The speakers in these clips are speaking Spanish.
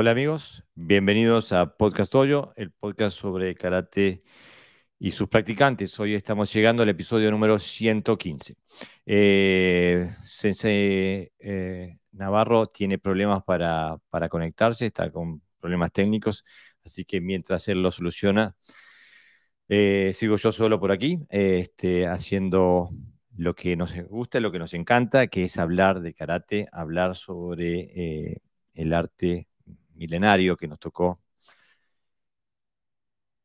Hola amigos, bienvenidos a Podcast Oyo, el podcast sobre karate y sus practicantes. Hoy estamos llegando al episodio número 115. Eh, Sensei eh, Navarro tiene problemas para, conectarse, está con problemas técnicos, así que mientras él lo soluciona, eh, sigo yo solo por aquí, este, haciendo lo que nos gusta, lo que nos encanta, que es hablar de karate, hablar sobre el arte milenario que nos tocó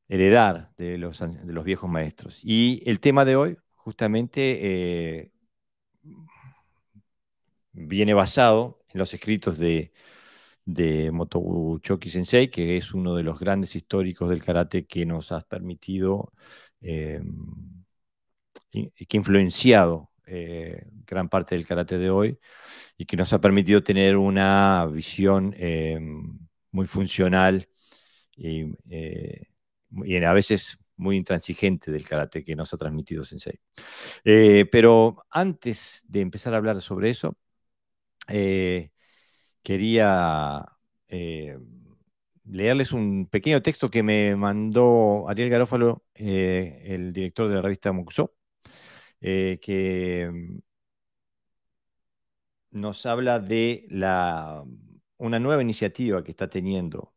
heredar de los, viejos maestros. Y el tema de hoy justamente eh, viene basado en los escritos de, de Choki Sensei, que es uno de los grandes históricos del karate que nos ha permitido, y eh, que ha influenciado eh, gran parte del karate de hoy y que nos ha permitido tener una visión muy funcional eh, y, a veces muy intransigente del karate que nos ha transmitido Sensei. Eh, pero antes de empezar a hablar sobre eso, eh, quería leerles un pequeño texto que me mandó Ariel Garófalo, el director de la revista Muxo, que mm, nos habla de la una nueva iniciativa que está teniendo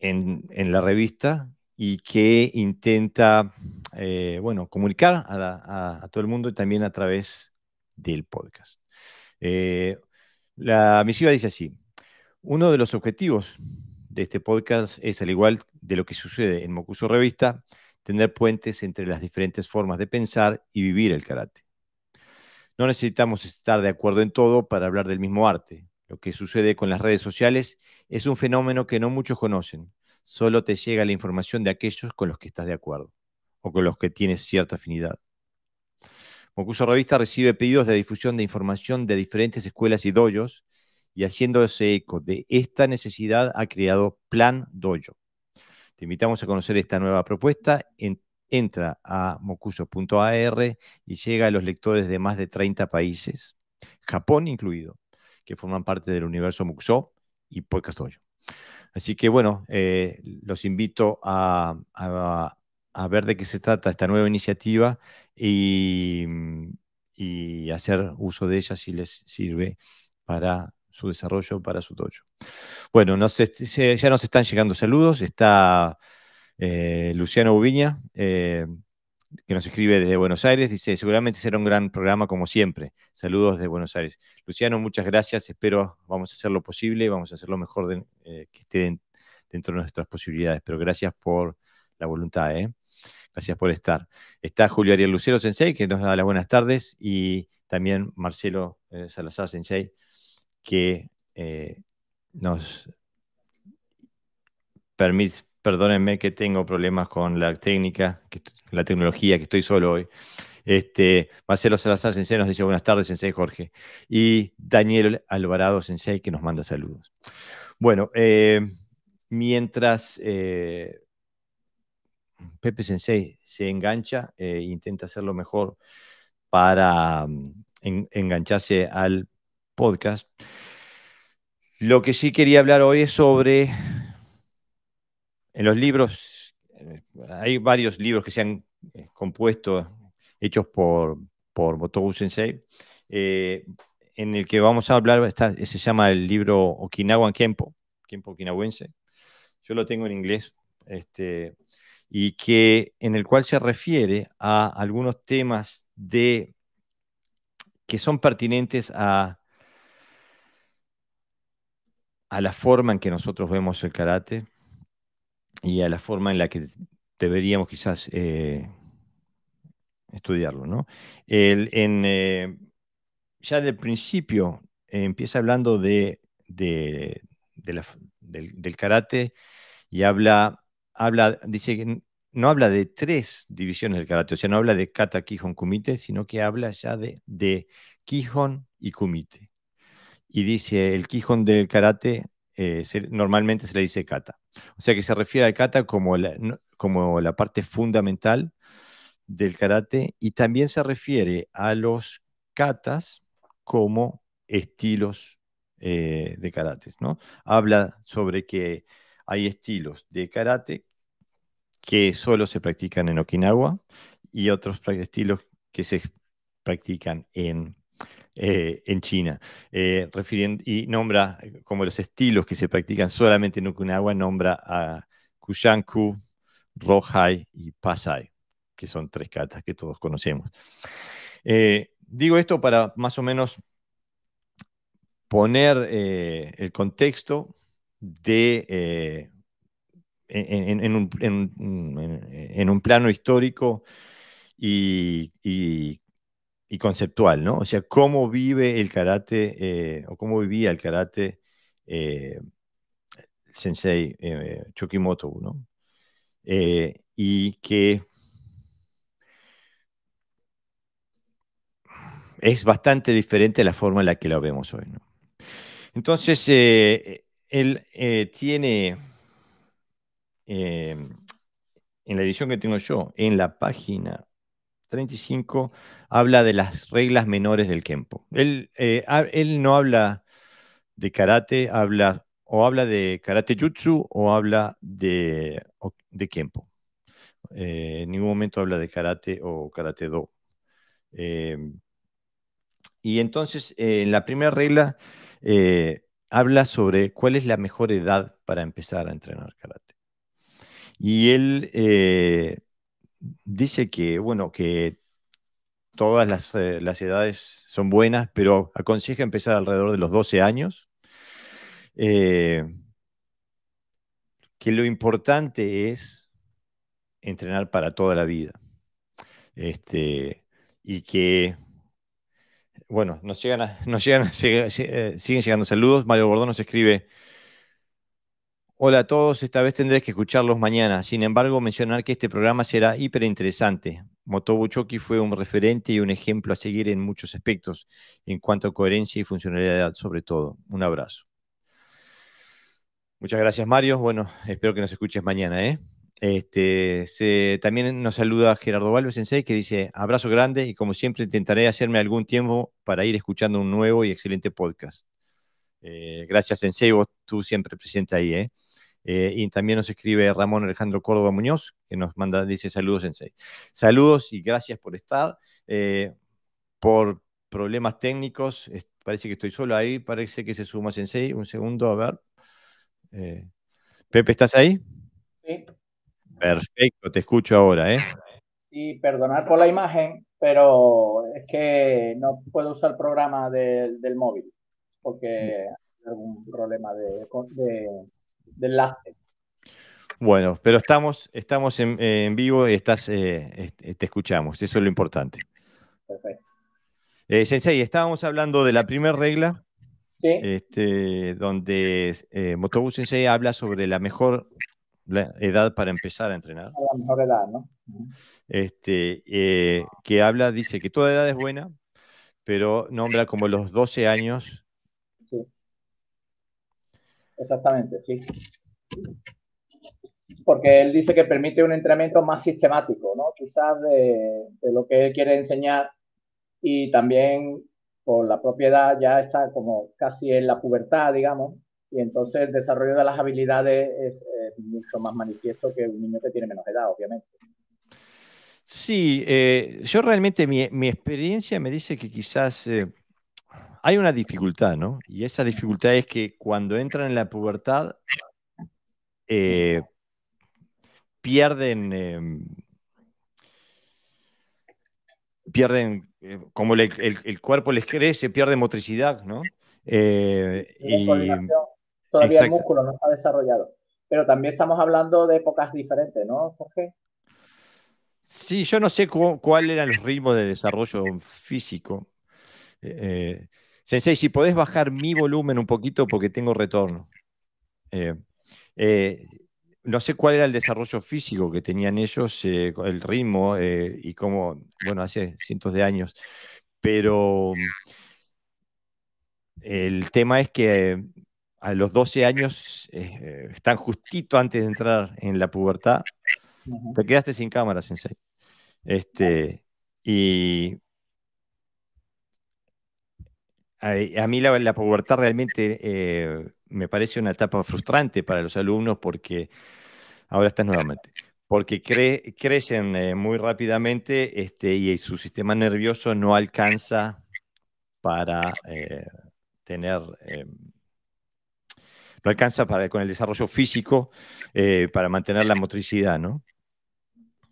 en, la revista y que intenta, eh, bueno, comunicar a, todo el mundo y también a través del podcast. Eh, la misiva dice así, uno de los objetivos de este podcast es, al igual de lo que sucede en Mocuso Revista, tener puentes entre las diferentes formas de pensar y vivir el karate. No necesitamos estar de acuerdo en todo para hablar del mismo arte. Lo que sucede con las redes sociales es un fenómeno que no muchos conocen. Solo te llega la información de aquellos con los que estás de acuerdo o con los que tienes cierta afinidad. Mocuso Revista recibe pedidos de difusión de información de diferentes escuelas y doyos y haciéndose eco de esta necesidad ha creado Plan Doyo. Te invitamos a conocer esta nueva propuesta en entra a mocuso.ar y llega a los lectores de más de 30 países, Japón incluido, que forman parte del universo Muxo y Toyo. Así que bueno, eh, los invito a, ver de qué se trata esta nueva iniciativa mm, y, hacer uso de ella si les sirve para su desarrollo, para su tocho. Bueno, ya nos están llegando saludos, está eh, Luciano Ubiña, eh, que nos escribe desde Buenos Aires, dice, seguramente será un gran programa como siempre. Saludos desde Buenos Aires. Luciano, muchas gracias. Espero, vamos a hacer lo posible, vamos a hacer lo mejor eh, que esté dentro de nuestras posibilidades. Pero gracias por la voluntad, ¿eh? Gracias por estar. Está Julio Ariel Lucero Sensei, que nos da las buenas tardes, y también Marcelo Salazar Sensei, que nos permite Perdónenme que tengo problemas con la técnica, la tecnología, que estoy solo hoy. Este, Marcelo Salazar Sensei nos dice buenas tardes, Sensei Jorge. Y Daniel Alvarado Sensei que nos manda saludos. Bueno, eh, mientras eh, Pepe Sensei se engancha e intenta hacerlo mejor para mm, engancharse al podcast, lo que sí quería hablar hoy es sobre en los libros, eh, hay varios libros que se han eh, compuesto, hechos por, por Sensei, eh, en el que vamos a hablar, se llama el libro Okinawan Kempo, Kempo Okinawense, yo lo tengo en inglés, este, y que, en el cual se refiere a algunos temas de, que son pertinentes a a la forma en que nosotros vemos el karate, y a la forma en la que deberíamos quizás eh, estudiarlo. ¿no? El, eh, ya del principio eh, empieza hablando de, del, karate y habla, habla, dice que no habla de tres divisiones del karate, o sea, no habla de kata, kihon, kumite, sino que habla ya de, de kihon y kumite. Y dice, el kihon del karate normalmente se le dice kata o sea que se refiere al kata como la, como la parte fundamental del karate y también se refiere a los katas como estilos eh, de karate. ¿no? Habla sobre que hay estilos de karate que solo se practican en Okinawa y otros estilos que se practican en eh, en China. Eh, y nombra eh, como los estilos que se practican solamente en Okinawa, nombra a Kushanku, Rohai y Pasai, que son tres catas que todos conocemos. digo esto para más o menos poner el contexto de... En, un, plano histórico y, y, y conceptual, ¿no? O sea, cómo vive el karate eh, o cómo vivía el karate eh, sensei Chokimoto, eh, Chukimoto, ¿no? y que es bastante diferente la forma en la que lo vemos hoy, ¿no? Entonces, él tiene, en la edición que tengo yo, en la página 35 habla de las reglas menores del Kempo. Él, eh, él no habla de karate, habla o habla de karate jutsu o habla de, de Kempo. Eh, en ningún momento habla de karate o karate do. Eh, y entonces, en la primera regla, habla sobre cuál es la mejor edad para empezar a entrenar karate. Y él dice que, bueno, que todas eh, las, edades son buenas, pero aconseja empezar alrededor de los 12 años. Eh, que lo importante es entrenar para toda la vida. Este, y que, bueno, nos llegan, nos llegan eh, siguen llegando saludos. Mario Bordón nos escribe, Hola a todos, esta vez tendréis que escucharlos mañana. Sin embargo, mencionar que este programa será hiper interesante. Motobu Choki fue un referente y un ejemplo a seguir en muchos aspectos, en cuanto a coherencia y funcionalidad, sobre todo. Un abrazo. Muchas gracias, Mario. Bueno, espero que nos escuches mañana, ¿eh? Este, también nos saluda Gerardo Valves Sensei, que dice: Abrazo grande y como siempre intentaré hacerme algún tiempo para ir escuchando un nuevo y excelente podcast. Eh, gracias, Sensei, vos tú siempre presente ahí, ¿eh? Eh, y también nos escribe Ramón Alejandro Córdoba Muñoz, que nos manda, dice saludos en Saludos y gracias por estar. Eh, por problemas técnicos, parece que estoy solo ahí, parece que se suma Sensei. Un segundo, a ver. Eh, Pepe, ¿estás ahí? Sí. Perfecto, te escucho ahora, ¿eh? Sí, perdonad por la imagen, pero es que no puedo usar el programa del móvil porque hay algún problema de bueno, pero estamos, estamos en, vivo y estás, eh, eh, te escuchamos, eso es lo importante. Perfecto. Eh, sensei, estábamos hablando de la primera regla, este, donde Motobu Sensei habla sobre la mejor edad para empezar a entrenar. La mejor edad, ¿no? Este, que habla, dice que toda edad es buena, pero nombra como los 12 años Exactamente, sí. Porque él dice que permite un entrenamiento más sistemático, ¿no? Quizás de, lo que él quiere enseñar y también por la propiedad ya está como casi en la pubertad, digamos, y entonces el desarrollo de las habilidades es mucho más manifiesto que un niño que tiene menos edad, obviamente. Sí, eh, yo realmente mi, mi, experiencia me dice que quizás eh, hay una dificultad, ¿no? Y esa dificultad es que cuando entran en la pubertad eh, pierden, em, pierden, eh, como el, cuerpo les crece, pierde motricidad, ¿no? Eh, todavía el músculo no está desarrollado. Pero también estamos hablando de épocas diferentes, ¿no, Jorge? Sí, yo no sé cuál era el ritmo de desarrollo físico eh, sensei, si podés bajar mi volumen un poquito porque tengo retorno. Eh, eh, no sé cuál era el desarrollo físico que tenían ellos, el ritmo y cómo, bueno, hace cientos de años, pero el tema es que a los 12 años están justito antes de entrar en la pubertad. Te quedaste sin cámara, Sensei. Este, y a, mí la, la, pubertad realmente eh, me parece una etapa frustrante para los alumnos porque, ahora estás nuevamente, porque crecen eh, muy rápidamente este, y su sistema nervioso no alcanza para eh, tener em, no alcanza para, con el desarrollo físico para mantener la motricidad, ¿no?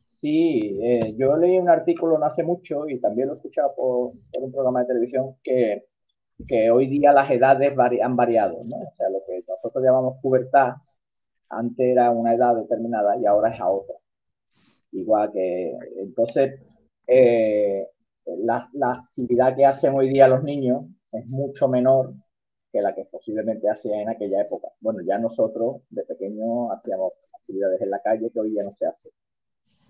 Sí, yo leí un artículo no hace mucho y también lo escuchaba por, un programa de televisión que que hoy día las edades han variado, ¿no? O sea, lo que nosotros llamamos pubertad, antes era una edad determinada y ahora es a otra. Igual que, entonces, eh, la, actividad que hacen hoy día los niños es mucho menor que la que posiblemente hacían en aquella época. Bueno, ya nosotros de pequeño hacíamos actividades en la calle que hoy día no se hace.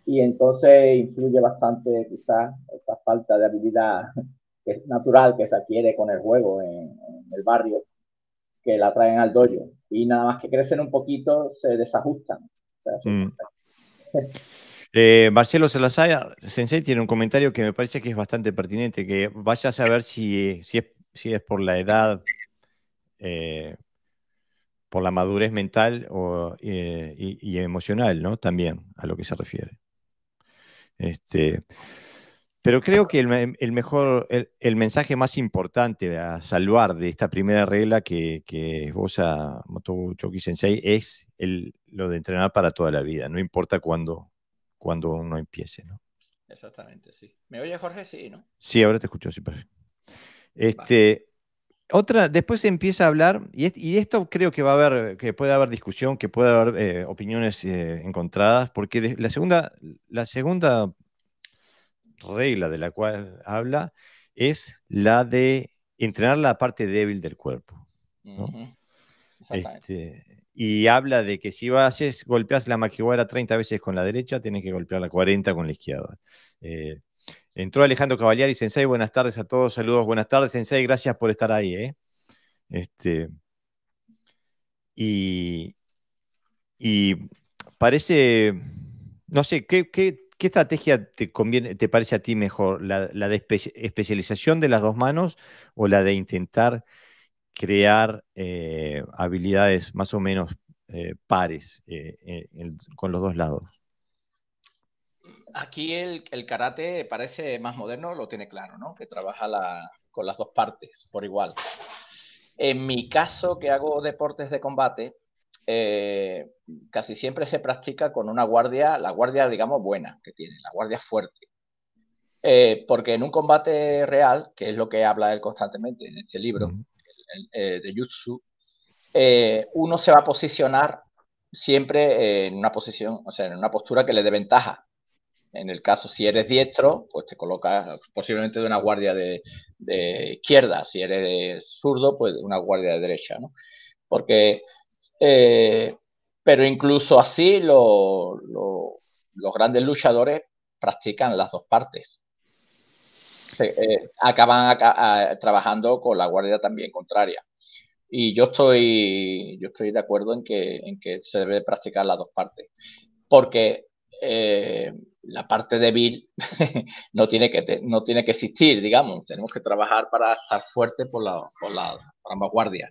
Y entonces influye bastante quizás esa falta de habilidad es natural que se adquiere con el juego en, el barrio, que la traen al dojo. Y nada más que crecen un poquito, se desajustan. Mm. eh, Marcelo Salazar, Sensei, tiene un comentario que me parece que es bastante pertinente, que vaya a saber si, si, es, si es por la edad, eh, por la madurez mental o, eh, y, y, emocional, ¿no? También a lo que se refiere. Este, pero creo que el, mejor, el, mensaje más importante a salvar de esta primera regla que, que esboza Moto Choki Sensei es el, lo de entrenar para toda la vida, no importa cuándo cuando uno empiece, ¿no? Exactamente, sí. ¿Me oye Jorge? Sí, ¿no? Sí, ahora te escucho, sí, perfecto. Este, Otra, después se empieza a hablar, y, y, esto creo que va a haber, que puede haber discusión, que puede haber eh, opiniones eh, encontradas, porque la, segunda, la segunda regla de la cual habla es la de entrenar la parte débil del cuerpo. Este, y habla de que si vas, haces, golpeas la maquihuara 30 veces con la derecha, tienes que golpear la 40 con la izquierda. Eh, entró Alejandro Caballari, Sensei, buenas tardes a todos, saludos, buenas tardes, Sensei, gracias por estar ahí. ¿eh? Este, y, parece, no sé, ¿qué, qué ¿Qué estrategia te parece a ti mejor? ¿La, de especialización de las dos manos o la de intentar crear eh, habilidades más o menos eh, pares eh, con los dos lados? Aquí el, karate parece más moderno, lo tiene claro, ¿no? Que trabaja con las dos partes por igual. En mi caso, que hago deportes de combate, eh, casi siempre se practica con una guardia, la guardia, digamos, buena que tiene, la guardia fuerte. Eh, porque en un combate real, que es lo que habla él constantemente en este libro eh, de Jutsu, uno se va a posicionar siempre en una posición, o sea, en una postura que le dé ventaja. En el caso, si eres diestro, pues te colocas posiblemente de una guardia de, izquierda. Si eres zurdo, pues una guardia de derecha, ¿no? Porque eh, pero incluso así los grandes luchadores practican las dos partes. Eh, acaban trabajando con la guardia también contraria. Y yo estoy, yo estoy de acuerdo en que, en que se debe practicar las dos partes. Porque eh, la parte débil no, tiene que no tiene que existir, digamos. Tenemos que trabajar para estar fuerte por, la, por, ambas guardias.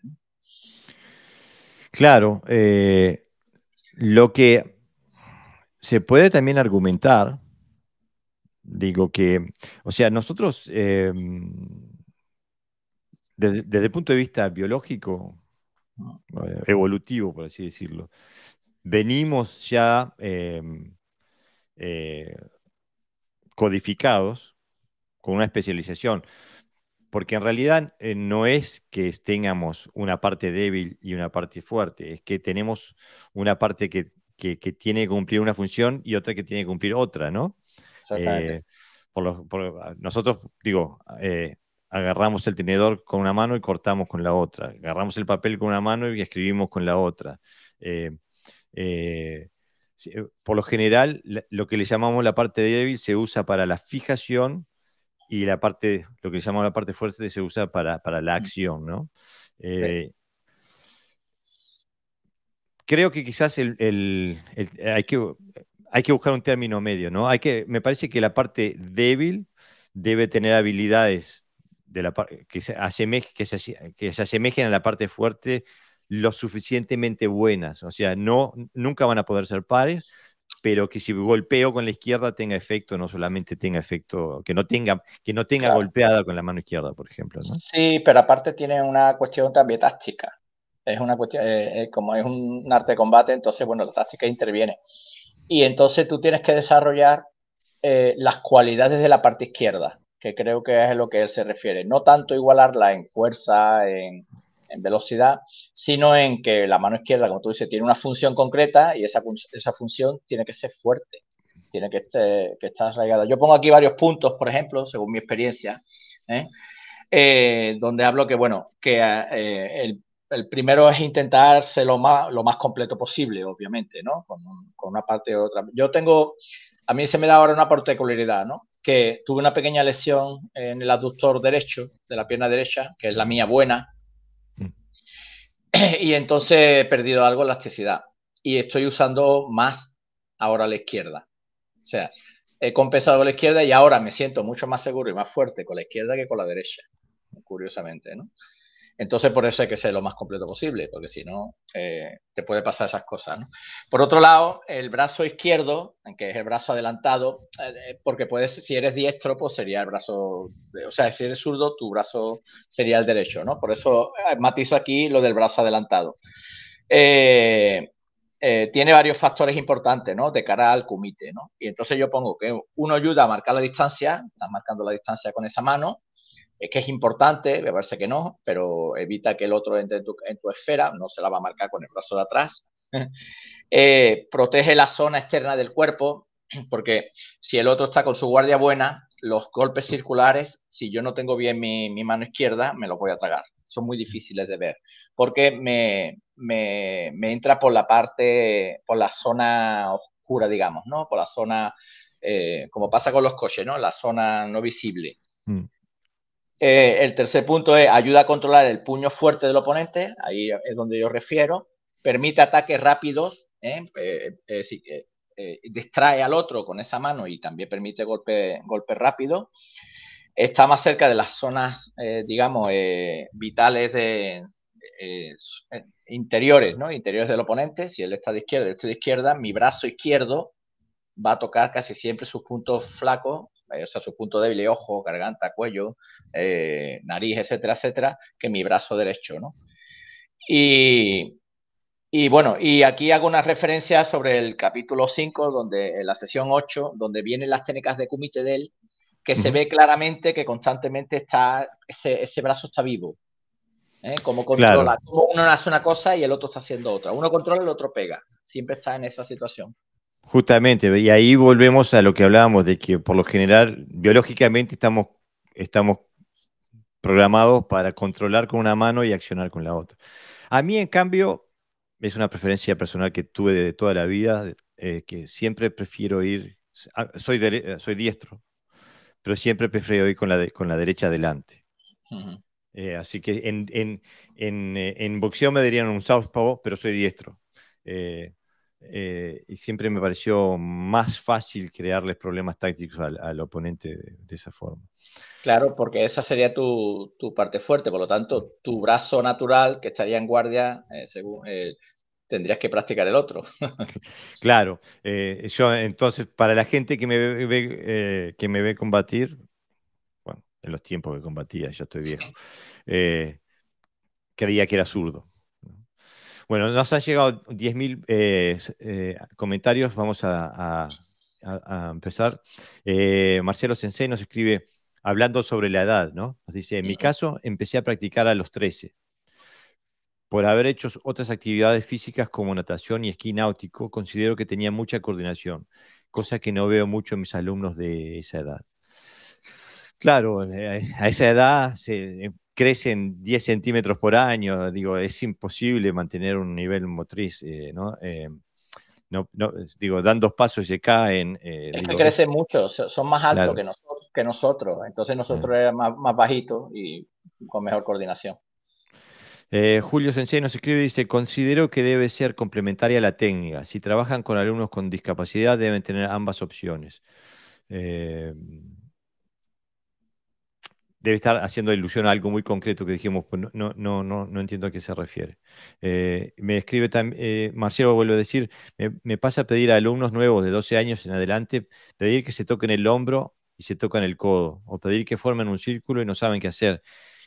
Claro, eh, lo que se puede también argumentar, digo que, o sea, nosotros, eh, desde, el punto de vista biológico, eh, evolutivo, por así decirlo, venimos ya codificados con una especialización porque en realidad eh, no es que tengamos una parte débil y una parte fuerte, es que tenemos una parte que, tiene que cumplir una función y otra que tiene que cumplir otra, ¿no? Eh, por ah, nosotros, digo, ah, eh, agarramos el tenedor con una mano y cortamos con la otra, agarramos el papel con una mano y escribimos con la otra. por lo general, lo que le llamamos la parte débil se usa para la fijación, y la parte, lo que llamamos la parte fuerte se usa para, para la acción, ¿no? Eh, creo que quizás el, el, hay, que, hay que buscar un término medio, ¿no? Hay que, me parece que la parte débil debe tener habilidades de la, que, se que, que se asemejen a la parte fuerte lo suficientemente buenas. O sea, no, nunca van a poder ser pares, pero que si golpeo con la izquierda tenga efecto, no solamente tenga efecto, que no tenga, que no tenga golpeada con la mano izquierda, por ejemplo. Sí, pero aparte tiene una cuestión también táctica. Es una cuestión, eh, eh, como es un arte de combate, entonces, bueno, la táctica interviene. Y entonces tú tienes que desarrollar eh, las cualidades de la parte izquierda, que creo que es a lo que él se refiere. No tanto igualarla en fuerza, en, en velocidad, sino en que la mano izquierda, como tú dices, tiene una función concreta y esa, esa función tiene que ser fuerte, tiene que, estar arraigada. Yo pongo aquí varios puntos, por ejemplo, según mi experiencia, ¿eh? Eh, donde hablo que, bueno, que eh, el, el, primero es intentar lo más, lo más completo posible, obviamente, ¿no? Con, una parte u otra. Yo tengo, a mí se me da ahora una particularidad, ¿no? Que tuve una pequeña lesión en el aductor derecho de la pierna derecha, que es la mía buena, y entonces he perdido algo elasticidad y estoy usando más ahora la izquierda. O sea, he compensado la izquierda y ahora me siento mucho más seguro y más fuerte con la izquierda que con la derecha, curiosamente, ¿no? Entonces, por eso hay que ser lo más completo posible, porque si no, eh, te puede pasar esas cosas. Por otro lado, el brazo izquierdo, que es el brazo adelantado, eh, porque puedes, si eres diestro, pues sería el brazo, o sea, si eres zurdo, tu brazo sería el derecho, ¿no? Por eso eh, matizo aquí lo del brazo adelantado. tiene varios factores importantes, ¿no? De cara al comité ¿no? Y entonces yo pongo que uno ayuda a marcar la distancia, estás marcando la distancia con esa mano, es que es importante, me parece que no, pero evita que el otro entre en tu, esfera, no se la va a marcar con el brazo de atrás. Eh, protege la zona externa del cuerpo, porque si el otro está con su guardia buena, los golpes circulares, si yo no tengo bien mi, mano izquierda, me los voy a tragar. Son muy difíciles de ver, porque me, entra por la parte, por la zona oscura, digamos, ¿no? Por la zona, eh, como pasa con los coches, ¿no? La zona no visible. Mm. Eh, el tercer punto es ayuda a controlar el puño fuerte del oponente, ahí es donde yo refiero. Permite ataques rápidos, ¿eh? Eh, distrae al otro con esa mano y también permite golpes golpe rápidos. Está más cerca de las zonas, digamos, vitales de, interiores, Interiores del oponente. Si él está de izquierda, de izquierda, mi brazo izquierdo va a tocar casi siempre sus puntos flacos o sea, su punto débil, ojo, garganta, cuello, eh, nariz, etcétera, etcétera, que mi brazo derecho, ¿no? Y, bueno, y aquí hago una referencia sobre el capítulo 5, donde en la sesión 8, donde vienen las técnicas de kumite de él, que se ve claramente que constantemente está, ese, brazo está vivo. ¿eh? Como controla, uno hace una cosa y el otro está haciendo otra. Uno controla, el otro pega. Siempre está en esa situación. Justamente, y ahí volvemos a lo que hablábamos de que por lo general biológicamente estamos, estamos programados para controlar con una mano y accionar con la otra. A mí, en cambio, es una preferencia personal que tuve de toda la vida, eh, que siempre prefiero ir, ah, soy, eh, soy diestro, pero siempre prefiero ir con la, con la derecha adelante. Eh, así que en, en, en, en, boxeo me dirían un southpaw, pero soy diestro. Eh, eh, y siempre me pareció más fácil crearles problemas tácticos al, oponente de, esa forma. Claro, porque esa sería tu, parte fuerte, por lo tanto, tu brazo natural que estaría en guardia, eh, eh, tendrías que practicar el otro. claro, yo entonces, para la gente que me ve, que me ve combatir, bueno, en los tiempos que combatía, ya estoy viejo, creía que era zurdo. Bueno, nos han llegado 10.000 eh, eh, comentarios. Vamos a, empezar. Eh, Marcelo Sensei nos escribe hablando sobre la edad, ¿no? Nos dice, en mi caso, empecé a practicar a los 13 por haber hecho otras actividades físicas como natación y esquí náutico, considero que tenía mucha coordinación, cosa que no veo mucho en mis alumnos de esa edad. Claro, a esa edad se crecen 10 centímetros por año, digo, es imposible mantener un nivel motriz, eh, eh, ¿no? no, Digo, dan dos pasos y se caen. Eh, crecen mucho, son más altos que, nosotros, entonces nosotros es más, bajito y con mejor coordinación. Julio Sensei nos escribe y dice, considero que debe ser complementaria la técnica. Si trabajan con alumnos con discapacidad, deben tener ambas opciones. Eh, debe estar haciendo ilusión a algo muy concreto que dijimos, pues no, no, no, no entiendo a qué se refiere. Eh, me escribe también, eh, Marcelo vuelve a decir, me, pasa a pedir a alumnos nuevos de 12 años en adelante, pedir que se toquen el hombro y se toquen el codo, o pedir que formen un círculo y no saben qué hacer.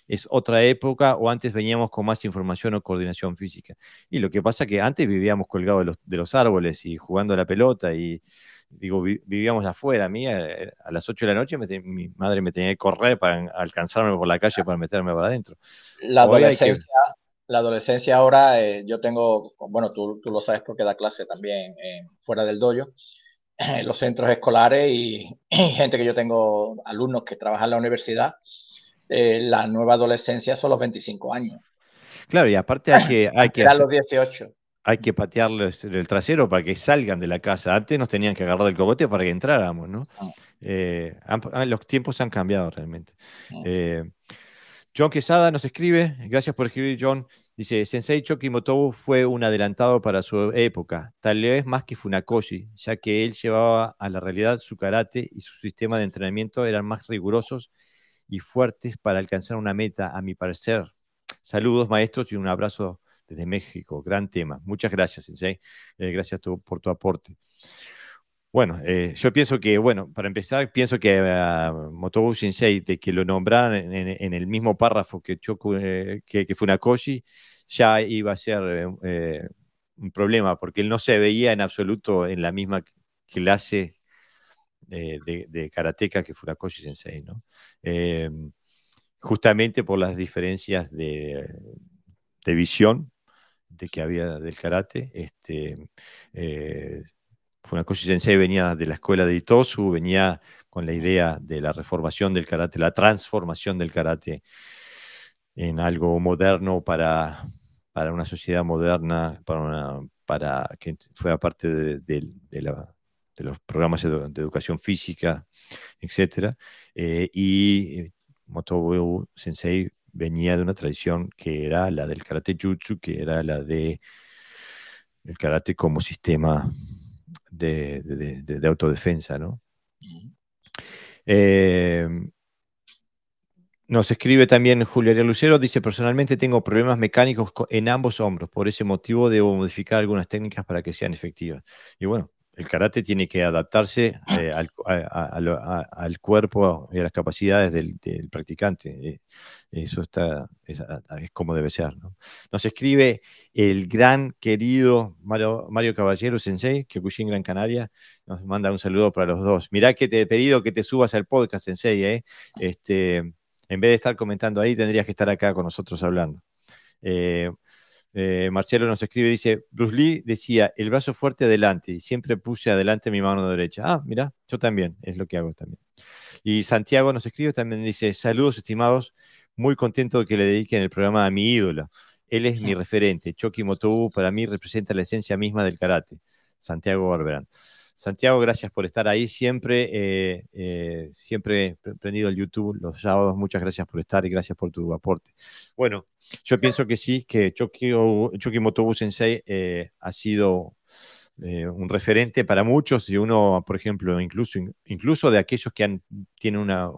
Es otra época o antes veníamos con más información o coordinación física. Y lo que pasa es que antes vivíamos colgados de los, de los árboles y jugando a la pelota y digo, vivíamos afuera, a mí eh, eh, a, las 8 de la noche mi madre me tenía que correr para alcanzarme por la calle para meterme para adentro. La adolescencia, la adolescencia ahora, eh, yo tengo, bueno, tú, tú, lo sabes porque da clase también fuera del dojo, en los centros escolares y, gente que yo tengo, alumnos que trabajan en la universidad, la nueva adolescencia son los 25 años. Claro, y aparte hay que... Hay que los 18 hay que patearles el trasero para que salgan de la casa. Antes nos tenían que agarrar del cogote para que entráramos, ¿no? Ah. Eh, ah, los tiempos han cambiado realmente. Ah. Eh, John Quesada nos escribe, gracias por escribir John, dice, Sensei Chokimotobu fue un adelantado para su época, tal vez más que Funakoshi, ya que él llevaba a la realidad su karate y su sistema de entrenamiento eran más rigurosos y fuertes para alcanzar una meta, a mi parecer. Saludos maestros y un abrazo desde México. Gran tema. Muchas gracias, Sensei. Eh, gracias por tu aporte. Bueno, eh, yo pienso que, bueno, para empezar, pienso que eh, Motobu Sensei, de que lo nombraran en, el mismo párrafo que, Choku, que, Funakoshi, ya iba a ser un problema, porque él no se veía en absoluto en la misma clase de, de, karateka que Funakoshi Sensei, ¿no? justamente por las diferencias de visión que había del karate. Este, eh, Funakoshi Sensei venía de la escuela de Itosu, venía con la idea de la reformación del karate, la transformación del karate en algo moderno para, para una sociedad moderna, para, una, para que fuera parte de, de, los programas de, educación física, etc. Eh, y eh, Motobu Sensei venía de una tradición que era la del karate jutsu, que era la de el karate como sistema de, autodefensa, ¿no? Em, nos escribe también Julia Lucero, dice, personalmente tengo problemas mecánicos en ambos hombros, por ese motivo debo modificar algunas técnicas para que sean efectivas. Y bueno, el karate tiene que adaptarse mm. eh, al, cuerpo y a las capacidades del, practicante. Eh, eso está, es, como debe ser. Nos escribe el gran querido Mario, Mario Caballero Sensei, en Gran Canaria, nos manda un saludo para los dos. Mirá que te he pedido que te subas al podcast, Sensei. ¿eh? Este, en vez de estar comentando ahí, tendrías que estar acá con nosotros hablando. Eh, eh, Marcelo nos escribe, dice, Bruce Lee decía, el brazo fuerte adelante, y siempre puse adelante mi mano derecha. Ah, mira, yo también, es lo que hago también. Y Santiago nos escribe, también dice, saludos estimados, muy contento de que le dediquen el programa a mi ídolo. Él es mi referente. Choki Motobu para mí representa la esencia misma del karate. Santiago Barberán. Santiago, gracias por estar ahí siempre. Eh, eh, siempre prendido el YouTube los sábados. Muchas gracias por estar y gracias por tu aporte. Bueno, yo pienso que sí, que Chucky Motobu Sensei eh, ha sido eh, un referente para muchos y uno, por ejemplo, incluso, incluso de aquellos que tienen una,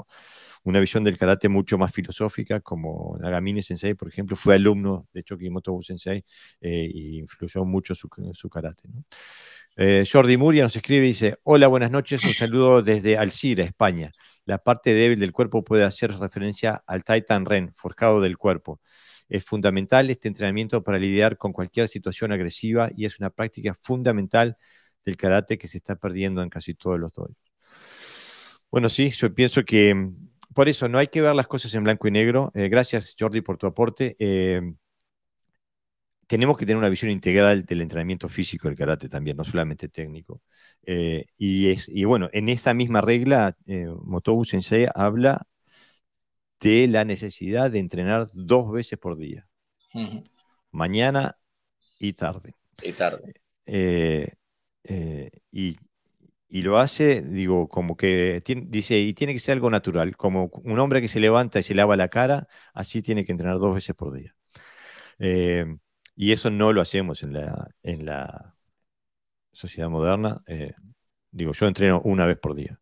visión del karate mucho más filosófica, como Nagamine Sensei, por ejemplo, fue alumno de Chokimoto Sensei eh, e influyó mucho su, su karate. Eh, Jordi Muria nos escribe y dice, hola, buenas noches, un saludo desde Alcira, España. La parte débil del cuerpo puede hacer referencia al Titan Ren, forjado del cuerpo. Es fundamental este entrenamiento para lidiar con cualquier situación agresiva y es una práctica fundamental del karate que se está perdiendo en casi todos los dojos. Bueno, sí, yo pienso que mm, por eso no hay que ver las cosas en blanco y negro. Eh, gracias, Jordi, por tu aporte. Eh, tenemos que tener una visión integral del entrenamiento físico del karate también, no solamente técnico. Eh, y, es, y bueno, en esta misma regla, Motobu Sensei habla de la necesidad de entrenar dos veces por día. Mañana y tarde. Y tarde. Eh, eh, y, lo hace, digo, como que dice, y tiene que ser algo natural, como un hombre que se levanta y se lava la cara, así tiene que entrenar dos veces por día. Eh, y eso no lo hacemos en la, en la sociedad moderna. digo, yo entreno una vez por día.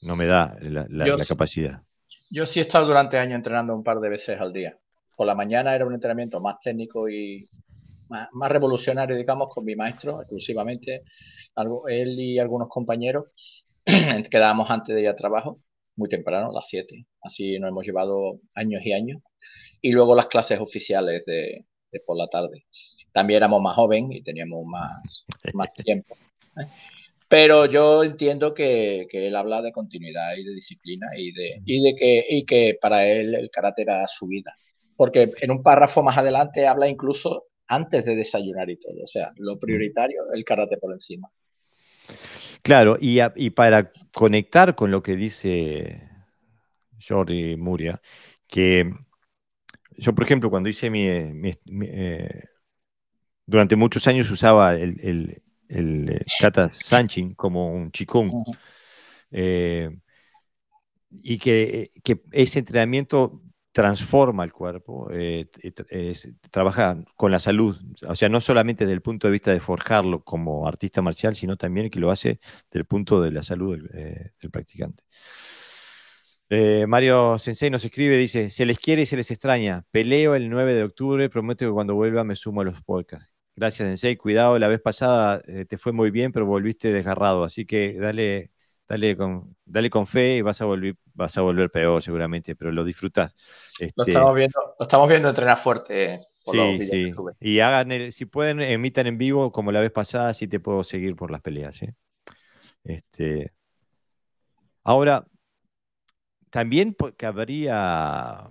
no me da la capacidad. Yo sí he estado durante años entrenando un par de veces al día. Por la mañana era un entrenamiento más técnico y más, revolucionario, digamos, con mi maestro exclusivamente, él y algunos compañeros. Quedábamos antes de ir a trabajo, muy temprano, a las 7. Así nos hemos llevado años y años. Y luego las clases oficiales de, por la tarde. También éramos más jóvenes y teníamos más, más tiempo. Pero yo entiendo que, él habla de continuidad y de disciplina y de, de que, y que para él el karate era su vida. Porque en un párrafo más adelante habla incluso antes de desayunar y todo. O sea, lo prioritario, el karate por encima. Claro, y, para conectar con lo que dice Jordi Muria, que yo, por ejemplo, cuando hice mi... Eh, durante muchos años usaba el el eh, kata Sanchin como un chikung eh, y eh, que, ese entrenamiento transforma el cuerpo, trabaja con la salud, o sea, no solamente desde el punto de vista de forjarlo como artista marcial, sino también que lo hace desde el punto de la salud del, practicante. Mario Sensei nos escribe, dice, se les quiere y se les extraña. Peleo el 9 de octubre, prometo que cuando vuelva me sumo a los podcasts. Gracias, Ensei. Cuidado, la vez pasada eh, te fue muy bien, pero volviste desgarrado. Así que dale, con, dale con fe y vas a, volver, vas a volver peor seguramente, pero lo disfrutás. lo, este estamos viendo, lo entrenar fuerte. Eh, sí, sí. Y hagan, si pueden, emitan en vivo como la vez pasada, si te puedo seguir por las peleas. ¿eh? Este, ahora, también cabría,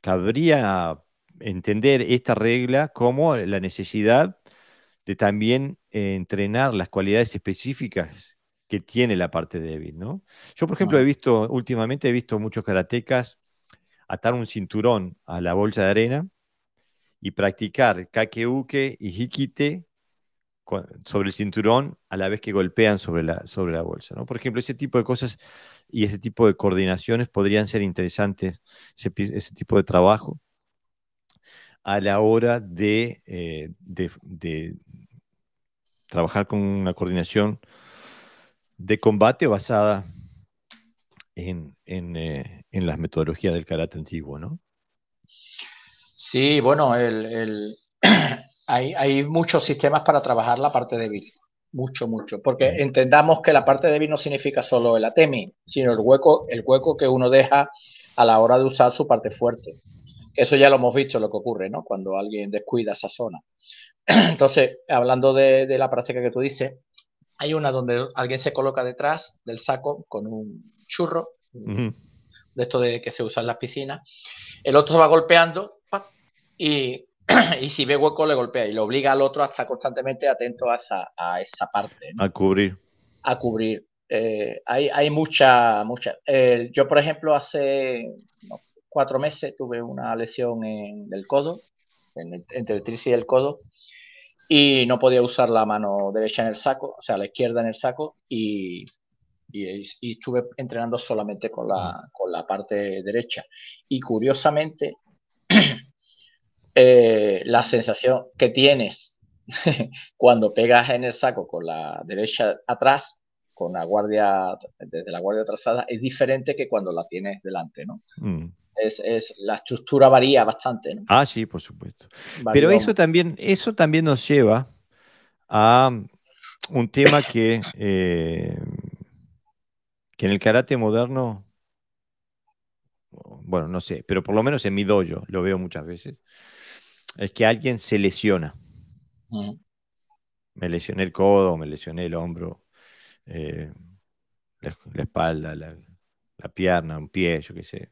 cabría entender esta regla como la necesidad de también eh, entrenar las cualidades específicas que tiene la parte débil, ¿no? Yo, por ejemplo, he visto, últimamente he visto muchos karatecas atar un cinturón a la bolsa de arena y practicar kakeuke y hikite sobre el cinturón a la vez que golpean sobre la, sobre la bolsa, ¿no? Por ejemplo, ese tipo de cosas y ese tipo de coordinaciones podrían ser interesantes, ese tipo de trabajo a la hora eh, de, trabajar con una coordinación de combate basada en, eh, las metodologías del karate antiguo, ¿no? Sí, bueno, hay, muchos sistemas para trabajar la parte débil, mucho, mucho, porque entendamos que la parte débil no significa solo el atemi, sino el hueco, el hueco que uno deja a la hora de usar su parte fuerte. Eso ya lo hemos visto, lo que ocurre, ¿no? Cuando alguien descuida esa zona. Entonces, hablando de, la práctica que tú dices, hay una donde alguien se coloca detrás del saco con un churro, de esto de que se usa en las piscinas. El otro va golpeando y si ve hueco le golpea y lo obliga al otro a estar constantemente atento a esa, a esa parte. A cubrir. A cubrir. Eh, hay, mucha, mucha. yo, por ejemplo, hace cuatro meses tuve una lesión en el codo, en entre el tríceps y el codo, y no podía usar la mano derecha en el saco, o sea, la izquierda en el saco, y, y, estuve entrenando solamente con la, con la parte derecha. Y curiosamente, eh, la sensación que tienes cuando pegas en el saco con la derecha atrás, con la guardia, desde la guardia atrasada, es diferente que cuando la tienes delante, ¿no? Mm es, la estructura varía bastante. Ah, sí, por supuesto. Pero eso también, eso también nos lleva a un tema que, eh, que en el karate moderno, bueno, no sé, pero por lo menos en mi dojo lo veo muchas veces, es que alguien se lesiona. Me lesioné el codo, me lesioné el hombro, eh, la, espalda, la, la pierna, un pie, yo qué sé.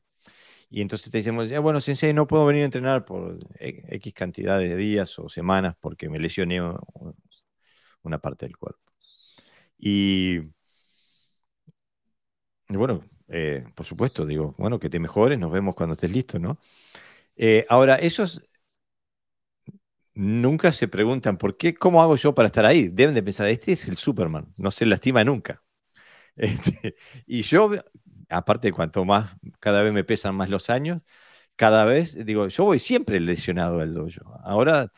Y entonces te decimos, bueno, sensei, no puedo venir a entrenar por e-, X cantidad de días o semanas porque me lesioné una parte del cuerpo. Y, bueno, eh, por supuesto, digo, bueno, que te mejores, nos vemos cuando estés listo, ¿no? Eh, ahora, ellos nunca se preguntan, ¿por qué? ¿Cómo hago yo para estar ahí? Deben de pensar, este es el Superman, no se lastima nunca. Este, y yo aparte cuanto más, cada vez me pesan más los años, cada vez, digo, yo voy siempre lesionado al dojo. Ahora,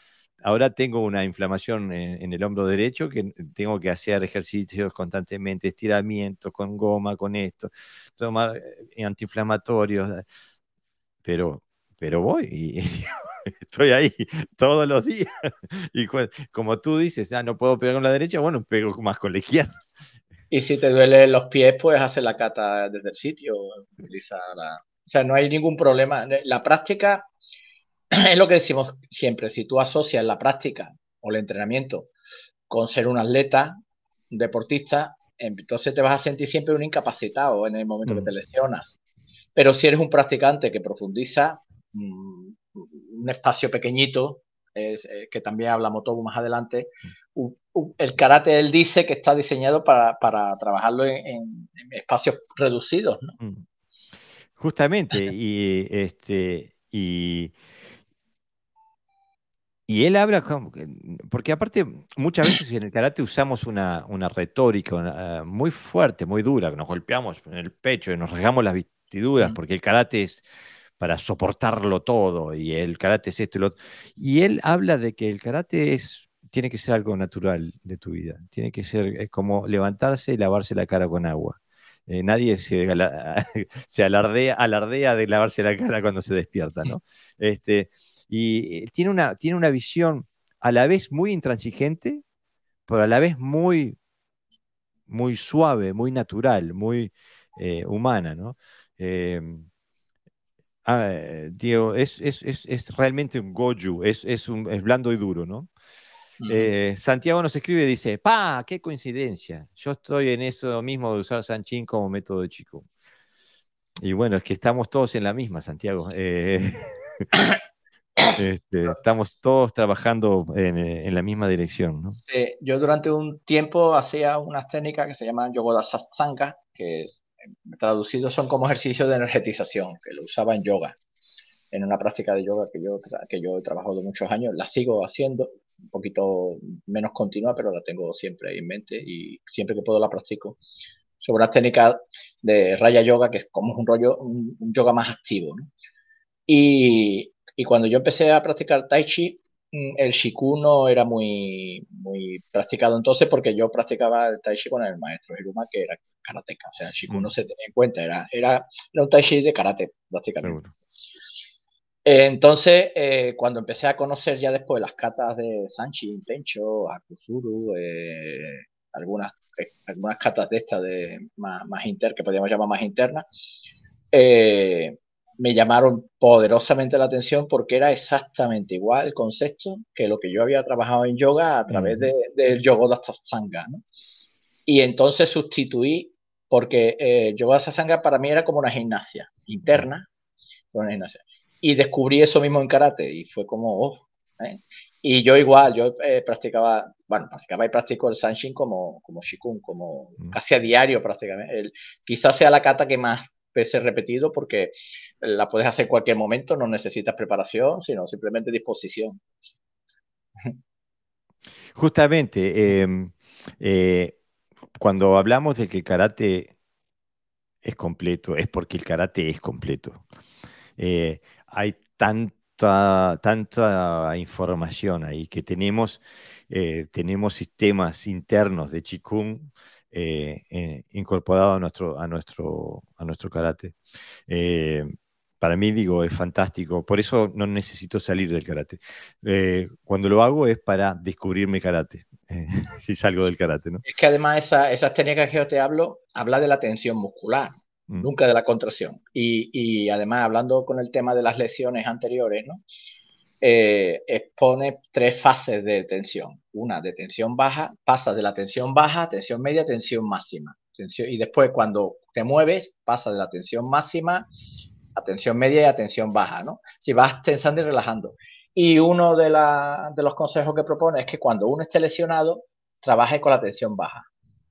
ahora tengo una inflamación en, el hombro derecho que tengo que hacer ejercicios constantemente, estiramientos con goma, con esto, tomar eh, antiinflamatorios, eh, pero, pero voy y, estoy ahí todos los días. Y como tú dices, ya ah, no puedo pegar con la derecha, bueno, pego más con la izquierda. Y si te duele los pies, puedes hacer la cata desde el sitio. Utiliza la... O sea, no hay ningún problema. La práctica es lo que decimos siempre. Si tú asocias la práctica o el entrenamiento con ser un atleta, un deportista, entonces te vas a sentir siempre un incapacitado en el momento que te mm. lesionas. Pero si eres un practicante que profundiza, mm, un espacio pequeñito, eh, que también habla Motobu más adelante, mm. el karate él dice que está diseñado para, trabajarlo en, espacios reducidos. Mm. Justamente, y este y, y él habla, porque aparte muchas veces en el karate usamos una, una retórica eh, muy fuerte, muy dura, que nos golpeamos en el pecho, y nos regamos las vestiduras, porque el karate es para soportarlo todo y el karate es esto y lo otro. Y él habla de que el karate es, tiene que ser algo natural de tu vida, tiene que ser como levantarse y lavarse la cara con agua. Eh, nadie se, alardea, alardea de lavarse la cara cuando se despierta, ¿no? Este, y eh, tiene una, tiene una visión a la vez muy intransigente, pero a la vez muy, muy suave, muy natural, muy eh, humana, ¿no? Em, Ah, eh, dios es, realmente un goju, es, un, blando y duro, ¿no? Eh, Santiago nos escribe y dice, pa, qué coincidencia, yo estoy en eso mismo de usar Sanchín como método de chico. Y bueno, es que estamos todos en la misma, Santiago. Eh, este, estamos todos trabajando en, la misma dirección. ¿no? yo durante un tiempo hacía unas técnicas que se llaman yogoda satsanga, que es traducidos son como ejercicios de energetización, que lo usaba en yoga, en una práctica de yoga que yo, que yo he trabajado muchos años, la sigo haciendo, un poquito menos continua, pero la tengo siempre en mente y siempre que puedo la practico, sobre las técnicas de raya yoga, que es como un rollo, un, yoga más activo. ¿no? Y, y cuando yo empecé a practicar tai chi, mm, el Shikuno no era muy, muy practicado entonces porque yo practicaba el Tai Chi con el maestro Hiruma, que era karateka. O sea, si mm. uno se tenía en cuenta, era, era, Tai un de karate, prácticamente. Eh, entonces, eh, cuando empecé a conocer ya después las catas de Sanchi, Tencho, Akusuru, eh, algunas, algunas catas de estas de más, más inter, que podríamos llamar más internas, me llamaron poderosamente la atención porque era exactamente igual el concepto que lo que yo había trabajado en yoga a través del de, de yoga de ¿no? Y entonces sustituí porque eh, yo sangre para mí era como una gimnasia interna, Y descubrí eso mismo en karate y fue como, oh, ¿eh? Y yo igual, yo eh, practicaba, bueno, practicaba y practico el Sanshin como, como Shikun, como casi a diario prácticamente. quizás sea la kata que más veces repetido porque la puedes hacer en cualquier momento, no necesitas preparación, sino simplemente disposición. Justamente, em, eh, cuando hablamos de que el karate es completo, es porque el karate es completo. Eh, hay tanta, tanta información ahí que tenemos, eh, tenemos sistemas internos de Qigong eh, eh incorporados a nuestro, a, nuestro, a nuestro karate. para mí, digo, es fantástico. Por eso no necesito salir del karate. cuando lo hago es para descubrir mi karate. si salgo del karate, ¿no? Es que además esas técnicas que yo te hablo, habla de la tensión muscular, mm. nunca de la contracción. Y, además, hablando con el tema de las lesiones anteriores, ¿no? Eh, expone tres fases de tensión. Una de tensión baja, pasa de la tensión baja a tensión media, tensión máxima. y después cuando te mueves, pasa de la tensión máxima a tensión media y a tensión baja, ¿no? Si vas tensando y relajando. Y uno de, los consejos que propone es que cuando uno esté lesionado, trabaje con la tensión baja.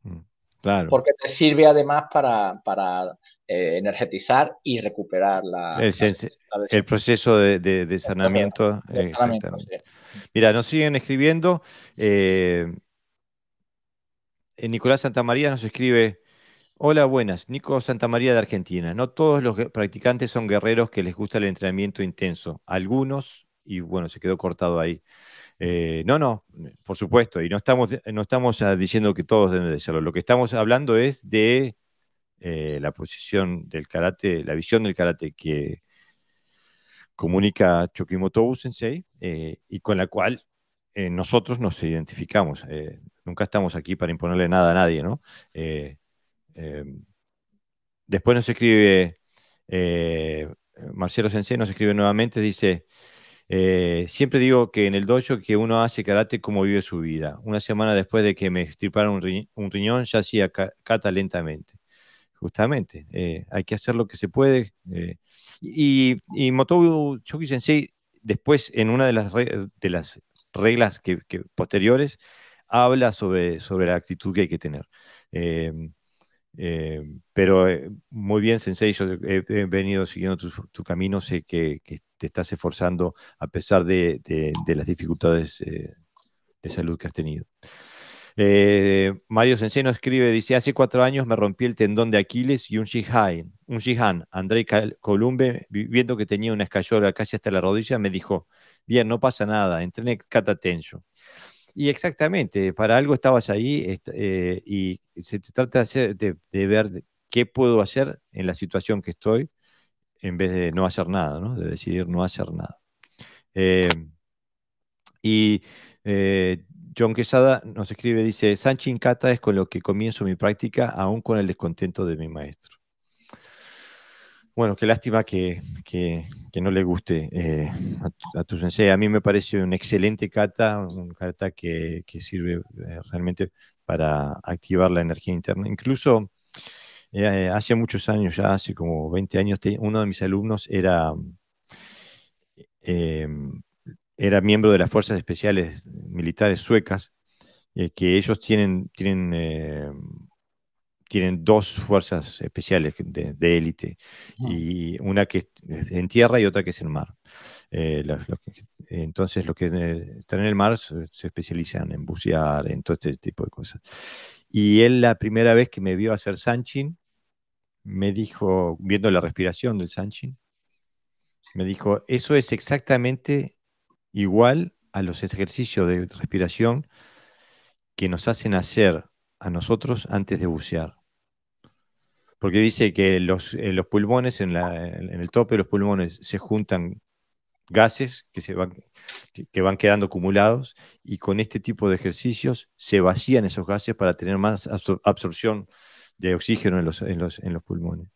Mm, claro. Porque te sirve además para, para eh, energetizar y recuperar la, el, proceso de, de, sanamiento. Mira, nos siguen escribiendo. Eh, eh, Nicolás Santamaría nos escribe. Hola, buenas. Nico Santamaría de Argentina. No todos los practicantes son guerreros que les gusta el entrenamiento intenso. Algunos y bueno, se quedó cortado ahí. Eh, no, no, por supuesto, y no estamos, no estamos ah, diciendo que todos deben de serlo. Lo que estamos hablando es de eh, la posición del karate, la visión del karate que comunica Chokimoto Sensei eh, y con la cual nosotros nos identificamos. nunca estamos aquí para imponerle nada a nadie, ¿no? Em, después nos escribe Marcelo Sensei, nos escribe nuevamente, dice. Eh, siempre digo que en el dojo que uno hace karate como vive su vida. Una semana después de que me estriparon un, riñón, ya hacía kata lentamente. Justamente, eh, hay que hacer lo que se puede. Eh, y, y, Motobu Choki Sensei, después en una de las, de las reglas que, que posteriores, habla sobre, sobre la actitud que hay que tener. Eh, pero eh, muy bien, Sensei, yo he, venido siguiendo tu, camino, sé que, te estás esforzando a pesar de, las dificultades eh, de salud que has tenido. Mario Sensei nos escribe, dice, hace cuatro años me rompí el tendón de Aquiles y un Shihan, un Andrei Columbe, viendo que tenía una escayola casi hasta la rodilla, me dijo, bien, no pasa nada, entrené catatenso. Y exactamente, para algo estabas ahí eh, y se trata de, de, ver qué puedo hacer en la situación que estoy en vez de no hacer nada, ¿no? de decidir no hacer nada. Eh, y eh, John Quesada nos escribe, dice, Sanchin Kata es con lo que comienzo mi práctica, aún con el descontento de mi maestro. Bueno, qué lástima que que no le guste eh, a, tu sensei. A mí me parece un excelente cata, un kata que, sirve eh, realmente para activar la energía interna. Incluso eh, hace muchos años, ya hace como 20 años, uno de mis alumnos era, em, era miembro de las Fuerzas Especiales Militares Suecas, que ellos tienen, tienen em, tienen dos fuerzas especiales de, élite, y una que es en tierra y otra que es en mar. Eh, entonces, los que eh, están en el mar se, se, especializan en bucear, en todo este tipo de cosas. Y él, la primera vez que me vio hacer Sanchin, me dijo, viendo la respiración del Sanchin, me dijo: Eso es exactamente igual a los ejercicios de respiración que nos hacen hacer a nosotros antes de bucear porque dice que los, en eh, los pulmones, en, el tope de los pulmones, se juntan gases que, se van, que, van quedando acumulados y con este tipo de ejercicios se vacían esos gases para tener más absorción de oxígeno en los, pulmones.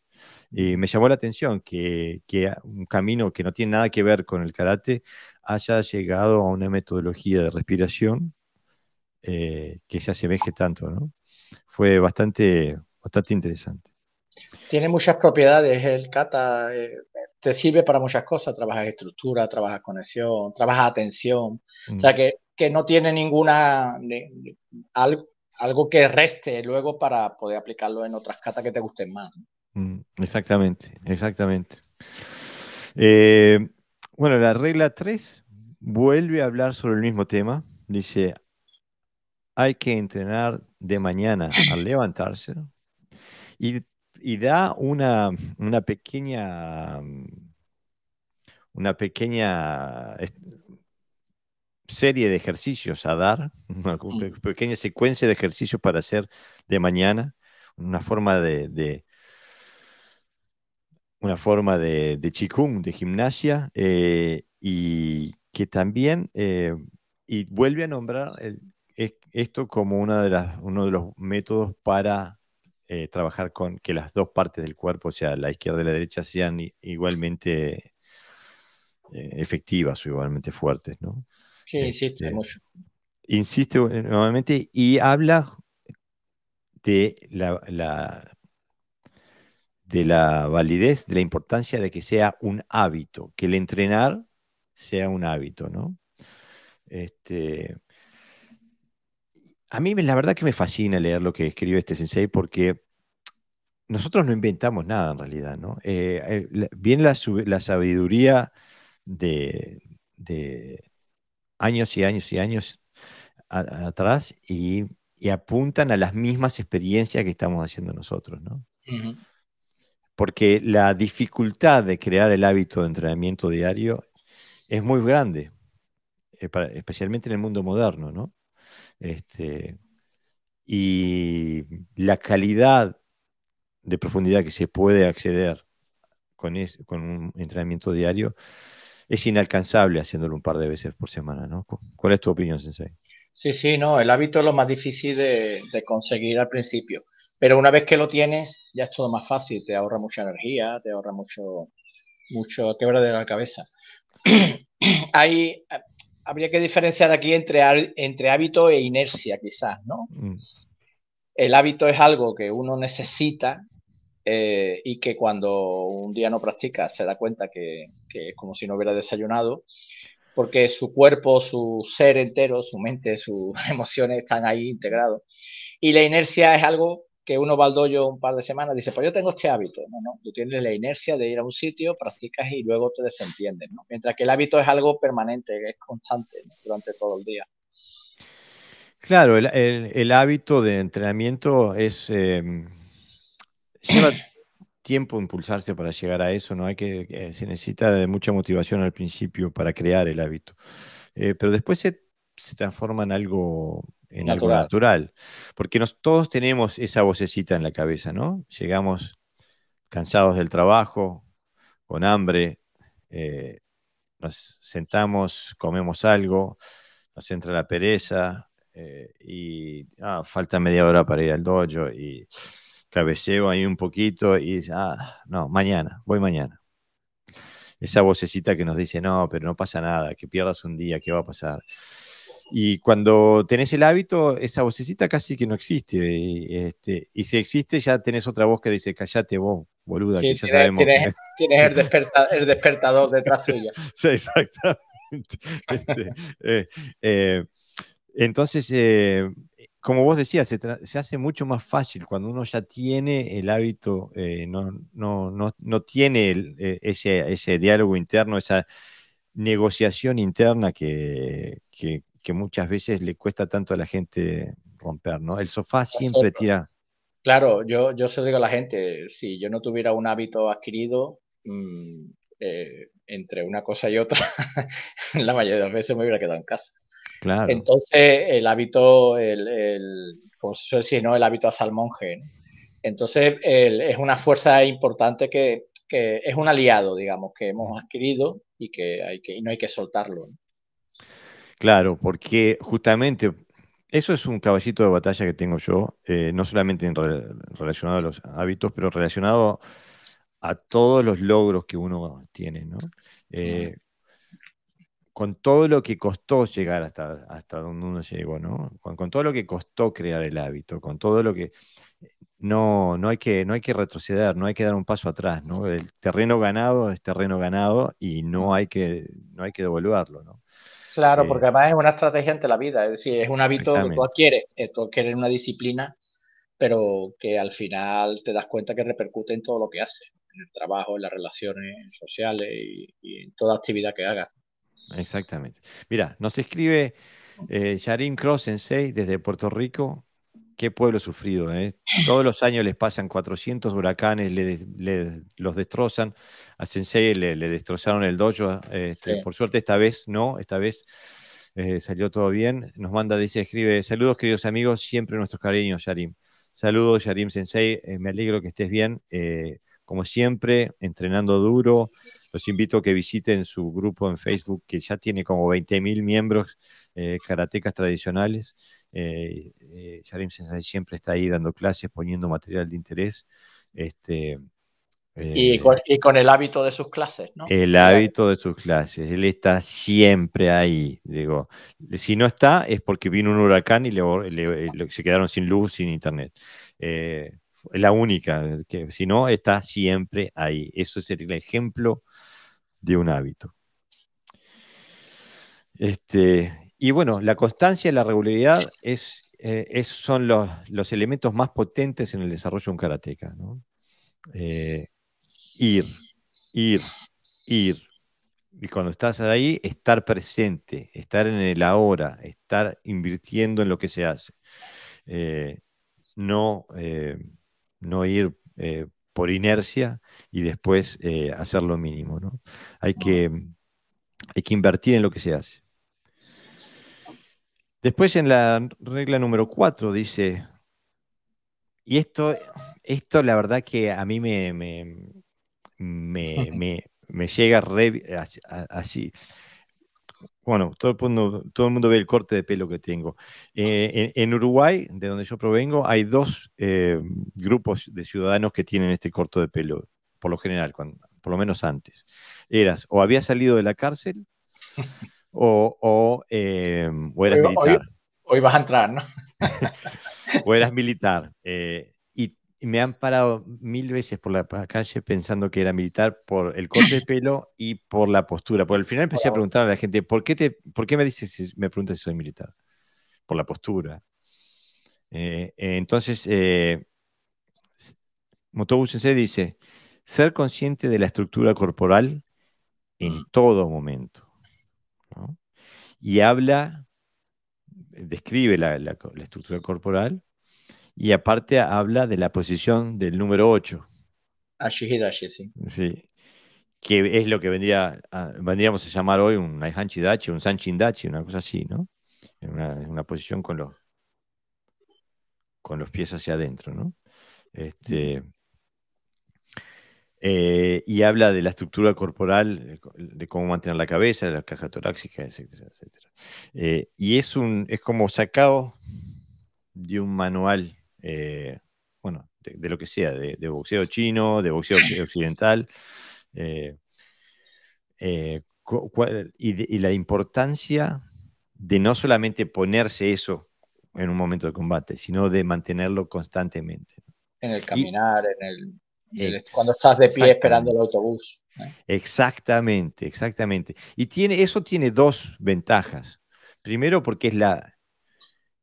y me llamó la atención que, un camino que no tiene nada que ver con el karate haya llegado a una metodología de respiración eh, que se asemeje tanto, Fue bastante, bastante interesante. Tiene muchas propiedades el kata, eh, te sirve para muchas cosas, trabajas estructura, trabajas conexión, trabajas atención, o sea mm. que, no tiene ninguna algo, que reste luego para poder aplicarlo en otras katas que te gusten más. Mm, exactamente, exactamente. Eh, bueno, la regla 3 vuelve a hablar sobre el mismo tema, dice, hay que entrenar de mañana al levantarse y y da una, pequeña, una pequeña serie de ejercicios a dar, una pequeña secuencia de ejercicios para hacer de mañana, una forma de, una forma de, de chikung, de gimnasia, eh, y que también eh, y vuelve a nombrar esto como una de las, uno de los métodos para eh, trabajar con que las dos partes del cuerpo, o sea, la izquierda y la derecha, sean igualmente eh, efectivas o igualmente fuertes, ¿no? Sí, insiste mucho. Insiste nuevamente y habla de la, de la validez, de la importancia de que sea un hábito, que el entrenar sea un hábito, ¿no? Este, a mí la verdad que me fascina leer lo que escribe este sensei porque nosotros no inventamos nada en realidad, ¿no? viene eh, eh, la, sabiduría de, años y años y años atrás y, apuntan a las mismas experiencias que estamos haciendo nosotros, ¿no? Porque la dificultad de crear el hábito de entrenamiento diario es muy grande, eh, especialmente en el mundo moderno, ¿no? Este, y la calidad de profundidad que se puede acceder con, con un entrenamiento diario es inalcanzable haciéndolo un par de veces por semana, ¿Cuál es tu opinión, Sensei? Sí, sí, no, el hábito es lo más difícil de, conseguir al principio, pero una vez que lo tienes ya es todo más fácil, te ahorra mucha energía, te ahorra mucho, mucho quebra de la cabeza. Hay, habría que diferenciar aquí entre, entre hábito e inercia, quizás, ¿no? Mm. El hábito es algo que uno necesita eh, y que cuando un día no practica se da cuenta que, que, es como si no hubiera desayunado, porque su cuerpo, su ser entero, su mente, sus emociones están ahí integrados. Y la inercia es algo que uno va al dojo un par de semanas, dice, pues yo tengo este hábito. No, no, tú tienes la inercia de ir a un sitio, practicas y luego te desentiendes, ¿no? Mientras que el hábito es algo permanente, es constante durante todo el día. Claro, el, el, hábito de entrenamiento es... Em, lleva tiempo impulsarse para llegar a eso, ¿no? Hay que, eh, se necesita de mucha motivación al principio para crear el hábito. Eh, pero después se, se transforma en algo en algo natural. Porque todos tenemos esa vocecita en la cabeza, ¿no? Llegamos cansados del trabajo, con hambre, eh, nos sentamos, comemos algo, nos entra la pereza eh, y ah, falta media hora para ir al dojo y cabeceo ahí un poquito y ah, no, mañana, voy mañana. Esa vocecita que nos dice, no, pero no pasa nada, que pierdas un día, ¿qué va a pasar? Y cuando tenés el hábito, esa vocecita casi que no existe. Este, y, si existe, ya tenés otra voz que dice, callate vos, boluda, que ya sabemos. Tienes, el, despertador detrás tuyo. ella. exactamente. Este, eh, eh, entonces, eh, como vos decías, se, hace mucho más fácil cuando uno ya tiene el hábito, no, tiene e, ese, ese diálogo interno, esa negociación interna que, que muchas veces le cuesta tanto a la gente romper, ¿no? El sofá siempre tira. Claro, yo, yo se lo digo a la gente, si yo no tuviera un hábito adquirido, mm, eh, entre una cosa y otra, la mayoría de las veces me hubiera quedado en casa. Claro. Entonces, el hábito, el, el como ¿no? El hábito a salmonje. ¿no? Entonces, es una fuerza importante que, es un aliado, digamos, que hemos adquirido y que, hay que y no hay que soltarlo. Claro, porque justamente eso es un caballito de batalla que tengo yo, eh, no solamente relacionado a los hábitos, pero relacionado a todos los logros que uno tiene, ¿no? Eh, con todo lo que costó llegar hasta, hasta donde uno llegó, ¿no? Con, todo lo que costó crear el hábito, con todo lo que... Eh, no, no, hay que no hay que retroceder, no hay que dar un paso atrás, ¿no? El terreno ganado es terreno ganado y no hay que, no hay que devolverlo, ¿no? Claro, porque además es una estrategia ante la vida, es decir, es un hábito que tú adquieres, eh, tú adquieres una disciplina, pero que al final te das cuenta que repercute en todo lo que haces, en el trabajo, en las relaciones sociales y, en toda actividad que hagas. Exactamente. Mira, nos escribe eh, Cross en 6 desde Puerto Rico. Qué pueblo sufrido, ¿eh? Todos los años les pasan 400 huracanes, los destrozan. A Sensei le, destrozaron el dojo. Este, por suerte, esta vez no, esta vez eh, salió todo bien. Nos manda, dice, escribe, saludos queridos amigos, siempre nuestros cariños, Yarim. Saludos, Yarim Sensei, eh, me alegro que estés bien. como siempre, entrenando duro. Los invito a que visiten su grupo en Facebook, que ya tiene como 20.000 miembros karatecas tradicionales. Eh, eh siempre está ahí dando clases, poniendo material de interés. Este, y, eh, con, el hábito de sus clases, ¿no? El hábito de sus clases. Él está siempre ahí. Digo, si no está es porque vino un huracán y eh, se quedaron sin luz, sin internet. es la única. Que, si no, está siempre ahí. Eso es el ejemplo de un hábito. Este, y bueno, la constancia y la regularidad es, eh, son los, elementos más potentes en el desarrollo de un karateca. Eh, ir, ir, ir. Y cuando estás ahí, estar presente, estar en el ahora, estar invirtiendo en lo que se hace. Eh, no, no ir por inercia y después hacer lo mínimo. Hay, que, hay que invertir en lo que se hace. Después en la regla número 4 dice, y esto, esto la verdad que a mí me, me, llega así. Bueno, todo el, mundo, todo el mundo ve el corte de pelo que tengo. Eh, en, Uruguay, de donde yo provengo, hay dos eh, grupos de ciudadanos que tienen este corte de pelo, por lo general, cuando, por lo menos antes. Eras o había salido de la cárcel Eh, o, eras militar. Hoy, vas a entrar, ¿no? o eras militar. Eh, y me han parado mil veces por la calle pensando que era militar por el corte de pelo y por la postura. Por el final empecé a preguntar a la gente, ¿por qué, te, por qué me, dices me preguntas si soy militar? Por la postura. Eh, entonces, eh, Sensei dice, ser consciente de la estructura corporal en mm. todo momento. Y habla, describe la, estructura corporal y aparte habla de la posición del número 8. Ashihidashi, ah, sí. Sí, que es lo que vendría vendríamos a llamar hoy un Aihanchidachi, un Dachi, una cosa así, ¿no? una, una, posición con los, con los pies hacia adentro, ¿no? Este, eh, y habla de la estructura corporal, de cómo mantener la cabeza, la caja torácica, etcétera, etcétera. Eh, y es, un, es como sacado de un manual, eh, bueno, de, lo que sea, de, boxeo chino, de boxeo occidental, y, la importancia de no solamente ponerse eso en un momento de combate, sino de mantenerlo constantemente. En el caminar, en el cuando estás de pie esperando el autobús. Exactamente, exactamente. Y tiene, eso tiene dos ventajas. Primero, porque es la,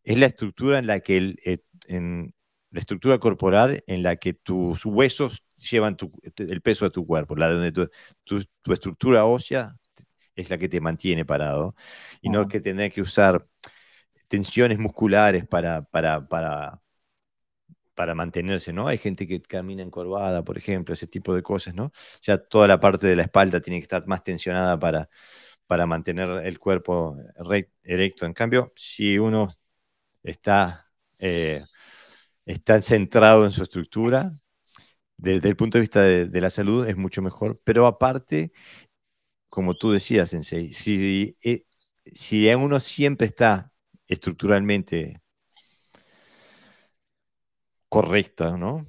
es la estructura en la que eh, en, la estructura corporal en la que tus huesos llevan el peso a tu cuerpo, la donde tu, estructura ósea es la que te mantiene parado, y no que tener que usar tensiones musculares para, para, para mantenerse, ¿no? Hay gente que camina encorvada, por ejemplo, ese tipo de cosas, ¿no? Ya toda la parte de la espalda tiene que estar más tensionada para, para mantener el cuerpo erecto. En cambio, si uno está, eh, está centrado en su estructura, desde el punto de vista de, la salud es mucho mejor. Pero aparte, como tú decías, Sensei, si eh, uno siempre está estructuralmente correcta, ¿no?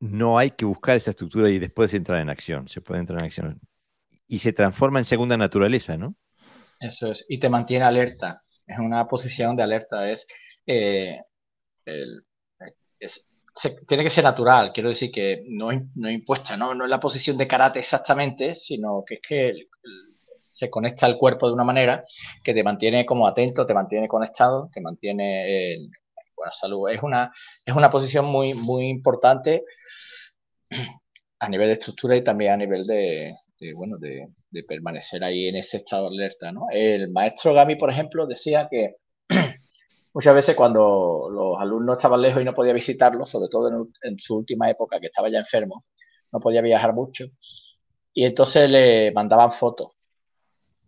No hay que buscar esa estructura y después entrar en acción, se puede entrar en acción. Y se transforma en segunda naturaleza, ¿no? Eso es, y te mantiene alerta, es una posición de alerta, es, eh, tiene que ser natural, quiero decir que no, no impuesta, ¿no? no es la posición de karate exactamente, sino que es que se conecta al cuerpo de una manera que te mantiene como atento, te mantiene conectado, te mantiene eh, salud. Es una, es una posición muy, muy importante a nivel de estructura y también a nivel de, bueno, de, permanecer ahí en ese estado alerta. ¿no? El maestro Gami, por ejemplo, decía que muchas veces cuando los alumnos estaban lejos y no podía visitarlos, sobre todo en, su última época que estaba ya enfermo, no podía viajar mucho, y entonces le mandaban fotos.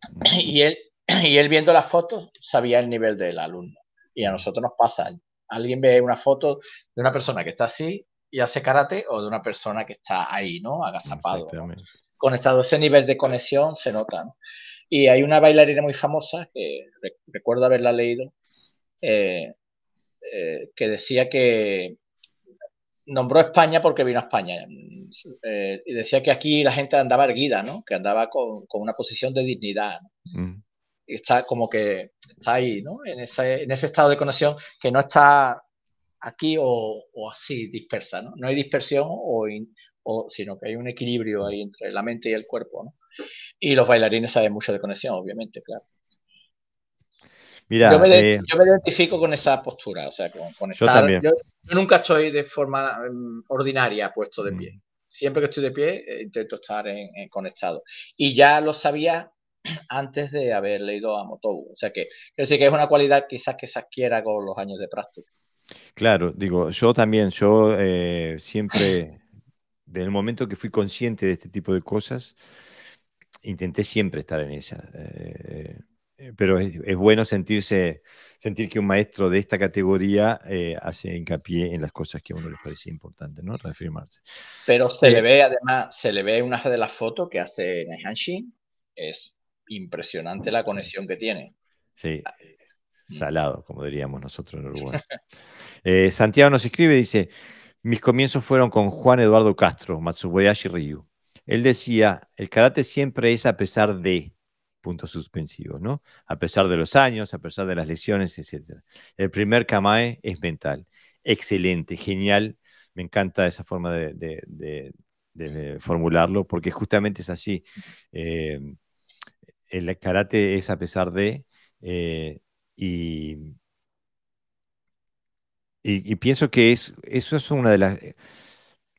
Y él, y él viendo las fotos sabía el nivel del alumno. Y a nosotros nos pasa alguien ve una foto de una persona que está así y hace karate o de una persona que está ahí, ¿no? Agazapado. Conectado. Ese nivel de conexión se nota. Y hay una bailarina muy famosa que recuerdo haberla leído, eh, eh, que decía que nombró España porque vino a España. Mm, eh, y decía que aquí la gente andaba erguida, ¿no? Que andaba con, una posición de dignidad. ¿no? Mm está como que está ahí, ¿no? En ese, en ese estado de conexión que no está aquí o, así dispersa, ¿no? No hay dispersión, o, o, sino que hay un equilibrio ahí entre la mente y el cuerpo, ¿no? Y los bailarines saben mucho de conexión, obviamente, claro. Mira, yo, me, eh, identifico con esa postura, o sea, con, estar, yo, Yo, nunca estoy de forma em, ordinaria puesto de pie mm. siempre que estoy de pie eh, intento estar conectado. Y ya lo sabía antes de haber leído a Motobu. O sea que, que es una cualidad quizás que se adquiera con los años de práctica. Claro, digo, yo también, yo eh, siempre, desde el momento que fui consciente de este tipo de cosas, intenté siempre estar en ellas. Eh, eh, pero es, bueno sentirse, sentir que un maestro de esta categoría hace hincapié en las cosas que a uno le parecía importante, ¿no? Reafirmarse. Pero se le ve, además, se le ve una de las fotos que hace en es impresionante la conexión que tiene. Sí, ah, eh, salado, como diríamos nosotros en Uruguay. Eh, Santiago nos escribe y dice, mis comienzos fueron con Juan Eduardo Castro, Matsubayashi Ryu. Él decía, el karate siempre es a pesar de puntos suspensivos, ¿no? A pesar de los años, a pesar de las lesiones, etc. El primer kamae es mental. Excelente, genial. Me encanta esa forma de, formularlo porque justamente es así. Eh, el karate es a pesar de, eh, y, pienso que es, eso es una de las,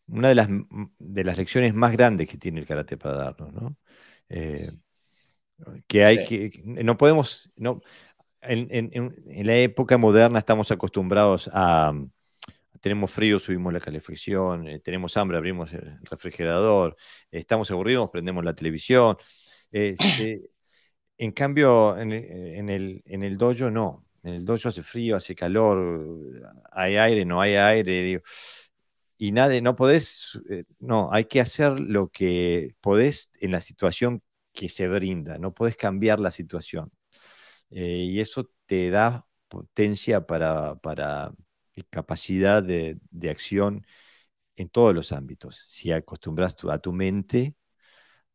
una de las, de las lecciones más grandes que tiene el karate para darnos, ¿no? Eh, que hay que, no podemos, no, en, la época moderna estamos acostumbrados a, tenemos frío, subimos la calefacción, eh, tenemos hambre, abrimos el refrigerador, estamos aburridos, prendemos la televisión. En cambio, eh, en, el, en el dojo no. En el dojo hace frío, hace calor, hay aire, no hay aire. Y nadie no podés, eh, no, hay que hacer lo que podés en la situación que se brinda, no podés cambiar la situación. Eh, y eso te da potencia para, para capacidad de, de, acción en todos los ámbitos. Si acostumbras tu, a tu mente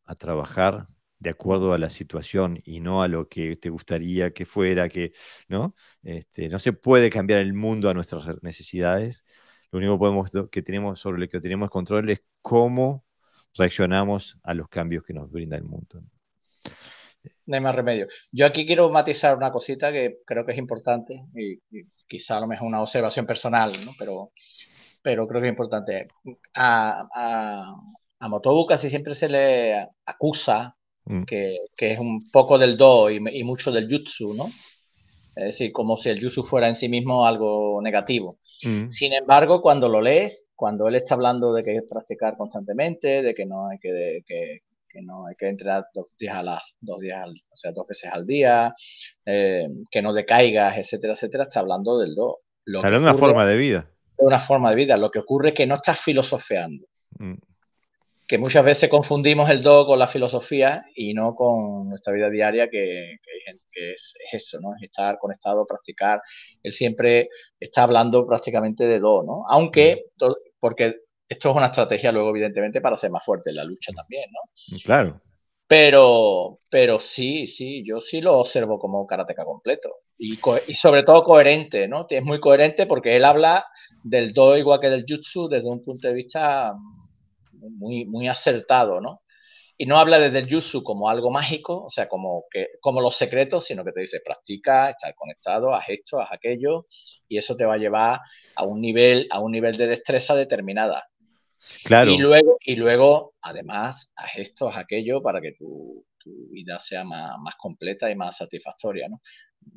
a trabajar de acuerdo a la situación y no a lo que te gustaría que fuera, que, ¿no? Este, no se puede cambiar el mundo a nuestras necesidades. Lo único podemos, que tenemos sobre lo que tenemos control es cómo reaccionamos a los cambios que nos brinda el mundo. No hay más remedio. Yo aquí quiero matizar una cosita que creo que es importante y, quizá a lo mejor una observación personal, ¿no? pero, pero creo que es importante. A, a, a Motobu casi siempre se le acusa Mm. que, que, es un poco del do y, mucho del jutsu, ¿no? Es decir, como si el jutsu fuera en sí mismo algo negativo. Mm. Sin embargo, cuando lo lees, cuando él está hablando de que hay que practicar constantemente, de que no hay que, entrar que, no hay que entrar dos días a dos días o sea dos veces al día eh, que no decaigas etcétera etcétera está hablando del do lo está una forma de vida de una forma de vida lo que ocurre es que no estás filosofeando mm muchas veces confundimos el do con la filosofía y no con nuestra vida diaria, que, es, eso, ¿no? estar conectado, practicar. Él siempre está hablando prácticamente de do, ¿no? Aunque, mm. porque esto es una estrategia luego, evidentemente, para ser más fuerte en la lucha también, ¿no? Mm, claro. Pero, pero sí, sí, yo sí lo observo como karateka karateca completo. Y, y, sobre todo coherente, ¿no? Es muy coherente porque él habla del do igual que del jutsu desde un punto de vista muy, muy acertado, ¿no? Y no habla desde el yusu como algo mágico, o sea, como, que, como los secretos, sino que te dice, practica, estar conectado, haz esto, haz aquello, y eso te va a llevar a un nivel, a un nivel de destreza determinada. Claro. Y luego, y luego además, haz esto, haz aquello para que tu, tu vida sea más, más, completa y más satisfactoria, ¿no?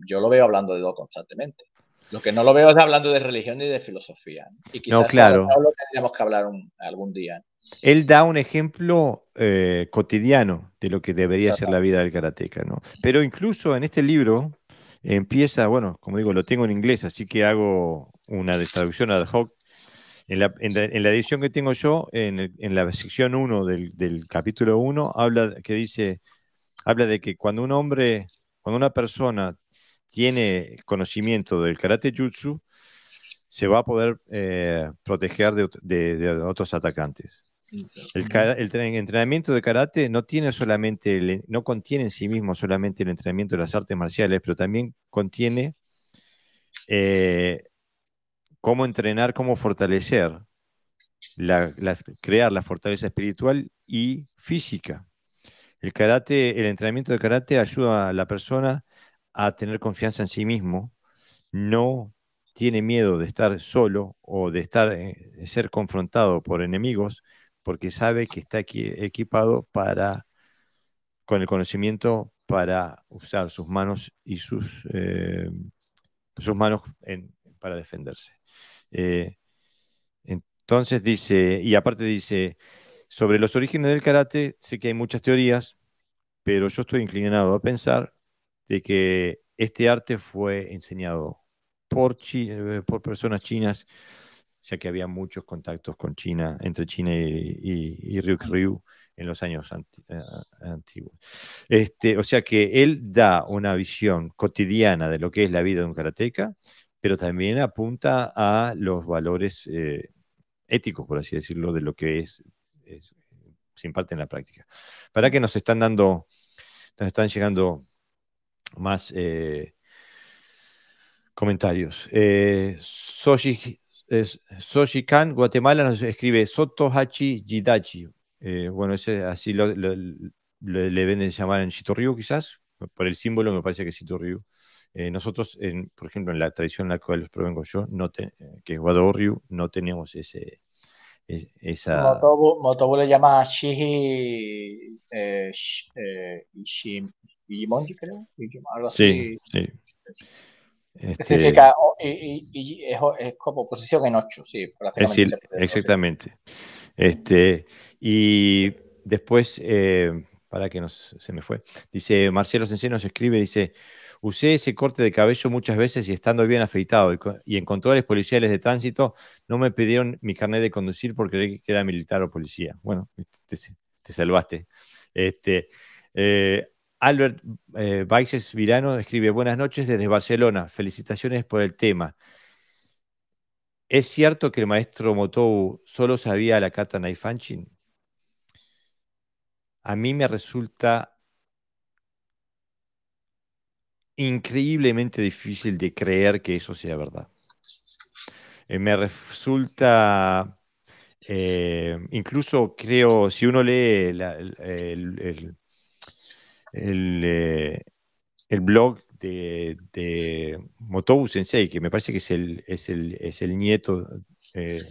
Yo lo veo hablando de dos constantemente. Lo que no lo veo es hablando de religión ni de filosofía. Y quizás no, claro. Lo tendríamos que hablar algún día. Él da un ejemplo eh, cotidiano de lo que debería ser la vida del karateca, ¿no? Pero incluso en este libro empieza, bueno, como digo, lo tengo en inglés, así que hago una traducción ad hoc. En la, edición que tengo yo, en, la sección 1 del, capítulo 1, habla que dice, habla de que cuando un hombre, cuando una persona tiene conocimiento del karate jutsu, se va a poder eh, proteger de, otros atacantes. El, entrenamiento de karate no tiene solamente, no contiene en sí mismo solamente el entrenamiento de las artes marciales, pero también contiene eh, cómo entrenar, cómo fortalecer, crear la fortaleza espiritual y física. El karate, el entrenamiento de karate ayuda a la persona a tener confianza en sí mismo, no tiene miedo de estar solo o de, estar, eh, ser confrontado por enemigos, porque sabe que está equipado para, con el conocimiento para usar sus manos y sus, eh, sus manos para defenderse. Eh, entonces dice, y aparte dice, sobre los orígenes del karate, sé que hay muchas teorías, pero yo estoy inclinado a pensar de que este arte fue enseñado por, eh, por personas chinas, ya que había muchos contactos con China, entre China y, y, Ryukyu en los años eh, antiguos. Este, o sea que él da una visión cotidiana de lo que es la vida de un karateca, pero también apunta a los valores eh, éticos, por así decirlo, de lo que es, sin se imparte en la práctica. Para que nos están dando, nos están llegando más eh, comentarios. Soshi, eh, Soshi Kan Guatemala, nos escribe Soto Hachi Jidachi. Eh, bueno, ese, así lo, le venden llamar en Ryu, quizás. Por el símbolo me parece que es Shitoryu. nosotros, por ejemplo, en la tradición en la cual provengo yo, no que es Ryu, no tenemos ese, esa... Motobu, le llama Shihi yo creo. Sí, sí. y, es, como posición en 8, sí, prácticamente. exactamente. Este, y después, eh, para que no se me fue, dice Marcelo Sensei nos escribe, dice, usé ese corte de cabello muchas veces y estando bien afeitado y, en controles policiales de tránsito no me pidieron mi carnet de conducir porque era militar o policía. Bueno, te, salvaste. Este, eh, Albert eh, Baixes Virano escribe, buenas noches desde Barcelona, felicitaciones por el tema. ¿Es cierto que el maestro Motou solo sabía la y Fanchin? A mí me resulta increíblemente difícil de creer que eso sea verdad. Eh, me resulta, eh, incluso creo, si uno lee el eh, el, blog de, de, Motobu Sensei, que me parece que es el, es el, nieto eh,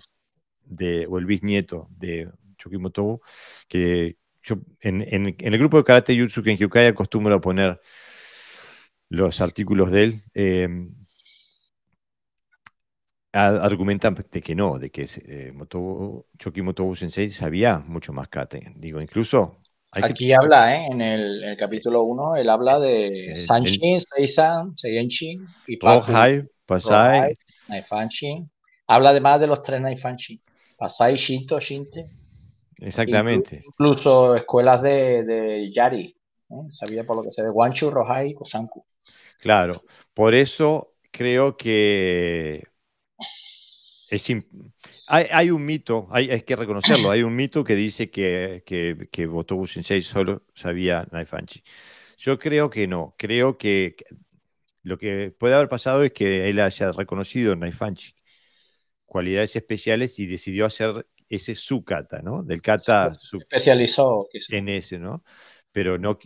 de, o el bisnieto de Choki Motobu, que en, el grupo de Karate yutsu que en Hyukai acostumbro a poner los artículos de él, eh, argumentan de que no, de que eh, Motobu, Motobu Sensei sabía mucho más Kate. Digo, incluso Aquí habla, ¿eh? en, el, capítulo 1, él habla de el, Sanshin, Seisan, y Rohai, Pasai. Naifanshin. Habla además de los tres Naifanshin. Pasai, Shinto, Shinte. Exactamente. Incluso, escuelas de, de Yari, ¿eh? sabida por lo que se ve, Wanchu, Rohai y Kosanku. Claro, por eso creo que es, hay, un mito, hay, que reconocerlo, hay un mito que dice que, que, que Botobu Sensei solo sabía Naifanchi. Yo creo que no, creo que lo que puede haber pasado es que él haya reconocido Naifanchi cualidades especiales y decidió hacer ese su kata, ¿no? Del kata se especializó en ese, ¿no? Pero no,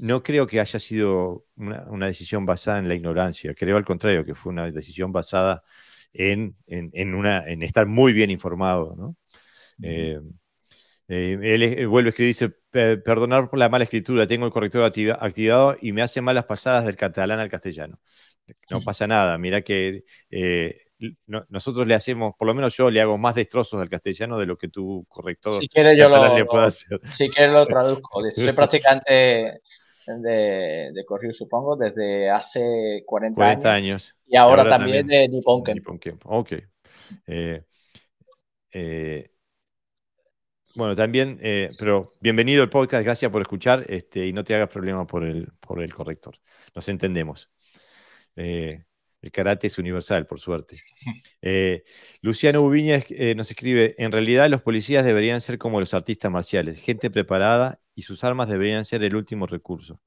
no creo que haya sido una, una decisión basada en la ignorancia, creo al contrario, que fue una decisión basada en, estar muy bien informado. Eh, eh, él eh, vuelve a escribir, dice, perdonar por la mala escritura, tengo el corrector activado y me hace malas pasadas del catalán al castellano. No mm. pasa nada, mira que nosotros le hacemos, por lo menos yo le hago más destrozos al castellano de lo que tu corrector si quiere, yo le hacer. Si quieres lo traduzco, soy practicante de, de supongo, desde hace 40, 40 años. Y, ahora también, de Nippon Ok. Eh, eh, bueno, también, eh, pero bienvenido al podcast, gracias por escuchar este, y no te hagas problema por el, por el corrector. Nos entendemos. El karate es universal, por suerte. Eh, Luciano Ubiña eh, nos escribe, en realidad los policías deberían ser como los artistas marciales, gente preparada y sus armas deberían ser el último recurso.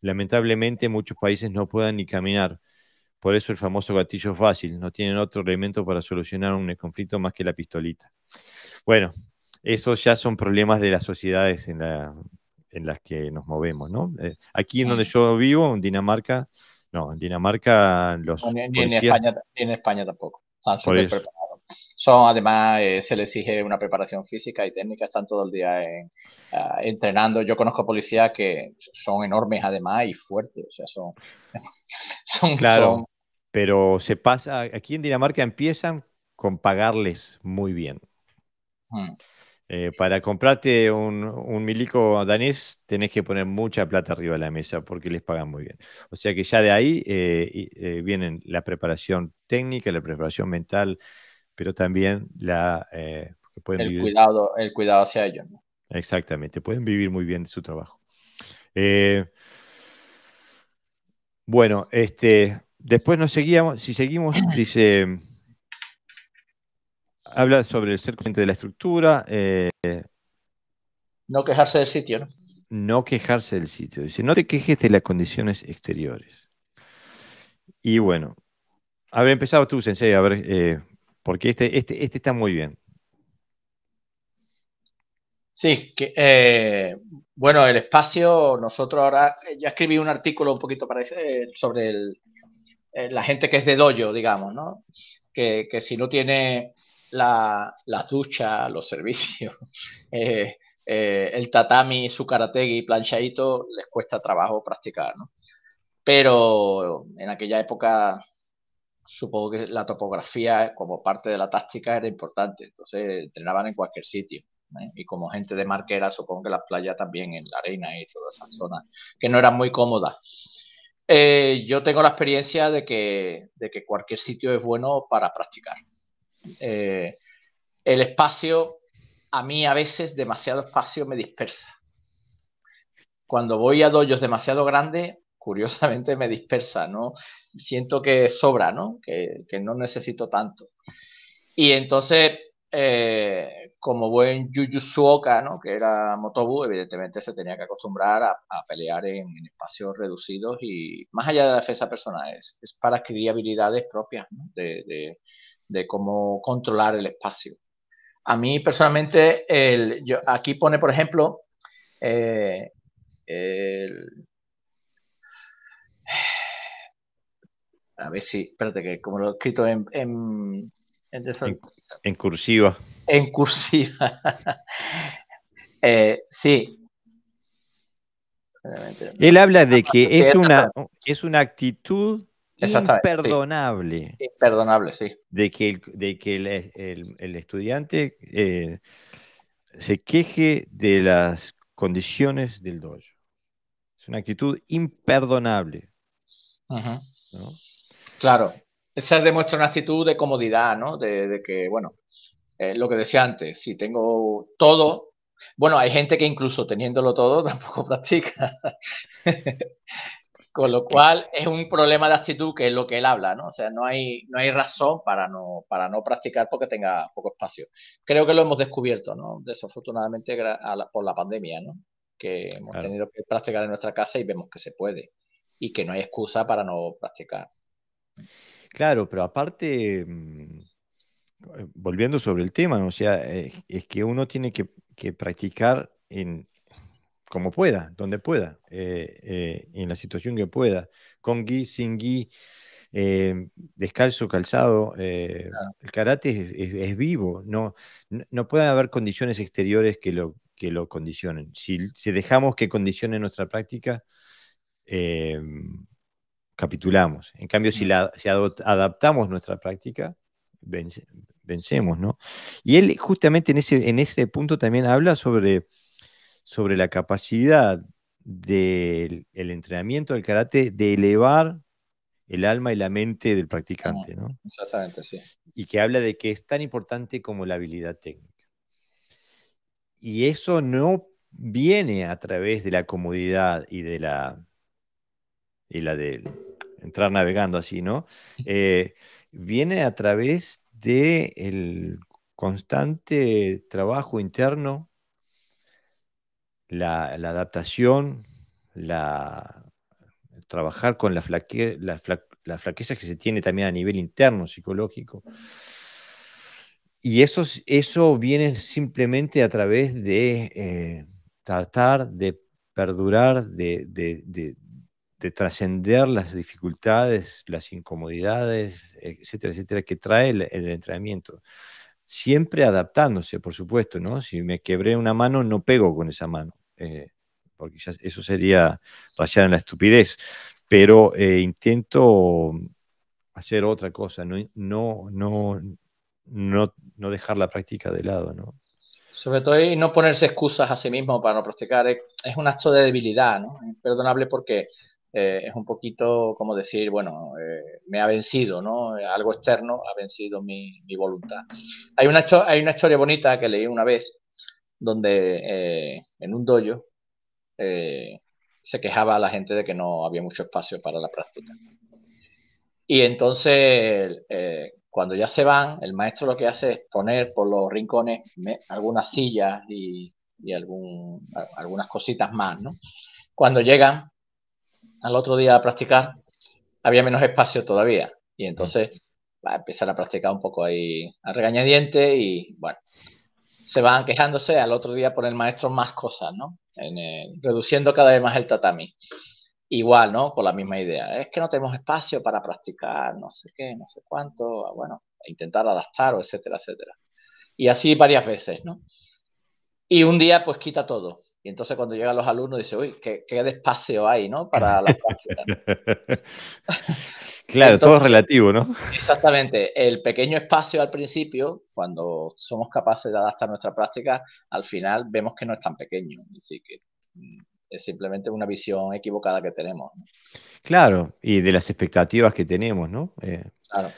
Lamentablemente muchos países no pueden ni caminar. Por eso el famoso gatillo fácil. No tienen otro elemento para solucionar un conflicto más que la pistolita. Bueno, esos ya son problemas de las sociedades en, las que nos movemos. ¿no? Eh, aquí en donde yo vivo, en Dinamarca, no, en Dinamarca los. en España, ni, España, tampoco. Están súper preparados. Son, además, eh, se les exige una preparación física y técnica, están todo el día ah, entrenando. Yo conozco policías que son enormes, además, y fuertes. O sea, son. son claro. Pero se pasa. Aquí en Dinamarca empiezan con pagarles muy bien. Hmm. Eh, para comprarte un, milico danés tenés que poner mucha plata arriba de la mesa porque les pagan muy bien. O sea que ya de ahí eh, eh, vienen la preparación técnica, la preparación mental, pero también la... el, cuidado, el cuidado hacia ellos. Exactamente, pueden vivir muy bien de su trabajo. bueno, este, después nos seguíamos, si seguimos, dice habla sobre el ser consciente de la estructura. Eh, no quejarse del sitio, ¿no? No quejarse del sitio. Dice, no te quejes de las condiciones exteriores. Y bueno, haber empezado tú, Sensei, a ver, eh, porque este, este, este está muy bien. Sí, que, eh, bueno, el espacio, nosotros ahora, ya escribí un artículo un poquito para sobre la gente que es de dojo, digamos, ¿no? Que, que si no tiene la, las duchas, los servicios, eh, eh, el tatami, su karategui, planchadito, les cuesta trabajo practicar, ¿no? Pero en aquella época supongo que la topografía como parte de la táctica era importante, entonces entrenaban en cualquier sitio. Y como gente de marquera, supongo que las playas también en la arena y todas esas zonas, que no eran muy cómodas. Eh, yo tengo la experiencia de que cualquier sitio es bueno para practicar. Eh, el espacio, a mí a veces demasiado espacio me dispersa. Cuando voy a doyos demasiado grande curiosamente me dispersa, ¿no? Siento que sobra, ¿no? Que, no necesito tanto. Y entonces, eh, como buen yuju Suoka, ¿no? Que era Motobu, evidentemente se tenía que acostumbrar a, pelear en, espacios reducidos y más allá de la defensa personal, es, para adquirir habilidades propias, de, de cómo controlar el espacio. A mí personalmente, el, yo, aquí pone, por ejemplo, eh, a ver si, espérate, que como lo he escrito en, en, cursiva. En cursiva. Eh, sí. Él habla de ah, que es una, es una actitud imperdonable. Imperdonable, sí. De que el, de que el, el, estudiante eh, se queje de las condiciones del dojo. Es una actitud imperdonable. Claro, esa demuestra una actitud de comodidad, ¿no? De, de que, bueno, eh, lo que decía antes, si tengo todo, bueno, hay gente que incluso teniéndolo todo tampoco practica. Con lo cual es un problema de actitud que es lo que él habla, ¿no? O sea, no hay, no hay razón para no, para no practicar porque tenga poco espacio. Creo que lo hemos descubierto, ¿no? Desafortunadamente por la pandemia, ¿no? Que hemos tenido que practicar en nuestra casa y vemos que se puede y que no hay excusa para no practicar. Claro, pero aparte, mm, eh, volviendo sobre el tema, ¿no? O sea, eh, es que uno tiene que practicar en, como pueda, donde pueda, eh, eh, en la situación que pueda, con gui, sin gui, eh, descalzo, calzado. El karate es, vivo, no, no pueden haber condiciones exteriores que lo, que lo condicionen. Si, si dejamos que condicione nuestra práctica, capitulamos. En cambio, si, mm. la, adaptamos nuestra práctica, vencemos, ¿no? Y él justamente en ese, en ese punto también habla sobre sobre la capacidad del entrenamiento del karate de elevar el alma y la mente del practicante, ¿no? Exactamente, sí. Y que habla de que es tan importante como la habilidad técnica. Y eso no viene a través de la comodidad y de la, y la de entrar navegando así, ¿no? Eh, viene a través del el constante trabajo interno la, adaptación, la, trabajar con la, flaqueza que se tiene también a nivel interno, psicológico. Y eso, viene simplemente a través de eh, tratar de perdurar, de, trascender las dificultades, las incomodidades, etcétera, etcétera, que trae el entrenamiento siempre adaptándose, por supuesto, ¿no? Si me quebré una mano, no pego con esa mano, eh, porque eso sería rayar en la estupidez, pero eh, intento hacer otra cosa, no, no, no, no, dejar la práctica de lado, ¿no? Sobre todo y no ponerse excusas a sí mismo para no practicar. Eh, es un acto de debilidad, ¿no? Imperdonable porque eh, es un poquito como decir, bueno, eh, me ha vencido, ¿no? Eh, algo externo ha vencido mi, voluntad. Hay una, historia bonita que leí una vez, donde en un dojo se quejaba a la gente de que no había mucho espacio para la práctica. Y entonces, cuando ya se van, el maestro lo que hace es poner por los rincones algunas sillas y, algunas cositas más, ¿no? Cuando llegan, al otro día a practicar, había menos espacio todavía. Y mm. entonces va a empezar a practicar un poco ahí a regañadiente y bueno, se van quejándose al otro día por el maestro más cosas, ¿no? reduciendo cada vez más el tatami. Igual, ¿no? Con la misma idea. Es que no tenemos espacio para practicar, no sé qué, no sé cuánto, bueno, intentar adaptar o etcétera, etcétera. Y así varias veces, ¿no? Y un día pues quita todo. Y entonces cuando llegan los alumnos dice, uy, qué, despacio hay, ¿no? Para la práctica. claro, todo relativo, ¿no? Exactamente. El pequeño espacio al principio, cuando somos capaces de adaptar nuestra práctica, al final vemos que no es tan pequeño. Así que mm, es simplemente una visión equivocada que tenemos. Claro, y de las expectativas que tenemos, ¿no? Eh, claro.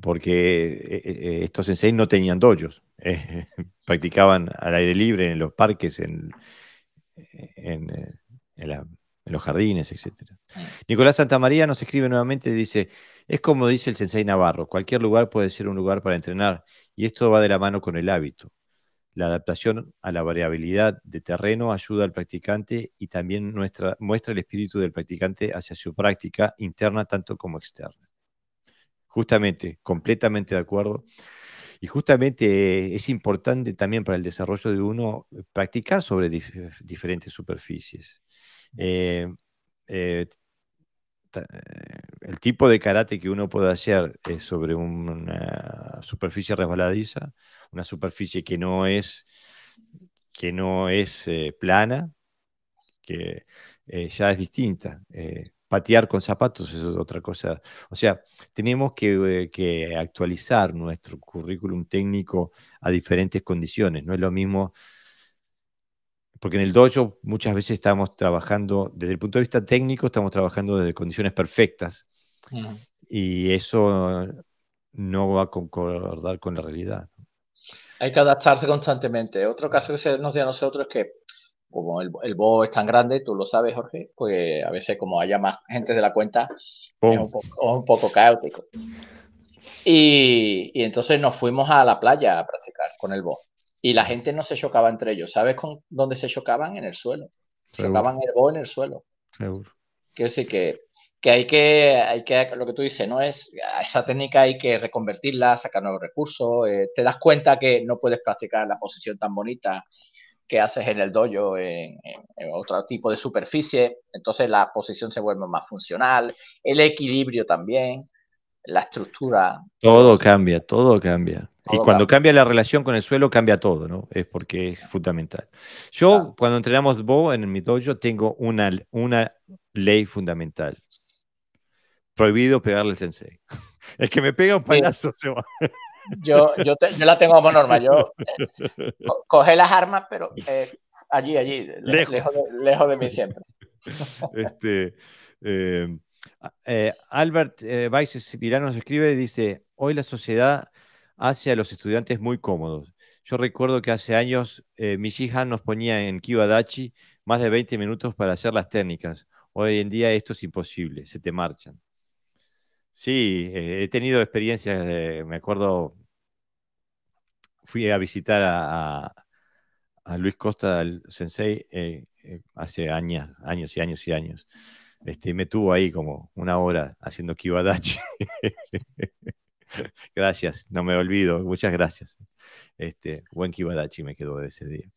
Porque eh, eh, estos enseñes no tenían doyos, practicaban al aire libre, en los parques, en, eh, en, los jardines, etc. Nicolás Santamaría nos escribe nuevamente, dice, es como dice el sensei Navarro, cualquier lugar puede ser un lugar para entrenar y esto va de la mano con el hábito. La adaptación a la variabilidad de terreno ayuda al practicante y también muestra el espíritu del practicante hacia su práctica interna tanto como externa. Justamente, completamente de acuerdo. Y justamente es importante también para el desarrollo de uno eh, practicar sobre eh, diferentes superficies. Eh, el tipo de karate que uno puede hacer es sobre una superficie resbaladiza, una superficie que no es, que no es plana, que ya es distinta patear con zapatos, eso es otra cosa. O sea, tenemos eh, que, actualizar nuestro currículum técnico a diferentes condiciones. No es lo mismo, porque en el dojo muchas veces estamos trabajando, desde el punto de vista técnico, estamos trabajando desde condiciones perfectas. Y eso no va a concordar con la realidad. Hay que adaptarse constantemente. Otro caso que se nos dio a nosotros es que como el, el BO es tan grande, tú lo sabes, Jorge, pues a veces como haya más gente de la cuenta, es, un poco, caótico. Y, entonces nos fuimos a la playa a practicar con el BO. Y la gente no se chocaba entre ellos. ¿Sabes dónde se chocaban? En el suelo. Chocaban el BO en el suelo. Seguro. Quiero decir que, que, hay que hay que, lo que tú dices, ¿no? Es, esa técnica hay que reconvertirla, sacar nuevos recursos. Eh, te das cuenta que no puedes practicar la posición tan bonita que haces en el dojo en, otro tipo de superficie, entonces la posición se vuelve más funcional, el equilibrio también, la estructura. Todo cambia, todo cambia. y cuando cambia. la relación con el suelo, cambia todo, ¿no? Es porque es fundamental. Yo, cuando entrenamos Bo en mi dojo, tengo una, una ley fundamental. Prohibido pegarle al sensei. El que me pega un palazo se va yo, yo, la tengo como norma. Yo coge las armas, pero eh, allí, allí, lejos. de, mí siempre. Este, em, eh, Albert Vices eh, Virano nos escribe dice: Hoy la sociedad hace a los estudiantes muy cómodos. Yo recuerdo que hace años mis hija nos ponía en kiwadachi más de 20 minutos para hacer las técnicas. Hoy en día esto es imposible, se te marchan. Sí, eh, he tenido experiencias, me acuerdo, fui a visitar a, Luis Costa, el sensei, eh, eh, hace años, años y años y años. Este, me tuvo ahí como una hora haciendo kibadachi. gracias, no me olvido, muchas gracias. Este, buen kibadachi me quedó de ese día.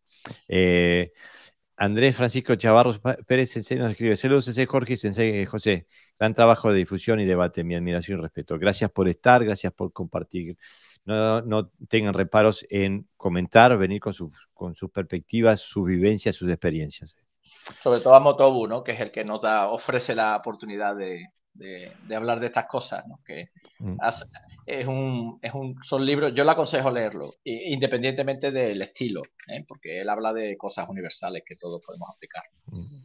Andrés Francisco Chavarros Pérez Sensei nos escribe, saludos Jorge y Sensei eh, José, gran trabajo de difusión y debate, mi admiración y respeto. Gracias por estar, gracias por compartir. No, no tengan reparos en comentar, venir con sus, con sus perspectivas, sus vivencias, sus experiencias. Sobre todo a Motobu, ¿no? que es el que nos da, ofrece la oportunidad de, de, hablar de estas cosas, que mm. es un, es un, son libros, yo le aconsejo leerlo, independientemente del estilo, ¿eh? porque él habla de cosas universales que todos podemos aplicar. Mm.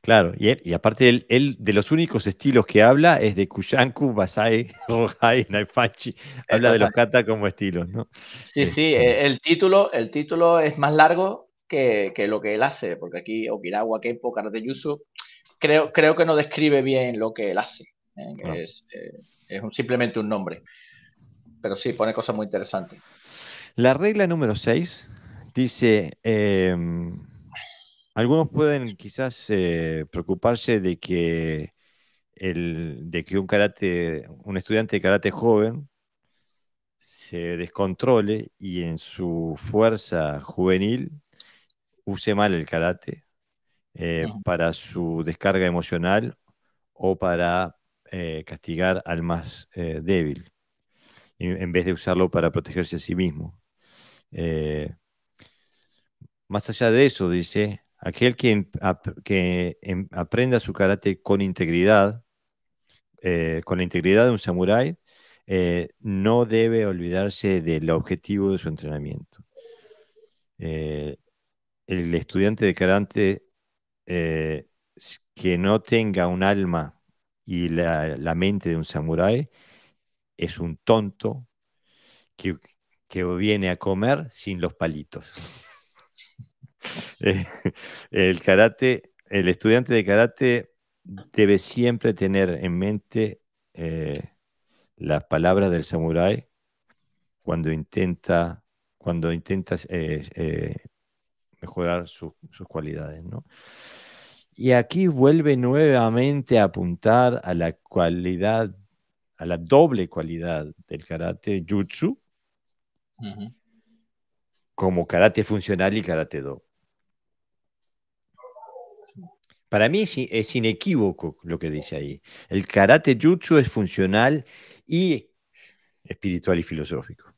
Claro, y, y aparte él, él, de los únicos estilos que habla es de Kushanku, Basai, Rohai, Naifachi. Habla de los kata como estilos, ¿no? Sí, sí, este, eh, el título, el título es más largo que, lo que él hace, porque aquí Okinawa, Kempo, Karate Yusu creo, que no describe bien lo que él hace. ¿eh? Ah. Es, eh, simplemente un nombre. Pero sí, pone cosas muy interesantes. La regla número 6 dice, eh, algunos pueden quizás preocuparse de que, el, de que un, karate, un estudiante de karate joven se descontrole y en su fuerza juvenil use mal el karate eh, para su descarga emocional o para eh, castigar al más eh, débil, en vez de usarlo para protegerse a sí mismo. más allá de eso, dice, aquel que, em-, que em-, aprenda su karate con integridad, con la integridad de un samurái, no debe olvidarse del objetivo de su entrenamiento. el estudiante de karate eh, que no tenga un alma y la, mente de un samurái es un tonto que, viene a comer sin los palitos. Eh, el karate, el estudiante de karate debe siempre tener en mente eh, las palabras del samurái cuando intenta, cuando intenta mejorar sus cualidades. Y aquí vuelve nuevamente a apuntar a la cualidad, a la doble cualidad del karate jutsu, como karate funcional y karate do. Para mí es, inequívoco lo que dice ahí. El karate jutsu es funcional y espiritual y filosófico.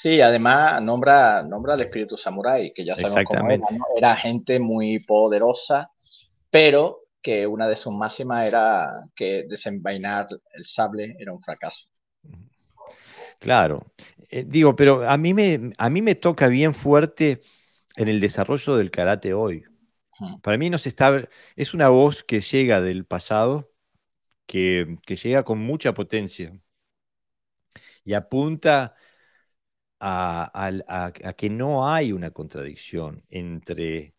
Sí, además nombra, nombra al espíritu samurái, que ya sabemos cómo era, era gente muy poderosa, pero que una de sus máximas era que desenvainar el sable era un fracaso. Claro, eh, digo, pero a mí, me, a mí me toca bien fuerte en el desarrollo del karate hoy. Para mí nos está, es una voz que llega del pasado, que, que llega con mucha potencia y apunta a, que no hay una contradicción entre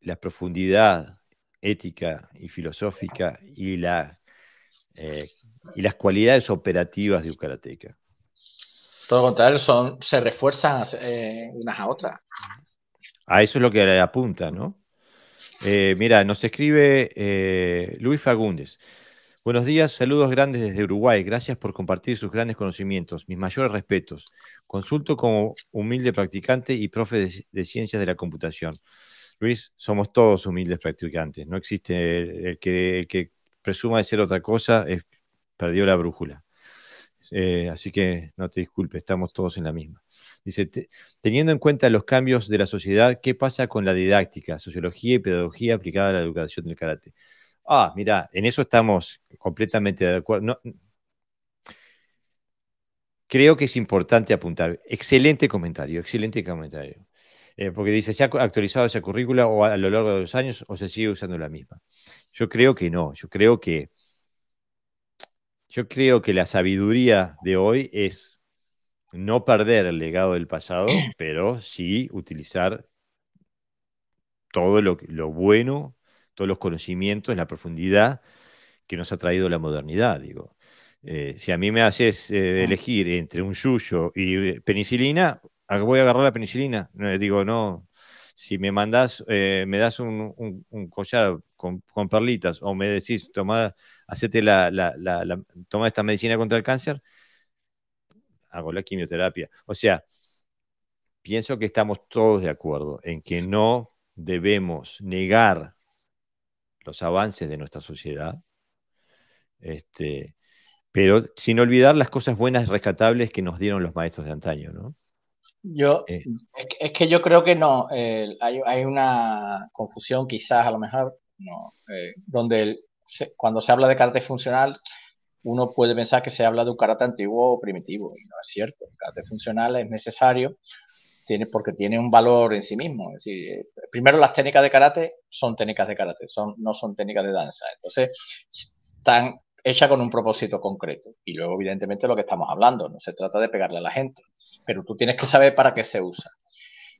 la profundidad ética y filosófica y, eh, las cualidades operativas de Eucarateca. Todo lo contrario, son, se refuerzan eh, unas a otras. A eso es lo que le apunta, ¿no? Eh, mira, nos escribe Luis Fagundes. Buenos días, saludos grandes desde Uruguay. Gracias por compartir sus grandes conocimientos. Mis mayores respetos. Consulto como humilde practicante y profe de, ciencias de la computación. Luis, somos todos humildes practicantes. No existe el, que, presuma de ser otra cosa, perdió la brújula. Eh, así que no te disculpes, estamos todos en la misma. Dice, teniendo en cuenta los cambios de la sociedad, ¿qué pasa con la didáctica, sociología y pedagogía aplicada a la educación del karate? Ah, mira, en eso estamos completamente de acuerdo. creo que es importante apuntar. Excelente comentario, excelente comentario. Eh, porque dice, ¿se ha actualizado esa currícula o a, lo largo de los años o se sigue usando la misma? Yo creo que no, yo creo que yo creo que la sabiduría de hoy es no perder el legado del pasado, pero sí utilizar todo lo, lo bueno, todos los conocimientos, la profundidad que nos ha traído la modernidad, digo. Eh, si a mí me haces eh, elegir entre un yuyo y eh, penicilina, voy a agarrar la penicilina. No, digo, no, si me mandás, me das un, collar con, perlitas o me decís, toma, hacete la toma esta medicina contra el cáncer, hago la quimioterapia. O sea, pienso que estamos todos de acuerdo en que no debemos negar los avances de nuestra sociedad, este, pero sin olvidar las cosas buenas, y rescatables que nos dieron los maestros de antaño, ¿no? Yo, eh, es, que yo creo que no, hay, una confusión quizás a lo mejor, eh, donde cuando se habla de karate funcional, uno puede pensar que se habla de un karate antiguo o primitivo, y no es cierto. El karate funcional es necesario tiene, porque tiene un valor en sí mismo. Eh, primero, las técnicas de karate son técnicas de karate, son, no son técnicas de danza. Entonces, están hecha con un propósito concreto. Y luego, evidentemente, lo que estamos hablando, no se trata de pegarle a la gente, pero tú tienes que saber para qué se usa.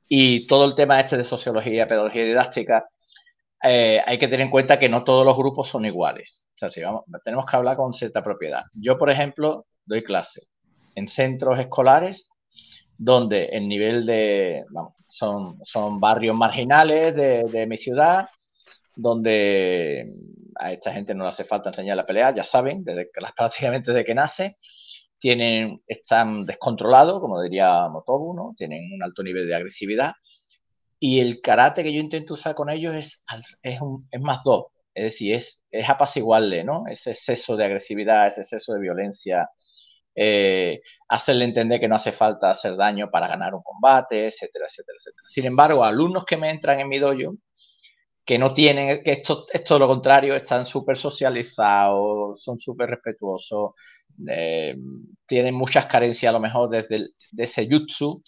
Y todo el tema este de sociología, pedagogía didáctica, eh, hay que tener en cuenta que no todos los grupos son iguales. O sea, si vamos, tenemos que hablar con cierta propiedad. Yo, por ejemplo, doy clase en centros escolares donde el nivel de, son, barrios marginales de mi ciudad, donde a esta gente no le hace falta enseñar la pelea, ya saben, desde que, prácticamente desde que nace, tienen, están descontrolados, como diría Motobu, tienen un alto nivel de agresividad. Y el karate que yo intento usar con ellos es, más dos, es decir, es, es apaciguarle, ¿no? Ese exceso de agresividad, ese exceso de violencia, eh, hacerle entender que no hace falta hacer daño para ganar un combate, etcétera, etcétera, etcétera. Sin embargo, alumnos que me entran en mi dojo, que no tienen, que esto es todo lo contrario, están súper socializados, son súper respetuosos, eh, tienen muchas carencias a lo mejor desde el, de ese jutsu,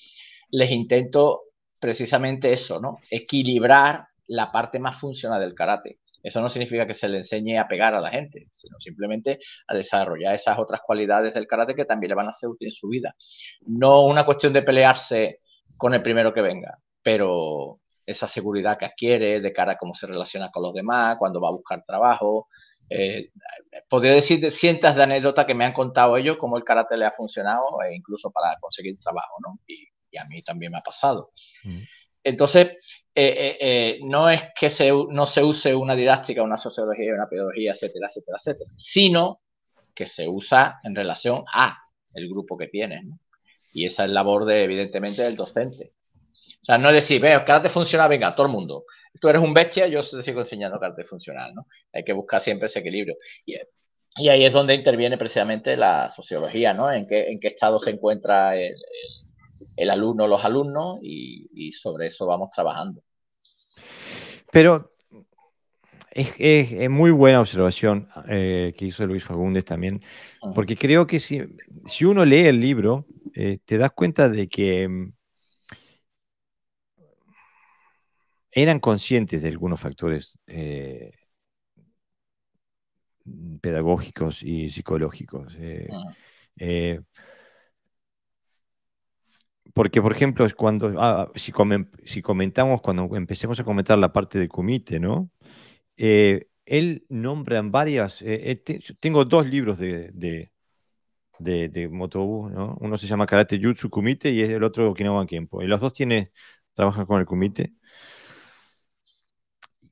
les intento precisamente eso, ¿no? Equilibrar la parte más funcional del karate. Eso no significa que se le enseñe a pegar a la gente, sino simplemente a desarrollar esas otras cualidades del karate que también le van a ser útiles en su vida. No una cuestión de pelearse con el primero que venga, pero esa seguridad que adquiere de cara a cómo se relaciona con los demás, cuando va a buscar trabajo. Eh, podría decir cientos de anécdotas que me han contado ellos, cómo el carácter le ha funcionado, e incluso para conseguir trabajo, ¿no? Y, a mí también me ha pasado. Mm. Entonces, eh, eh, no es que se, no se use una didáctica, una sociología, una pedagogía, etcétera, etcétera, etcétera, sino que se usa en relación a el grupo que tienes, Y esa es labor de, evidentemente, del docente. O sea, no es decir, veo, karate funciona? venga, todo el mundo. Tú eres un bestia, yo te sigo enseñando arte funcional, ¿no? Hay que buscar siempre ese equilibrio. Y, ahí es donde interviene precisamente la sociología, ¿no? En qué, estado se encuentra el, alumno, los alumnos, y, sobre eso vamos trabajando. Pero es, muy buena observación eh, que hizo Luis Fagundes también, porque creo que si, uno lee el libro, eh, te das cuenta de que mm, eran conscientes de algunos factores eh, pedagógicos y psicológicos. Eh, eh, porque, por ejemplo, cuando, ah, si, comentamos, cuando empecemos a comentar la parte del comité, ¿no? él nombra en varias, tengo dos libros de, de, Motobu, Uno se llama Karate Jutsu Kumite y el otro Okinawa Kenpo. Y los dos tiene, trabaja con el comité.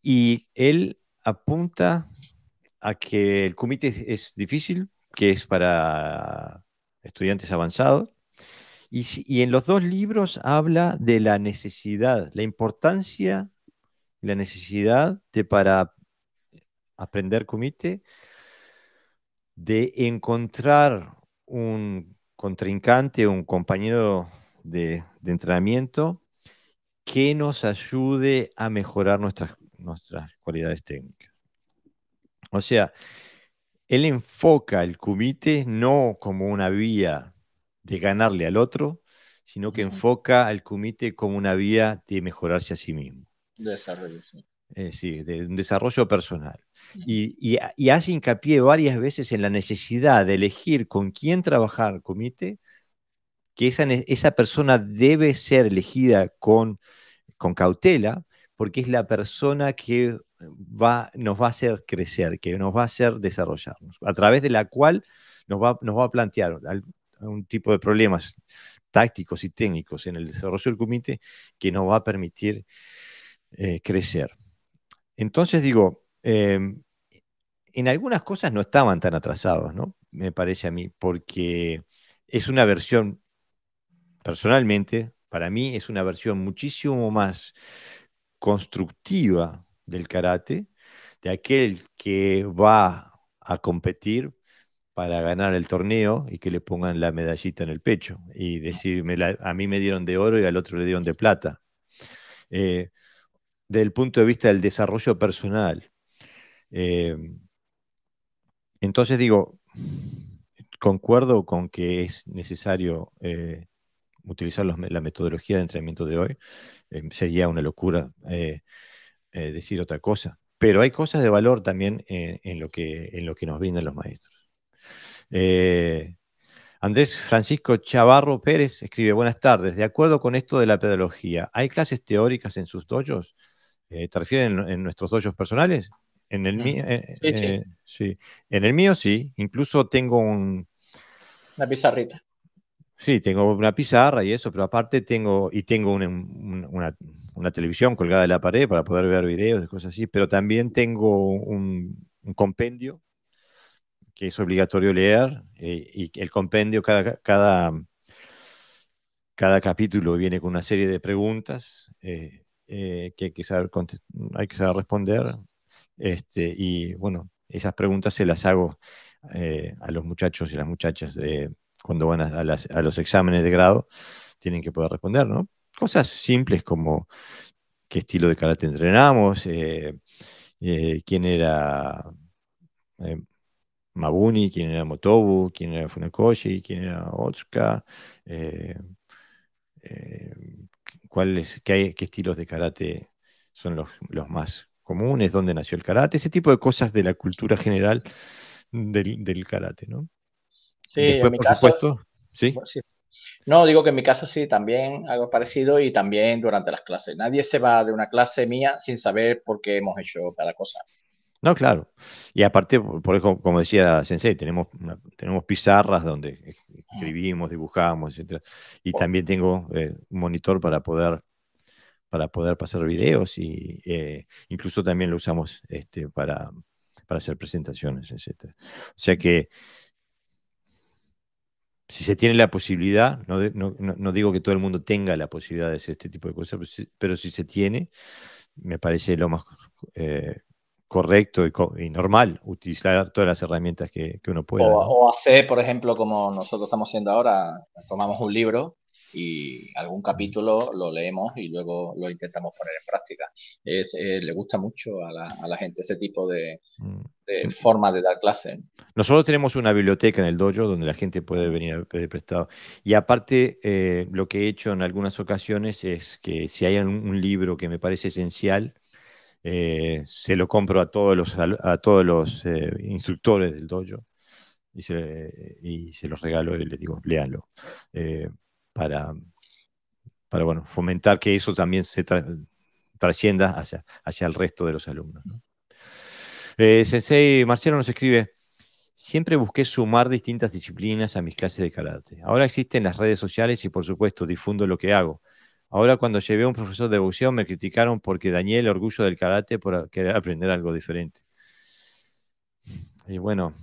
Y él apunta a que el comité es, difícil, que es para estudiantes avanzados. Y, en los dos libros habla de la necesidad, la importancia la necesidad de para aprender comité, de encontrar un contrincante, un compañero de entrenamiento que nos ayude a mejorar nuestras nuestras cualidades técnicas. O sea, él enfoca el comité no como una vía de ganarle al otro, sino que enfoca el comité como una vía de mejorarse a sí mismo. Desarrollo, sí. Eh, de desarrollo personal. y, y, hace hincapié varias veces en la necesidad de elegir con quién trabajar el comité, que esa, persona debe ser elegida con, con cautela, porque es la persona que va, nos va a hacer crecer, que nos va a hacer desarrollarnos, a través de la cual nos va, nos va a plantear algún tipo de problemas tácticos y técnicos en el desarrollo del comité que nos va a permitir eh, crecer. Entonces digo, em, en algunas cosas no estaban tan atrasados, ¿no? Me parece a mí, porque es una versión, personalmente, para mí es una versión muchísimo más constructiva del karate, de aquel que va a competir para ganar el torneo y que le pongan la medallita en el pecho y decirme, a mí me dieron de oro y al otro le dieron de plata. Eh, desde el punto de vista del desarrollo personal. Eh, entonces digo, concuerdo con que es necesario eh, utilizar la metodología de entrenamiento de hoy, eh, sería una locura eh, eh, decir otra cosa. Pero hay cosas de valor también en, lo, que, en lo que nos brindan los maestros. Andrés Francisco Chavarro Pérez escribe, buenas tardes, de acuerdo con esto de la pedagogía, ¿hay clases teóricas en sus doyos? ¿Te refieres en, nuestros dojos personales? En el, mm. mío, sí, En el mío sí, incluso tengo un... Una pizarrita. Sí, tengo una pizarra y eso, pero aparte tengo, y tengo una, televisión colgada de la pared para poder ver videos y cosas así, pero también tengo un, compendio que es obligatorio leer eh, y el compendio cada, cada, cada capítulo viene con una serie de preguntas eh, eh, que hay que saber, hay que saber responder. Este, y bueno, esas preguntas se las hago a los muchachos y las muchachas de cuando van a, los exámenes de grado, tienen que poder responder, ¿no? Cosas simples como qué estilo de karate entrenamos, eh, eh, quién era eh, Mabuni, quién era Motobu, quién era Funakoshi, quién era Otsuka, cuáles, qué, qué, estilos de karate son los, más comunes, dónde nació el karate, ese tipo de cosas de la cultura general del, del karate, ¿no? Sí, por supuesto, pues, ¿sí? No, digo que en mi casa sí, también algo parecido y también durante las clases. Nadie se va de una clase mía sin saber por qué hemos hecho cada cosa. No, claro. Y aparte, por eso, como decía Sensei, tenemos, tenemos pizarras donde escribimos, dibujamos, etc. Y también tengo eh, un monitor para poder, para poder pasar videos y eh, incluso también lo usamos este, para, para hacer presentaciones, etc. O sea que si se tiene la posibilidad, no, no, digo que todo el mundo tenga la posibilidad de hacer este tipo de cosas, pero si, se tiene, me parece lo más eh, correcto y, normal utilizar todas las herramientas que, uno pueda. o, hacer, por ejemplo, como nosotros estamos haciendo ahora, tomamos un libro y algún capítulo lo leemos y luego lo intentamos poner en práctica. Es, eh, le gusta mucho a la, gente ese tipo mm. de, forma de dar clase. Nosotros tenemos una biblioteca en el dojo donde la gente puede venir a pedir prestado. Y aparte, eh, lo que he hecho en algunas ocasiones es que si hay un, libro que me parece esencial, eh, se lo compro a todos los, a, todos los instructores del dojo. Y se, y los regalo y les digo, léanlo para, bueno, fomentar que eso también se trascienda hacia, el resto de los alumnos. Eh, sensei Marcelo nos escribe, siempre busqué sumar distintas disciplinas a mis clases de karate. Ahora existen las redes sociales y por supuesto difundo lo que hago. Ahora cuando llevé a un profesor de boxeo me criticaron porque dañé el orgullo del karate por querer aprender algo diferente. Y bueno,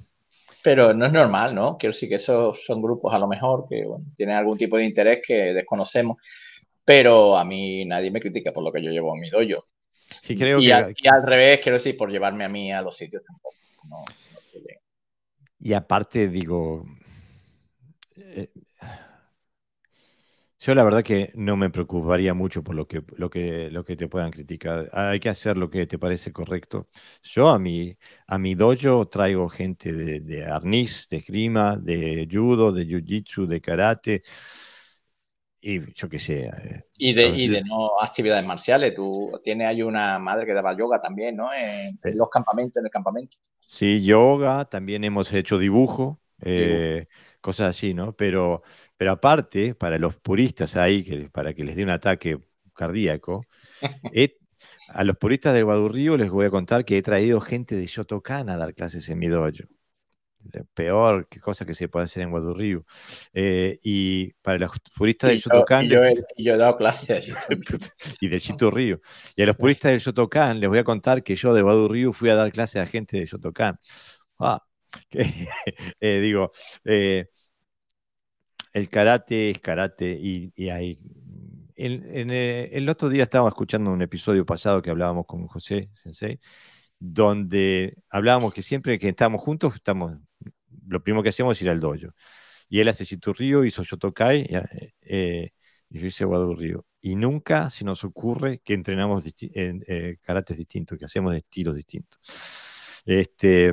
pero no es normal, ¿no? Quiero decir que esos son grupos a lo mejor que bueno, tienen algún tipo de interés que desconocemos, pero a mí nadie me critica por lo que yo llevo a mi doyo. Sí, creo que... y al revés, quiero decir, por llevarme a mí a los sitios tampoco. y aparte, digo, eh, yo la verdad que no me preocuparía mucho por lo que, lo que, lo que te puedan criticar. Hay que hacer lo que te parece correcto. Yo a mi, a mi dojo traigo gente de, de de esgrima, de judo, de jiu-jitsu, de karate. Y yo qué sé. Eh, y, de, y de, no actividades marciales. Tú tienes ahí una madre que daba yoga también, ¿no? En, los campamentos, en el campamento. Sí, yoga. También hemos hecho dibujo. Eh, cosas así, ¿no? Pero, pero aparte, para los puristas ahí, para que les dé un ataque cardíaco, eh, a los puristas del Guadurrío les voy a contar que he traído gente de Shotokan a dar clases en mi dojo. La peor cosa que se puede hacer en Guadurrío. Eh, y para los puristas de Shotokan. yo, he, dado clases y del Río. Y a los puristas del Shotokan les voy a contar que yo de Guadurrío fui a dar clases a gente de Shotokan. Ah, eh, digo, el karate es karate y, y hay... En, eh, el otro día estábamos escuchando un episodio pasado que hablábamos con José Sensei, donde hablábamos que siempre que estamos juntos, estamos, lo primero que hacemos es ir al dojo. Y él hace Chiturrío, hizo Yotokai, eh, eh y yo hice Río. Y nunca se nos ocurre que entrenamos en, eh, karates distintos, que hacemos estilos distintos. Este,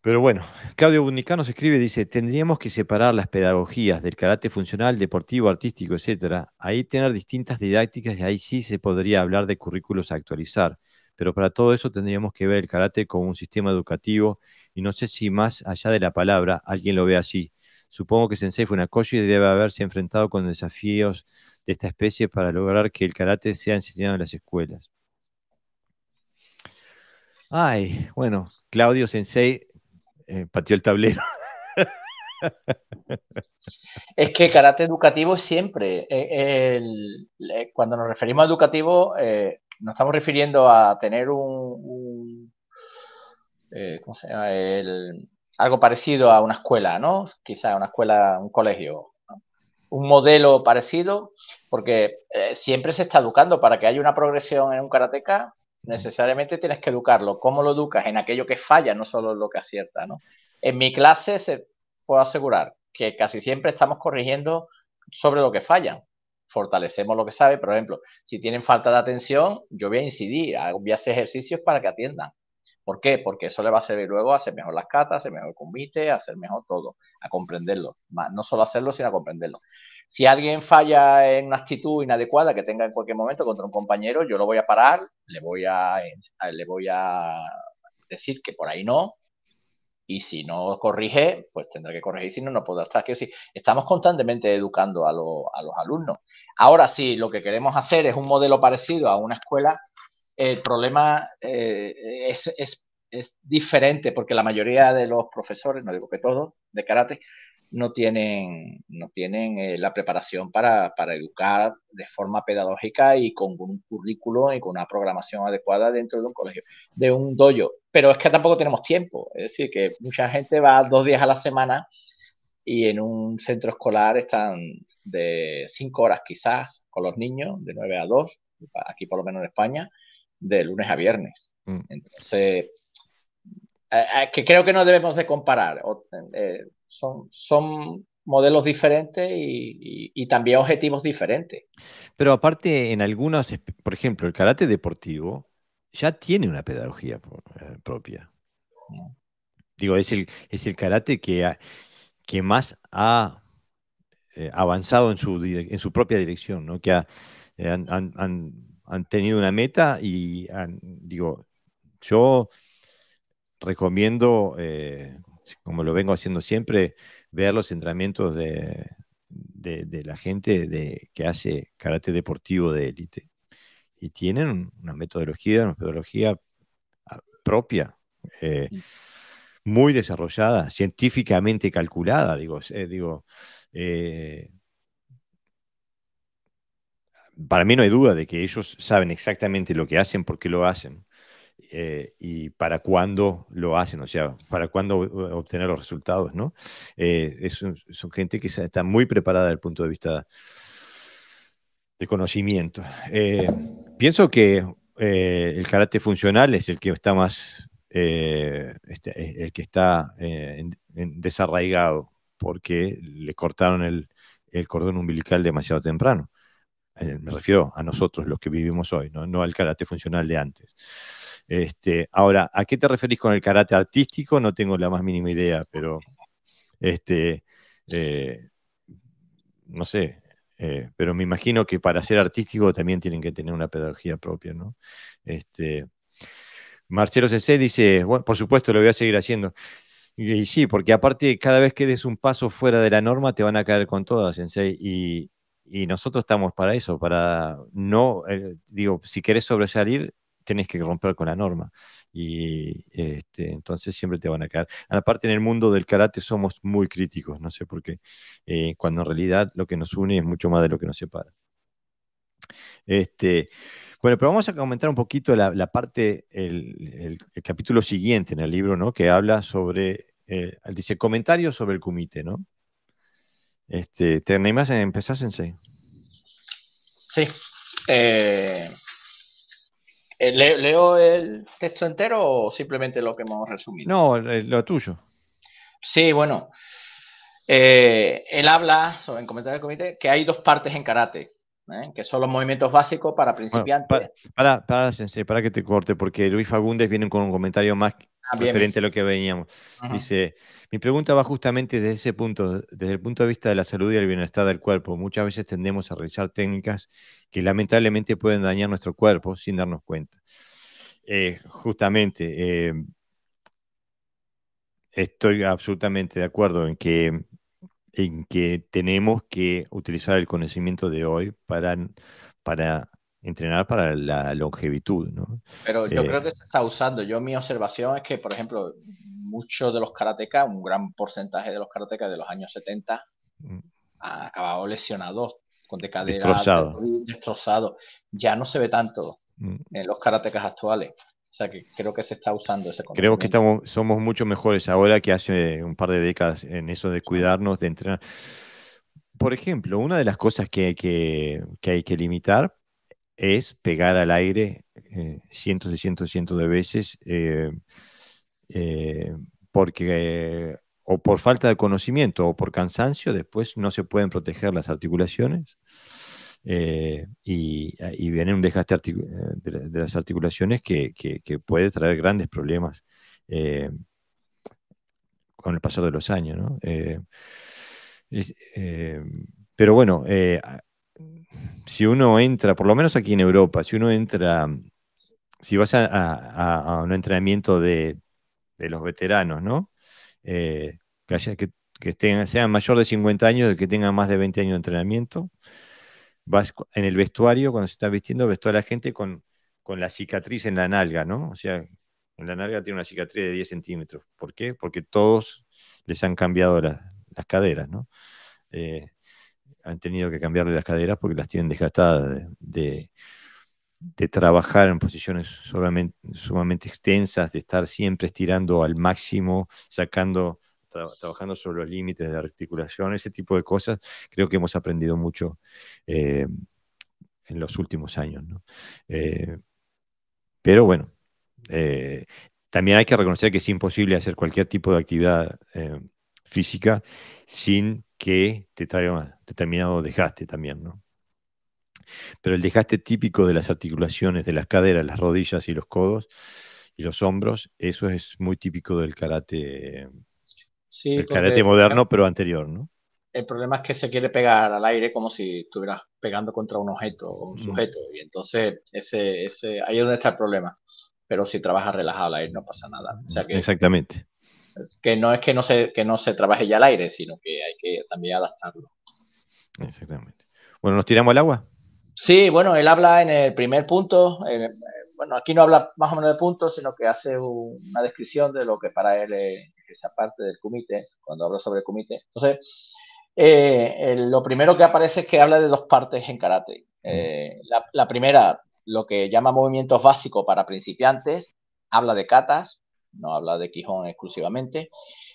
pero bueno, Claudio Bundicano se escribe, dice, tendríamos que separar las pedagogías del karate funcional, deportivo, artístico, etcétera. Ahí tener distintas didácticas y ahí sí se podría hablar de currículos a actualizar. Pero para todo eso tendríamos que ver el karate como un sistema educativo y no sé si más allá de la palabra alguien lo ve así. Supongo que Sensei fue y debe haberse enfrentado con desafíos de esta especie para lograr que el karate sea enseñado en las escuelas. Ay, bueno, Claudio Sensei eh, el tablero. Es que carácter educativo siempre. Eh, cuando nos referimos a educativo, eh, nos estamos refiriendo a tener un, eh, algo parecido a una escuela, ¿no? Quizá una escuela, un colegio, un modelo parecido, porque siempre se está educando para que haya una progresión en un karateka, necesariamente tienes que educarlo. ¿Cómo lo educas? En aquello que falla, no solo en lo que acierta, ¿no? En mi clase se puedo asegurar que casi siempre estamos corrigiendo sobre lo que falla. Fortalecemos lo que sabe, por ejemplo, si tienen falta de atención, yo voy a incidir, voy a hacer ejercicios para que atiendan. ¿Por qué? Porque eso le va a servir luego a hacer mejor las catas, a hacer mejor el convite, a hacer mejor todo, a comprenderlo. No solo hacerlo, sino a comprenderlo. Si alguien falla en una actitud inadecuada que tenga en cualquier momento contra un compañero, yo lo voy a parar, le voy a, eh, decir que por ahí no, y si no corrige, pues tendrá que corregir, si no, no puedo estar. aquí. estamos constantemente educando a, los alumnos. Ahora sí, lo que queremos hacer es un modelo parecido a una escuela. El problema eh, es, es diferente porque la mayoría de los profesores, no digo que todos, de karate, no tienen, no tienen eh, la preparación para, educar de forma pedagógica y con un currículo y con una programación adecuada dentro de un colegio, de un dojo. Pero es que tampoco tenemos tiempo, es decir, que mucha gente va dos días a la semana y en un centro escolar están de cinco horas quizás con los niños, de nueve a dos, aquí por lo menos en España, de lunes a viernes. Mm. Entonces, eh, eh, que creo que no debemos de comparar son, modelos diferentes y, también objetivos diferentes. Pero aparte, en algunas, por ejemplo, el karate deportivo ya tiene una pedagogía eh, propia. Digo, es el, es el karate que, que más ha eh, avanzado en su, en su propia dirección, ¿no? que eh, han, tenido una meta y digo, yo recomiendo como lo vengo haciendo siempre, ver los entrenamientos de, la gente que hace karate deportivo de élite. Y tienen una metodología, una metodología ah, propia, eh, muy desarrollada, científicamente calculada, digo, eh, digo eh, para mí no hay duda de que ellos saben exactamente lo que hacen, por qué lo hacen. Eh, y para cuándo lo hacen, o sea, para cuándo obtener los resultados, ¿no? Eh, es son gente que está muy preparada desde el punto de vista de conocimiento. Eh, pienso que el carácter funcional es el que está más, este, el que está desarraigado, porque le cortaron el, cordón umbilical demasiado temprano me refiero a nosotros los que vivimos hoy, no, no al karate funcional de antes. Este, ahora, ¿a qué te referís con el carácter artístico? No tengo la más mínima idea, pero este, eh, no sé, eh, pero me imagino que para ser artístico también tienen que tener una pedagogía propia, ¿no? Este, Marcelo CC dice, bueno, por supuesto lo voy a seguir haciendo. Y, sí, porque aparte cada vez que des un paso fuera de la norma te van a caer con todas, Sensei, y, y nosotros estamos para eso, para no, eh, digo, si querés sobresalir, tenés que romper con la norma. Y este, entonces siempre te van a caer. Aparte, en el mundo del karate somos muy críticos, no sé por qué, eh, cuando en realidad lo que nos une es mucho más de lo que nos separa. Este, bueno, pero vamos a comentar un poquito la, parte, el, capítulo siguiente en el libro, ¿no? Que habla sobre, eh, dice, comentarios sobre el comité, ¿no? Este, ¿Te animas a empezar, Sensei? Sí. Eh, eh, ¿Leo el texto entero o simplemente lo que hemos resumido? No, lo tuyo. Sí, bueno. Eh, él habla, sobre, en comentarios del comité, que hay dos partes en karate, ¿eh? que son los movimientos básicos para principiantes. para, para, para que te corte, porque Luis Fagundes viene con un comentario más Diferente ah, a lo que veníamos. Dice, mi pregunta va justamente desde ese punto, desde el punto de vista de la salud y el bienestar del cuerpo. Muchas veces tendemos a realizar técnicas que lamentablemente pueden dañar nuestro cuerpo sin darnos cuenta. Eh, justamente, eh, estoy absolutamente de acuerdo en que, tenemos que utilizar el conocimiento de hoy para, para entrenar para la longevidad, ¿no? Pero yo eh, creo que se está usando. Yo mi observación es que, por ejemplo, muchos de los karatecas, un gran porcentaje de los karatecas de los años 70 mm. han acabado lesionados, con decadencia, destrozado. destrozado. Ya no se ve tanto mm. en los karatecas actuales. O sea que creo que se está usando ese Creo que estamos, somos mucho mejores ahora que hace un par de décadas en eso de cuidarnos, de entrenar. Por ejemplo, una de las cosas que, que, que hay que limitar es pegar al aire eh, cientos y cientos y cientos de veces eh, eh, porque o por falta de conocimiento o por cansancio después no se pueden proteger las articulaciones y, viene un desgaste de, las articulaciones que, puede traer grandes problemas con el pasar de los años. pero bueno, si uno entra, por lo menos aquí en Europa, si uno entra, si vas a, un entrenamiento de, los veteranos, ¿no? Eh, que, haya, sean mayor de 50 años, que tengan más de 20 años de entrenamiento, vas en el vestuario, cuando se está vistiendo, ves toda la gente con, la cicatriz en la nalga, ¿no? O sea, en la nalga tiene una cicatriz de 10 centímetros. ¿Por qué? Porque todos les han cambiado las caderas, ¿no? Eh, han tenido que cambiarle las caderas porque las tienen desgastadas de, trabajar en posiciones sumamente extensas, de estar siempre estirando al máximo, sacando, trabajando sobre los límites de la articulación, ese tipo de cosas. Creo que hemos aprendido mucho eh, en los últimos años. Eh, pero bueno, eh, también hay que reconocer que es imposible hacer cualquier tipo de actividad física sin que te un determinado desgaste también, ¿no? Pero el desgaste típico de las articulaciones, de las caderas, las rodillas y los codos y los hombros, eso es muy típico del karate, sí, El karate moderno, pero anterior, ¿no? El problema es que se quiere pegar al aire como si estuvieras pegando contra un objeto o un mm. sujeto, y entonces ese, ese, ahí es donde está el problema. Pero si trabajas relajado al aire no pasa nada. Exactamente que no es que no se, que no se trabaje ya al aire, sino que hay que también adaptarlo. Exactamente. Bueno, ¿nos tiramos el agua? Sí, bueno, él habla en el primer punto. bueno, aquí no habla más o menos de puntos, sino que hace una descripción de lo que para él es esa parte del comité, cuando habla sobre el comité. Entonces, eh, lo primero que aparece es que habla de dos partes en karate. Mm. Eh, la, primera, lo que llama movimientos básicos para principiantes, habla de katas, no habla de Quijón exclusivamente.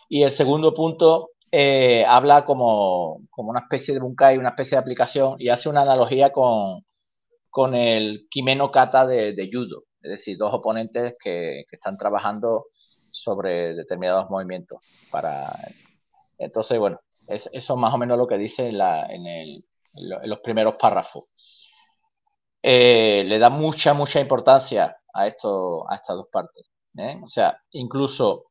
Y el segundo punto eh, habla como, una especie de bunkai, una especie de aplicación, y hace una analogía con, con el Kimeno Kata de, de Judo, es decir, dos oponentes que, están trabajando sobre determinados movimientos. Para... Entonces, bueno, eso es más o menos lo que dice en, la, en, los primeros párrafos. Eh, le da mucha, mucha importancia a, esto, a estas dos partes. ¿eh? O sea, incluso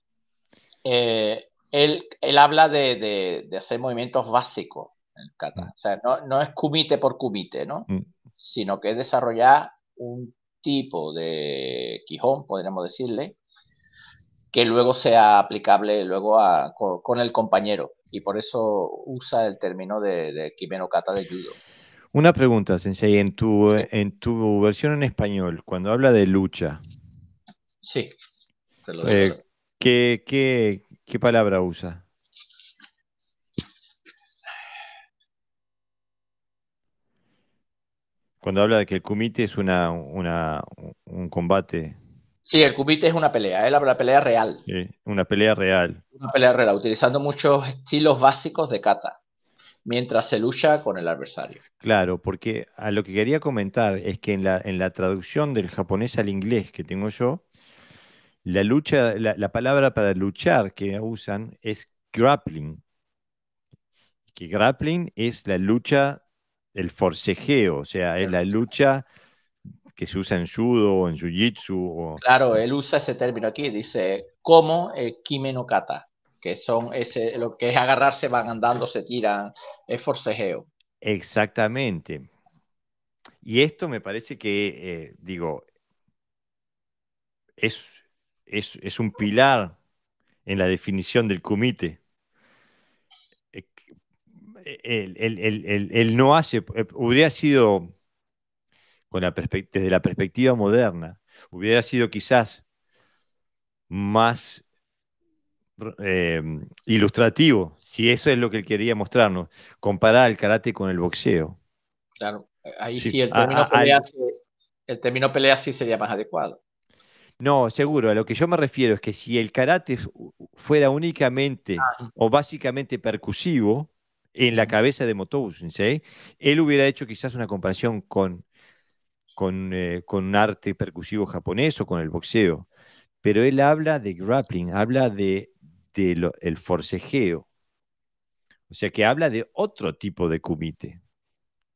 eh, él, habla de, hacer movimientos básicos en kata. Mm. O sea, no, es kumite por kumite, ¿no? Mm. Sino que es desarrollar un tipo de quijón, podríamos decirle, que luego sea aplicable luego con, el compañero. Y por eso usa el término de, de Kimeno de Judo. Una pregunta, Sensei, en tu, en tu versión en español, cuando habla de lucha, sí. Eh, ¿qué, palabra usa? Cuando habla de que el kumite es una, un combate. Sí, el kumite es una pelea, es la, pelea real. una pelea real. Una pelea real, utilizando muchos estilos básicos de kata, mientras se lucha con el adversario. Claro, porque a lo que quería comentar es que en la, en la traducción del japonés al inglés que tengo yo, la lucha, la, palabra para luchar que usan es grappling. Que grappling es la lucha, el forcejeo, o sea, es la lucha que se usa en judo o en jiu-jitsu. Claro, él usa ese término aquí, dice como el kime kata, que son ese, lo que es agarrarse, van andando, se tiran, es forcejeo. Exactamente. Y esto me parece que, eh, digo, es, es, un pilar en la definición del comité. Eh, el, no hace, eh, hubiera sido, con la desde la perspectiva moderna, hubiera sido quizás más eh, ilustrativo, si eso es lo que él quería mostrarnos, comparar el karate con el boxeo. Claro, ahí sí, el, término pelea, el término pelea sí sería más adecuado. No, seguro. A lo que yo me refiero es que si el karate fuera únicamente ah. o básicamente percusivo en la cabeza de Motobu Sensei, él hubiera hecho quizás una comparación con, eh, con, un arte percusivo japonés o con el boxeo. Pero él habla de grappling, habla de, el forcejeo. O sea que habla de otro tipo de kumite.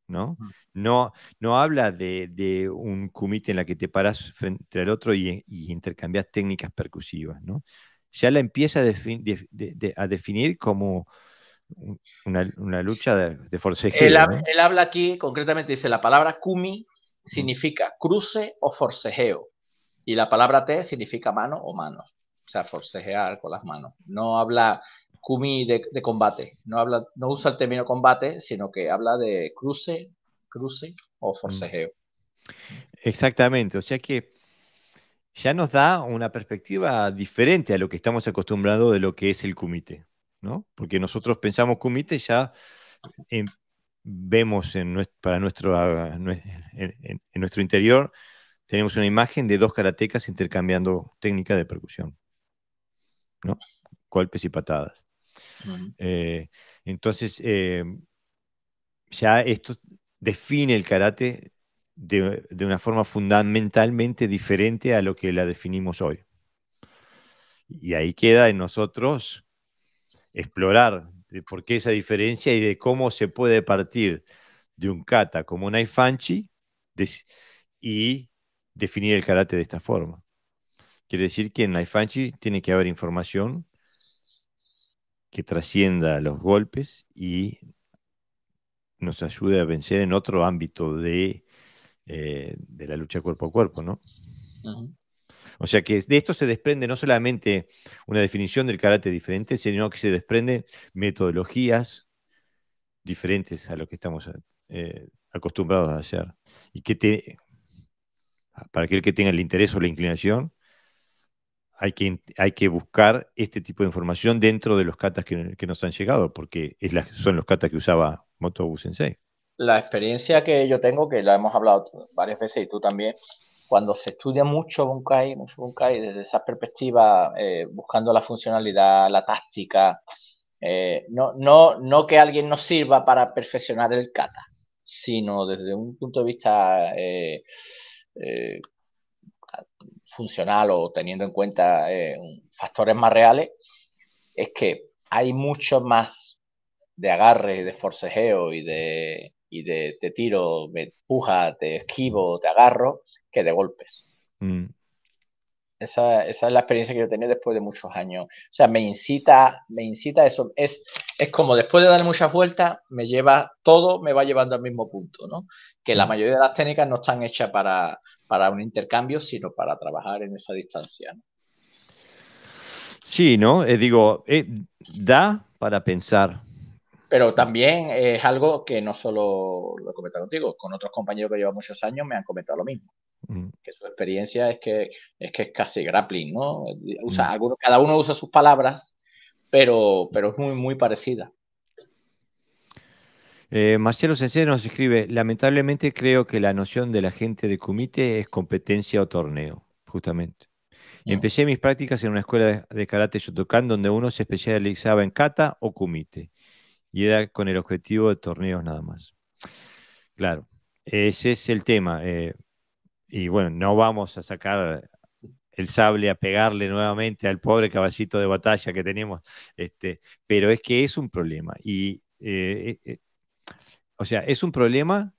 ¿no? No, no habla de, de, un comité en la que te paras frente al otro y, y intercambias técnicas percusivas, ¿no? Ya la empieza a, a definir como una, lucha de, forcejeo. Él, él, habla aquí, concretamente dice, la palabra kumi significa cruce o forcejeo, y la palabra te significa mano o manos, o sea, forcejear con las manos. No habla kumi de, combate. No, habla, no usa el término combate, sino que habla de cruce, cruce o mm. forcejeo. Exactamente, o sea que ya nos da una perspectiva diferente a lo que estamos acostumbrados de lo que es el kumite, ¿no? Porque nosotros pensamos kumite ya em, vemos en para nuestro, en, nuestro interior, tenemos una imagen de dos karatecas intercambiando técnicas de percusión, ¿no? Golpes y patadas. Eh, entonces, eh, ya esto define el karate de, una forma fundamentalmente diferente a lo que la definimos hoy. Y ahí queda en nosotros explorar por qué esa diferencia y de cómo se puede partir de un kata como un y definir el karate de esta forma. Quiere decir que en Naifanchi tiene que haber información que trascienda los golpes y nos ayude a vencer en otro ámbito de, eh, la lucha cuerpo a cuerpo, ¿no? O sea que de esto se desprende no solamente una definición del karate diferente, sino que se desprenden metodologías diferentes a lo que estamos eh, acostumbrados a hacer. Y que te, para aquel que tenga el interés o la inclinación, hay que, hay que buscar este tipo de información dentro de los catas que, nos han llegado, porque son los catas que usaba Motobu Sensei. La experiencia que yo tengo, que la hemos hablado varias veces y tú también, cuando se estudia mucho Bunkai, mucho desde esa perspectiva, eh, buscando la funcionalidad, la táctica, eh, no, no, no que alguien nos sirva para perfeccionar el kata, sino desde un punto de vista eh, funcional o teniendo en cuenta eh, factores más reales, es que hay mucho más de agarre y de forcejeo y de, y de tiro, me empuja, te esquivo, te agarro, que de golpes. Mm. Esa, es la experiencia que yo tenía después de muchos años. O sea, me incita, me incita eso. Es, es como después de dar muchas vueltas, me lleva, todo me va llevando al mismo punto, ¿no? Que la mm. mayoría de las técnicas no están hechas para, un intercambio, sino para trabajar en esa distancia. Sí, ¿no? Eh, digo, eh, da para pensar. Pero también es algo que no solo lo he comentado contigo, con otros compañeros que llevan muchos años me han comentado lo mismo. Mm. Que su experiencia es que, es que es casi grappling, ¿no? Usa, mm. cada uno usa sus palabras, pero, pero es muy, muy parecida. Eh, Marcelo Sensei nos escribe, lamentablemente creo que la noción de la gente de comité es competencia o torneo, justamente. Empecé mis prácticas en una escuela de, karate Shotokan donde uno se especializaba en kata o kumite y era con el objetivo de torneos nada más. Claro, ese es el tema. Eh, y bueno, no vamos a sacar el sable a pegarle nuevamente al pobre caballito de batalla que tenemos, este, pero es que es un problema. Y, eh, eh, eh, o sea, es un problema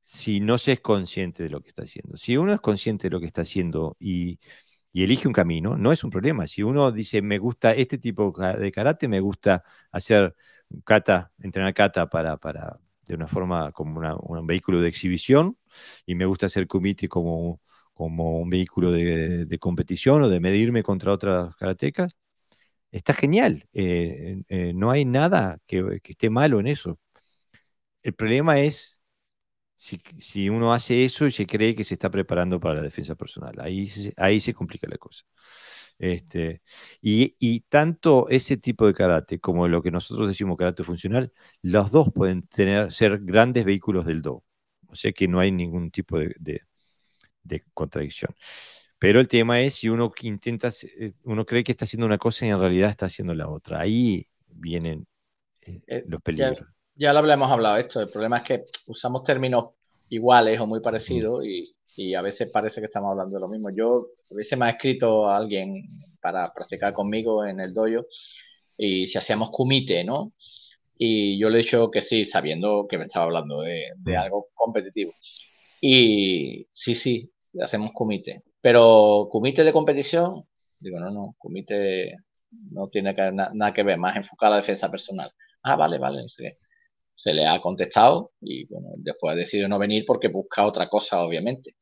si no se es consciente de lo que está haciendo. Si uno es consciente de lo que está haciendo y, elige un camino, no es un problema. Si uno dice, me gusta este tipo de karate, me gusta hacer kata, entrenar kata para, para, de una forma como un vehículo de exhibición y me gusta hacer comité como, como un vehículo de, competición o de medirme contra otras karatecas. Está genial, eh, eh, no hay nada que, que, esté malo en eso. El problema es si, si, uno hace eso y se cree que se está preparando para la defensa personal. Ahí, ahí se complica la cosa. Este, y, y, tanto ese tipo de karate como lo que nosotros decimos karate funcional, los dos pueden tener, ser grandes vehículos del do. O sea que no hay ningún tipo de, de, contradicción. Pero el tema es si uno intenta, eh, uno cree que está haciendo una cosa y en realidad está haciendo la otra. Ahí vienen eh, eh, los peligros. Ya, lo hemos hablado esto. El problema es que usamos términos iguales o muy parecidos y y a veces parece que estamos hablando de lo mismo. Yo, a veces me ha escrito alguien para practicar conmigo en el dojo y si hacíamos kumite, ¿no? Y yo le he dicho que sí, sabiendo que me estaba hablando de, algo competitivo. Y sí, sí, hacemos kumite. Pero kumite de competición, digo, no, no, kumite no tiene nada que ver, más enfocada la defensa personal. Ah, vale, vale, sí se le ha contestado y bueno, después ha decidido no venir porque busca otra cosa, obviamente.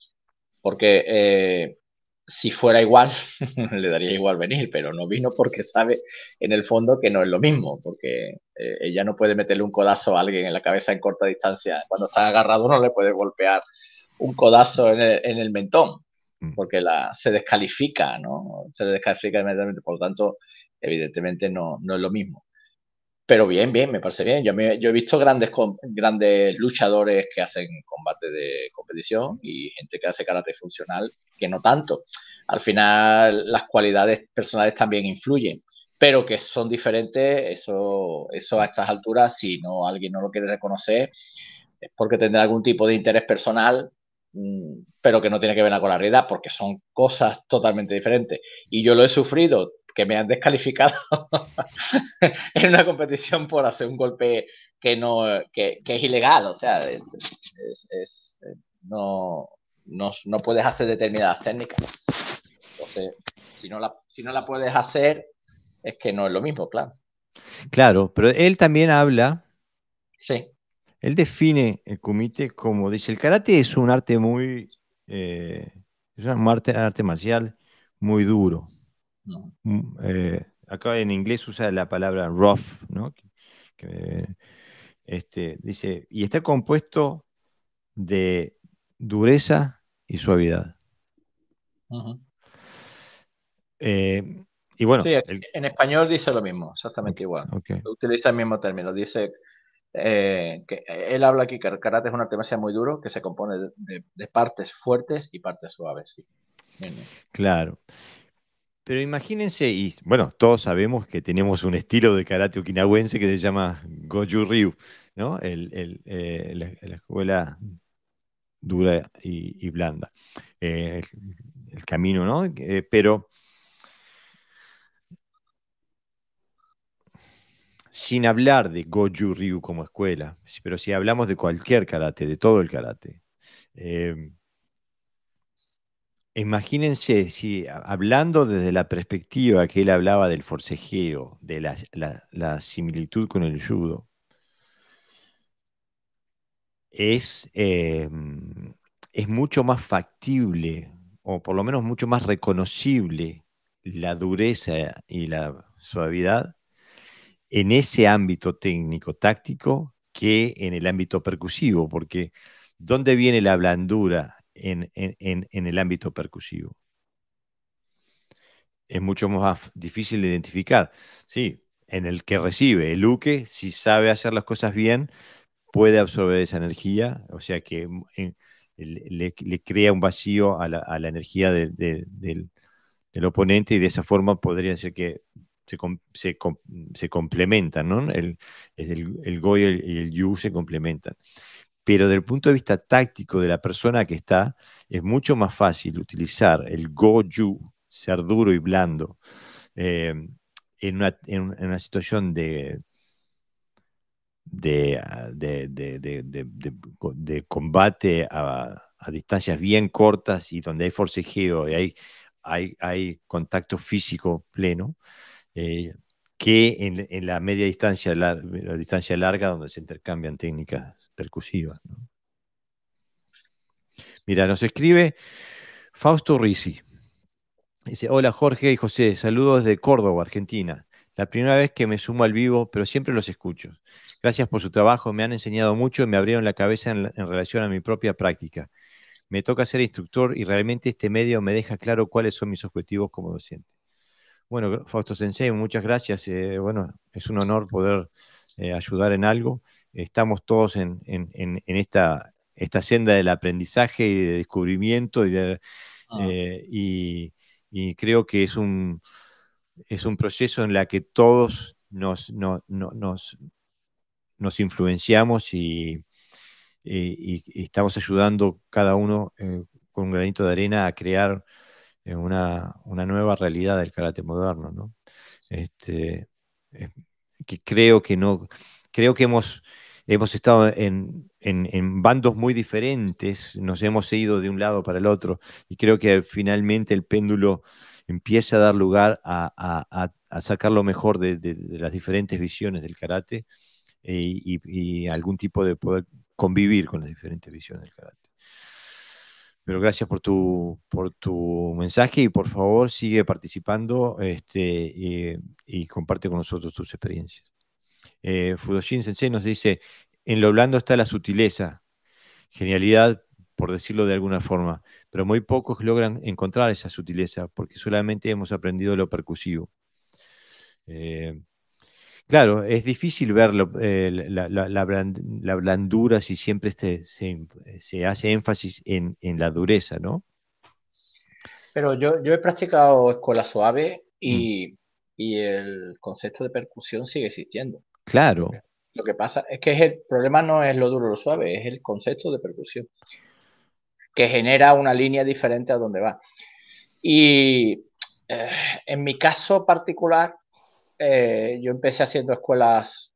Porque eh, si fuera igual, le daría igual venir, pero no vino porque sabe en el fondo que no es lo mismo, porque eh, ella no puede meterle un codazo a alguien en la cabeza en corta distancia. Cuando está agarrado no le puede golpear un codazo en el, mentón, mm. porque la, se descalifica, ¿no? Se descalifica inmediatamente, por lo tanto, evidentemente no es lo mismo. Pero bien, bien, me parece bien. Yo, yo he visto grandes, grandes luchadores que hacen combate de competición y gente que hace karate funcional que no tanto. Al final, las cualidades personales también influyen, pero que son diferentes, eso, eso a estas alturas, si no alguien no lo quiere reconocer, es porque tendrá algún tipo de interés personal, mm, pero que no tiene que ver con la realidad, porque son cosas totalmente diferentes. Y yo lo he sufrido que me han descalificado en una competición por hacer un golpe que no que, es ilegal, o sea, es, no, no, puedes hacer determinadas técnicas. Entonces, si no, la, si no la puedes hacer, es que no es lo mismo, claro. Claro, pero él también habla. Sí. Él define el comité como, dice, el karate es un arte muy, eh, es un arte, arte marcial muy duro Mm, eh, acá en inglés usa la palabra rough, ¿no? este, dice, y está compuesto de dureza y suavidad. Eh, y bueno, en español dice lo mismo, exactamente igual. Utiliza el mismo término. Dice eh, que él habla aquí que el karate es una temática muy duro que se compone de, partes fuertes y partes suaves. Claro. Pero imagínense, y bueno, todos sabemos que tenemos un estilo de karate okinawense que se llama Goju Ryu, ¿no? Eh, la, escuela dura y, blanda, eh, el, camino, ¿no? Eh, pero sin hablar de Goju Ryu como escuela, pero si hablamos de cualquier karate, de todo el karate, Imagínense, si hablando desde la perspectiva que él hablaba del forcejeo, de la, similitud con el judo, es, em, es mucho más factible, o por lo menos mucho más reconocible, la dureza y la suavidad en ese ámbito técnico-táctico que en el ámbito percusivo, porque ¿dónde viene la blandura en, en, en, el ámbito percusivo. Es mucho más difícil de identificar. Sí, en el que recibe, el Uke, si sabe hacer las cosas bien, puede absorber esa energía, o sea que mm, le, crea un vacío a la, a la energía del, del, oponente y de esa forma podría ser que se, se, se complementan, ¿no? El, el, el Go y el, y el Yu se complementan pero desde el punto de vista táctico de la persona que está, es mucho más fácil utilizar el goju, ser duro y blando, eh, en, una, situación de, de, combate a, distancias bien cortas y donde hay forcejeo y hay, hay, contacto físico pleno. Eh, que en, la media distancia, la distancia larga, donde se intercambian técnicas percusivas. Mira, nos escribe Fausto Risi. Dice, hola Jorge y José, saludos desde Córdoba, Argentina. La primera vez que me sumo al vivo, pero siempre los escucho. Gracias por su trabajo, me han enseñado mucho y me abrieron la cabeza en, relación a mi propia práctica. Me toca ser instructor y realmente este medio me deja claro cuáles son mis objetivos como docente. Bueno, Fausto Sensei, muchas gracias. Eh, bueno, es un honor poder eh, ayudar en algo estamos todos en, esta, esta, senda del aprendizaje y de descubrimiento ah. eh, y, creo que es un, es un proceso en la que todos nos, nos, influenciamos y, estamos ayudando cada uno eh, con un granito de arena a crear eh, una, nueva realidad del karate moderno. Este, que creo que no, creo que hemos hemos estado en, bandos muy diferentes, nos hemos ido de un lado para el otro y creo que finalmente el péndulo empieza a dar lugar a, sacar lo mejor de, las diferentes visiones del karate eh, y, algún tipo de poder convivir con las diferentes visiones del karate. Pero gracias por tu, mensaje y por favor sigue participando este, y comparte con nosotros tus experiencias. Eh, Fudoshin Sensei nos dice, en lo blando está la sutileza, genialidad, por decirlo de alguna forma, pero muy pocos logran encontrar esa sutileza porque solamente hemos aprendido lo percusivo. Eh, claro, es difícil ver eh, la, blandura si siempre este, se, hace énfasis en, la dureza, ¿no? Pero yo, he practicado escuela suave mm. y el concepto de percusión sigue existiendo. Claro. Lo que pasa es que el problema no es lo duro o lo suave, es el concepto de percusión, que genera una línea diferente a donde va. Y eh, en mi caso particular, eh, yo empecé haciendo escuelas,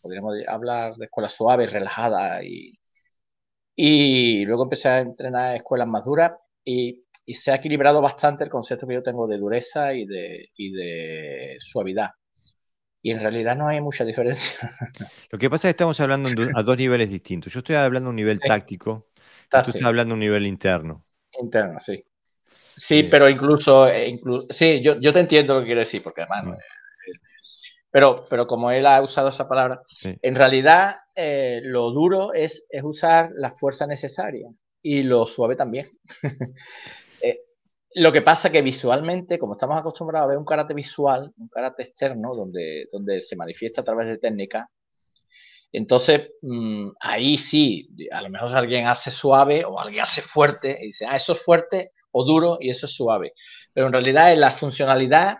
podríamos hablar de escuelas suaves, relajadas, y, luego empecé a entrenar escuelas más duras y, se ha equilibrado bastante el concepto que yo tengo de dureza y de suavidad y en realidad no hay mucha diferencia. Lo que pasa es que estamos hablando a dos niveles distintos. Yo estoy hablando a un nivel táctico, ah, tú estás hablando a un nivel interno. Interno, sí. Sí, pero incluso, eh, sí, yo, yo, te entiendo lo que quiero decir, porque además, mm. eh, pero, pero como él ha usado esa palabra, en realidad eh, lo duro es, es usar la fuerza necesaria y lo suave también. Lo que pasa que visualmente, como estamos acostumbrados a ver un karate visual, un carácter externo, donde, donde se manifiesta a través de técnicas, entonces mm, ahí sí, a lo mejor alguien hace suave o alguien hace fuerte y dice, ah, eso es fuerte o duro y eso es suave. Pero en realidad en la funcionalidad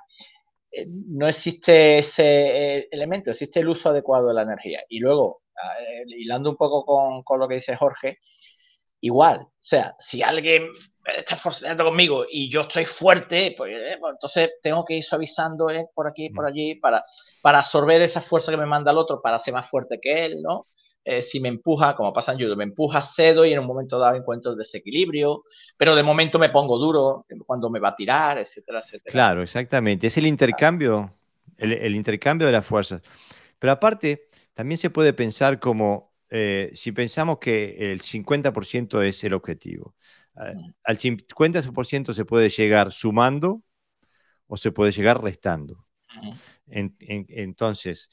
eh, no existe ese eh, elemento, existe el uso adecuado de la energía. Y luego, eh, hilando un poco con, con lo que dice Jorge, igual, o sea, si alguien está forzando conmigo y yo estoy fuerte, pues, eh, pues, entonces tengo que ir suavizando eh, por aquí, por mm. allí, para, para absorber esa fuerza que me manda el otro, para ser más fuerte que él, ¿no? Eh, si me empuja, como pasa en judo, me empuja, cedo y en un momento dado encuentro el desequilibrio, pero de momento me pongo duro eh, cuando me va a tirar, etcétera, etcétera. Claro, exactamente. Es el intercambio, el, el intercambio de las fuerzas. Pero aparte, también se puede pensar como, si pensamos que el 50% es el objetivo, eh, al 50% se puede llegar sumando o se puede llegar restando. entonces,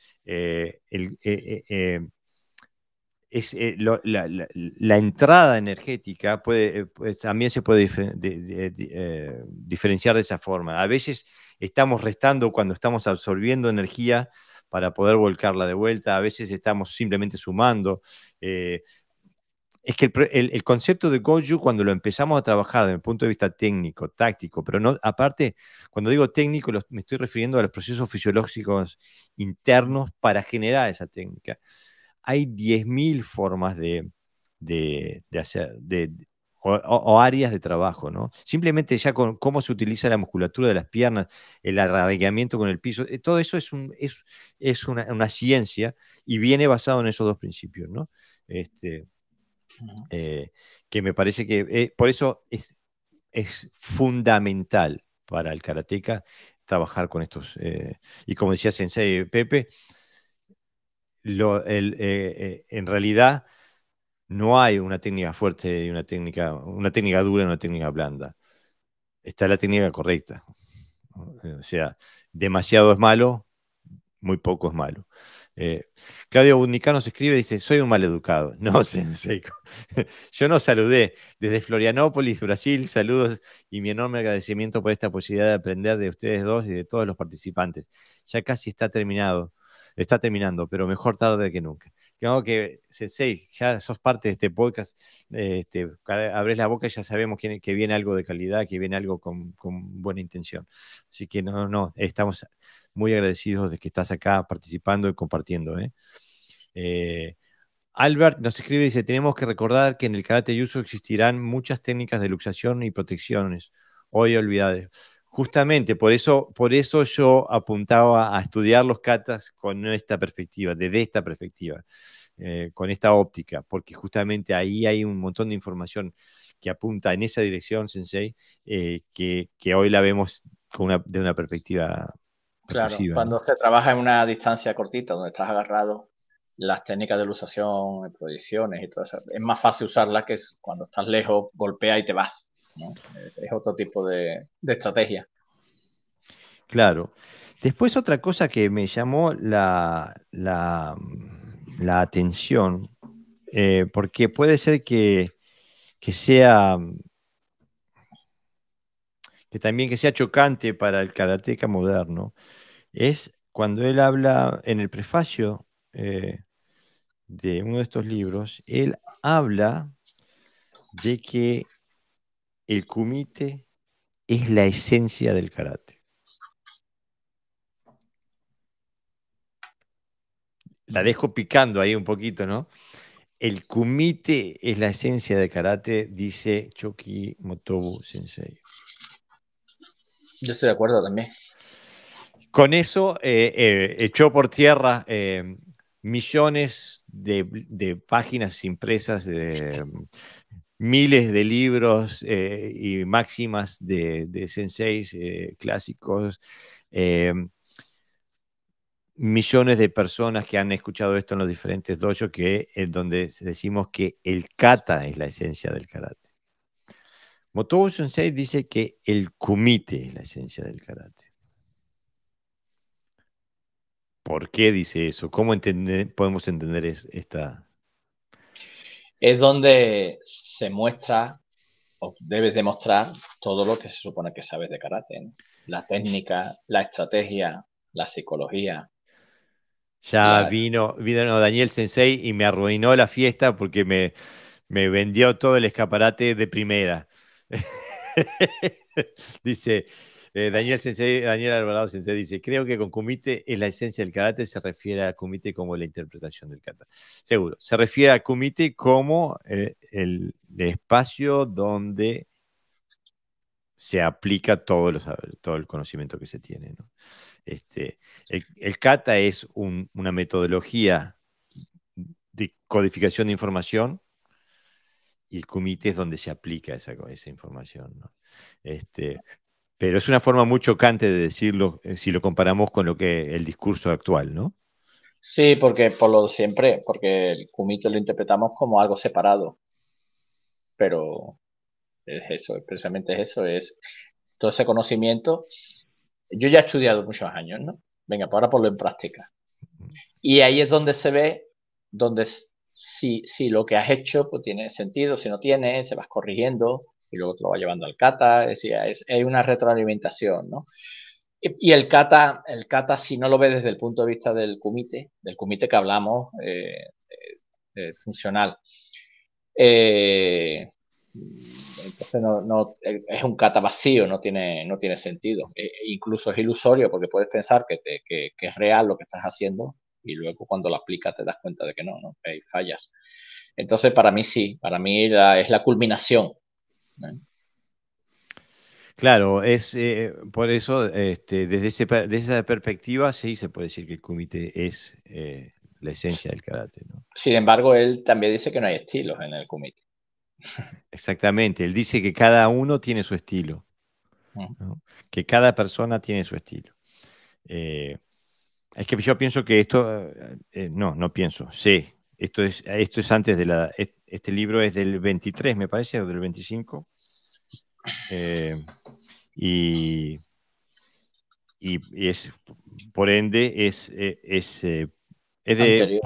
la, entrada energética puede, eh, pues, también se puede eh, diferenciar de esa forma. A veces estamos restando cuando estamos absorbiendo energía para poder volcarla de vuelta, a veces estamos simplemente sumando es que el, concepto de Goju, cuando lo empezamos a trabajar desde el punto de vista técnico, táctico, pero no, aparte, cuando digo técnico, me estoy refiriendo a los procesos fisiológicos internos para generar esa técnica. Hay 10.000 formas de, hacer, de, o, áreas de trabajo, ¿no? Simplemente ya con cómo se utiliza la musculatura de las piernas, el arraigamiento con el piso, eh, todo eso es, un, es, una, una, ciencia y viene basado en esos dos principios, ¿no? Este, eh, que me parece que eh, por eso es, fundamental para el karateca trabajar con estos. Eh, y como decía Sensei Pepe, en realidad no hay una técnica fuerte y una técnica, una técnica dura y una técnica blanda. Está la técnica correcta. O sea, demasiado es malo, muy poco es malo. Eh, Claudio Bundicano se escribe y dice, soy un mal educado, No, sé Yo no saludé. Desde Florianópolis, Brasil, saludos y mi enorme agradecimiento por esta posibilidad de aprender de ustedes dos y de todos los participantes. Ya casi está terminado, está terminando, pero mejor tarde que nunca que Sensei, ya sos parte de este podcast, este, abres la boca y ya sabemos que, viene algo de calidad, que viene algo con, buena intención. Así que no, no, estamos muy agradecidos de que estás acá participando y compartiendo. ¿eh? Eh, Albert nos escribe, y dice, tenemos que recordar que en el karate yuso existirán muchas técnicas de luxación y protecciones. Hoy olvidadas. Justamente, por eso, por eso yo apuntaba a estudiar los catas con esta perspectiva, desde esta perspectiva, eh, con esta óptica, porque justamente ahí hay un montón de información que apunta en esa dirección, Sensei, eh, que, hoy la vemos con una, de una perspectiva. Claro, cuando se trabaja en una distancia cortita, donde estás agarrado, las técnicas de luzación, proyecciones y todo eso, es más fácil usarlas que cuando estás lejos, golpea y te vas. Es, otro tipo de, estrategia. Claro. Después otra cosa que me llamó la, la, atención, eh, porque puede ser que, que, sea que también que sea chocante para el karateca moderno, es cuando él habla en el prefacio eh, de uno de estos libros, él habla de que el kumite es la esencia del karate. La dejo picando ahí un poquito, ¿no? El kumite es la esencia del karate, dice Choki Motobu Sensei. Yo estoy de acuerdo también. Con eso eh, eh, echó por tierra eh, millones de, páginas impresas de, miles de libros eh, y máximas de, senseis eh, clásicos, em, millones de personas que han escuchado esto en los diferentes dojos, que donde decimos que el kata es la esencia del karate. Motobu Sensei dice que el kumite es la esencia del karate. ¿Por qué dice eso? ¿Cómo podemos entender esta, es donde se muestra o debes demostrar todo lo que se supone que sabes de karate. La técnica, la estrategia, la psicología. Ya vino, vino Daniel Sensei y me arruinó la fiesta porque me, me vendió todo el escaparate de primera. Dice, eh, Daniel, Alvarado dice, creo que con kumite es la esencia del karate, se refiere a kumite como la interpretación del kata. Seguro, se refiere a kumite como eh, el, espacio donde se aplica todo, el conocimiento que se tiene. Este, el, kata es una metodología de codificación de información y el comité es donde se aplica esa, información. Este, pero es una forma muy chocante de decirlo eh, si lo comparamos con lo que el discurso actual, ¿no? Sí, porque por lo siempre, porque el kumite lo interpretamos como algo separado. Pero es eso, precisamente es eso, es todo ese conocimiento. Yo ya he estudiado muchos años, ¿no? Venga, pues ahora por lo en práctica. Y ahí es donde se ve, donde si, lo que has hecho pues, tiene sentido, si no tiene, se vas corrigiendo, y luego te lo va llevando al cata... es una retroalimentación, ¿no? Y, el cata... el kata, si no lo ves desde el punto de vista del comité, del comité que hablamos, eh, eh, eh, funcional, entonces no, es un cata vacío, no tiene, no tiene sentido. E, e incluso es ilusorio porque puedes pensar que, que, es real lo que estás haciendo y luego cuando lo aplicas te das cuenta de que no, fallas. Entonces para mí sí, para mí es la culminación Claro, es eh, por eso, este, desde, esa perspectiva, sí se puede decir que el comité es eh, la esencia del karate. Sin embargo, él también dice que no hay estilos en el comité. Exactamente, él dice que cada uno tiene su estilo, que cada persona tiene su estilo. Eh, es que yo pienso que esto, no, no pienso, Sí, esto es, esto es antes de la, este libro es del 23, me parece, o del 25. Eh, y, es, por ende, es, eh, eh, de,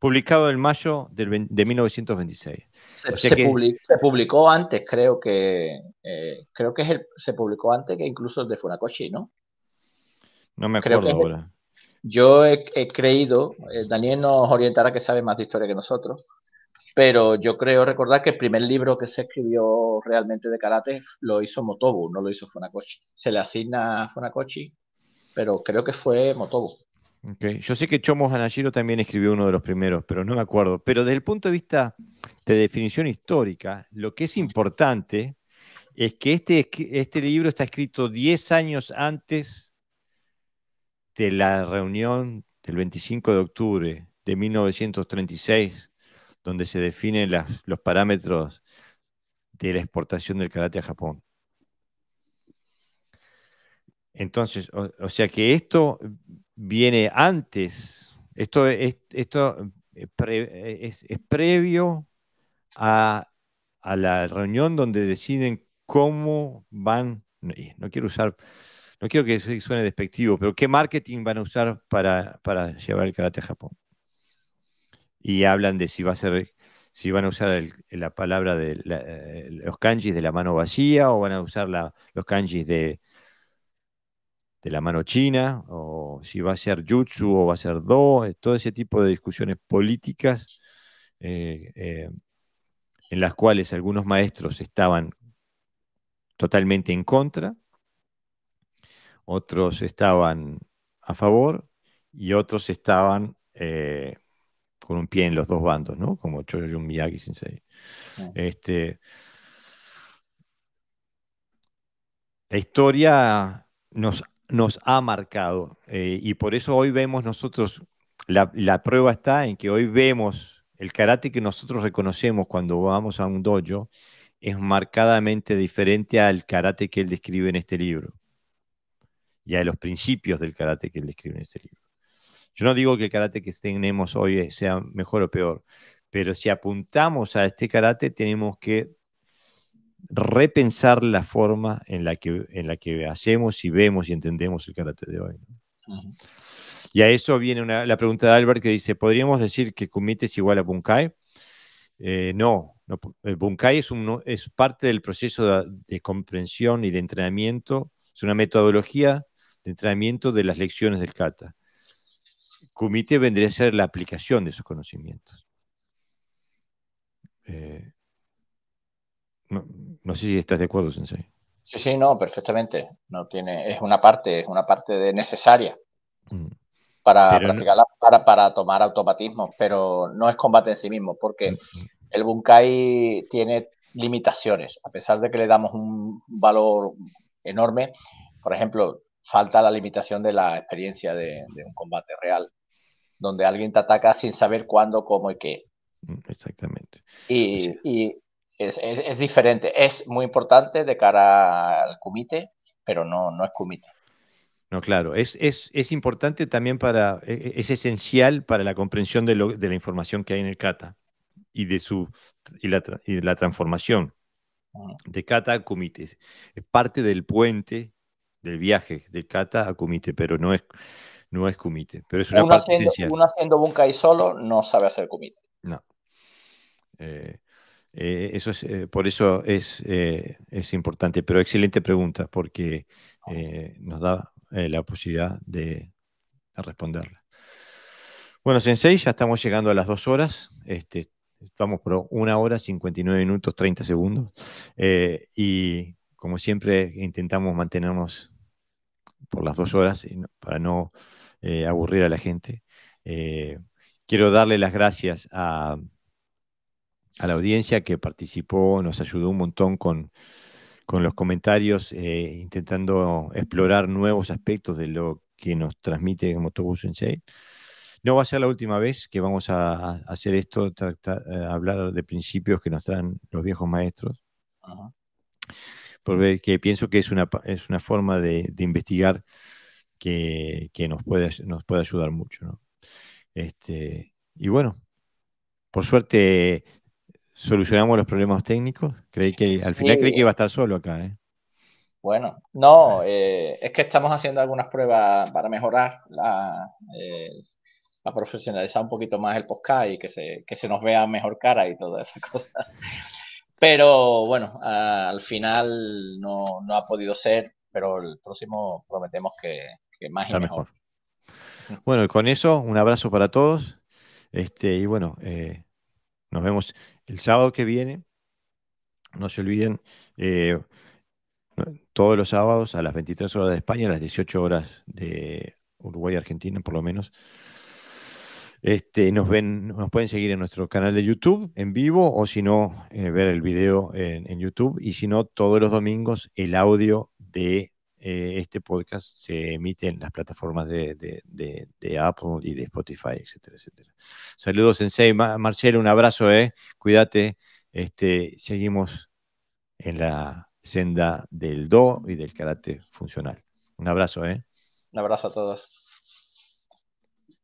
publicado en mayo de 1926. Se, publicó antes, creo que creo que se publicó antes que incluso el de Funakoshi, ¿no? No me acuerdo ahora. yo he, creído, Daniel nos orientará que sabe más de historia que nosotros, pero yo creo recordar que el primer libro que se escribió realmente de karate lo hizo Motobu, no lo hizo Funakoshi. Se le asigna a Funakoshi, pero creo que fue Motobu. Yo sé que Chomo Hanashiro también escribió uno de los primeros, pero no me acuerdo. Pero desde el punto de vista de definición histórica, lo que es importante es que este, este libro está escrito 10 años antes de la reunión del 25 de octubre de 1936 donde se definen los parámetros de la exportación del karate a Japón. Entonces, o, sea que esto viene antes, esto es, esto eh, eh, es, previo a, la reunión donde deciden cómo van, no, no, quiero usar, no quiero que suene despectivo, pero qué marketing van a usar para, para llevar el karate a Japón y hablan de si va a ser si van a usar la palabra de eh, los kanjis de la mano vacía o van a usar la, los kanjis de, de la mano china, o si va a ser jutsu o va a ser do, eh, todo ese tipo de discusiones políticas eh, en las cuales algunos maestros estaban totalmente en contra, otros estaban a favor y otros estaban con un pie en los dos bandos, ¿no? Como Choyun Miyagi Sensei. Ah. Este, la historia nos, nos ha marcado eh, y por eso hoy vemos nosotros, la, la, prueba está en que hoy vemos el karate que nosotros reconocemos cuando vamos a un dojo es marcadamente diferente al karate que él describe en este libro y a los principios del karate que él describe en este libro. Yo no digo que el karate que tenemos hoy eh, sea mejor o peor, pero si apuntamos a este karate tenemos que repensar la forma en la que, en la que hacemos y vemos y entendemos el karate de hoy. Y a eso viene la pregunta de Albert que dice, ¿podríamos decir que Kumite es igual a Bunkai? Eh, no, el eh, Bunkai es, parte del proceso de, comprensión y de entrenamiento, es una metodología de entrenamiento de las lecciones del kata. Comité vendría a ser la aplicación de esos conocimientos. Eh, no, sé si estás de acuerdo, Sensei. Sí, sí, no, perfectamente. No tiene, es una parte, es una parte necesaria mm. para practicarla, para, para, tomar automatismo, pero no es combate en sí mismo, porque mm, mm. el Bunkai tiene limitaciones, a pesar de que le damos un valor enorme. Por ejemplo, falta la limitación de la experiencia de un combate real donde alguien te ataca sin saber cuándo, cómo y qué. Mm, exactamente. Y, es, diferente. Es muy importante de cara al comité, pero no, no es comité. No, claro, es, es, importante también para, e, e, es, esencial para la comprensión de, la información que hay en el kata y de su la, transformación mm. de kata a comité. Es parte del puente del viaje de kata a comité, pero no es, no es kumite, pero es una uno parte haciendo, esencial. Uno haciendo bunkai solo no sabe hacer kumite. No. Eh, eh, eso es, eh, por eso es, es importante, pero excelente pregunta porque ah. nos da la posibilidad de, responderla. Bueno, Sensei, ya estamos llegando a las dos horas. Este, estamos por una hora, 59 minutos, 30 segundos. y como siempre, intentamos mantenernos por las dos horas para no eh, aburrir a la gente. Eh, quiero darle las gracias a, la audiencia que participó, nos ayudó un montón con, los comentarios, eh, intentando explorar nuevos aspectos de lo que nos transmite Motobu Sensei. No va a ser la última vez que vamos a, hacer esto, hablar de principios que nos traen los viejos maestros. Porque pienso que es una, es una forma de, de investigar que, nos, puede, nos puede ayudar mucho. Este, y bueno, por suerte solucionamos los problemas técnicos. Creí que al final creí que iba a estar solo acá. ¿eh? Bueno, no, eh, es que estamos haciendo algunas pruebas para mejorar la, eh, profesionalizar un poquito más el podcast y que se, nos vea mejor cara y todas esas cosas. Pero bueno, al final no, ha podido ser, pero el próximo prometemos que, más y mejor. Bueno, y con eso, un abrazo para todos. Este, y bueno, eh, nos vemos el sábado que viene. No se olviden, eh, todos los sábados a las 23 horas de España, a las 18 horas de Uruguay, Argentina, por lo menos. Este, nos, ven, nos pueden seguir en nuestro canal de YouTube en vivo o si no, eh, ver el video en, YouTube y si no, todos los domingos el audio de eh, este podcast se emite en las plataformas de, Apple y de Spotify, etcétera, etcétera. Saludos, Sensei. Marcelo, un abrazo, eh. Cuídate. Este, seguimos en la senda del Do y del karate funcional. Un abrazo, eh. Un abrazo a todos.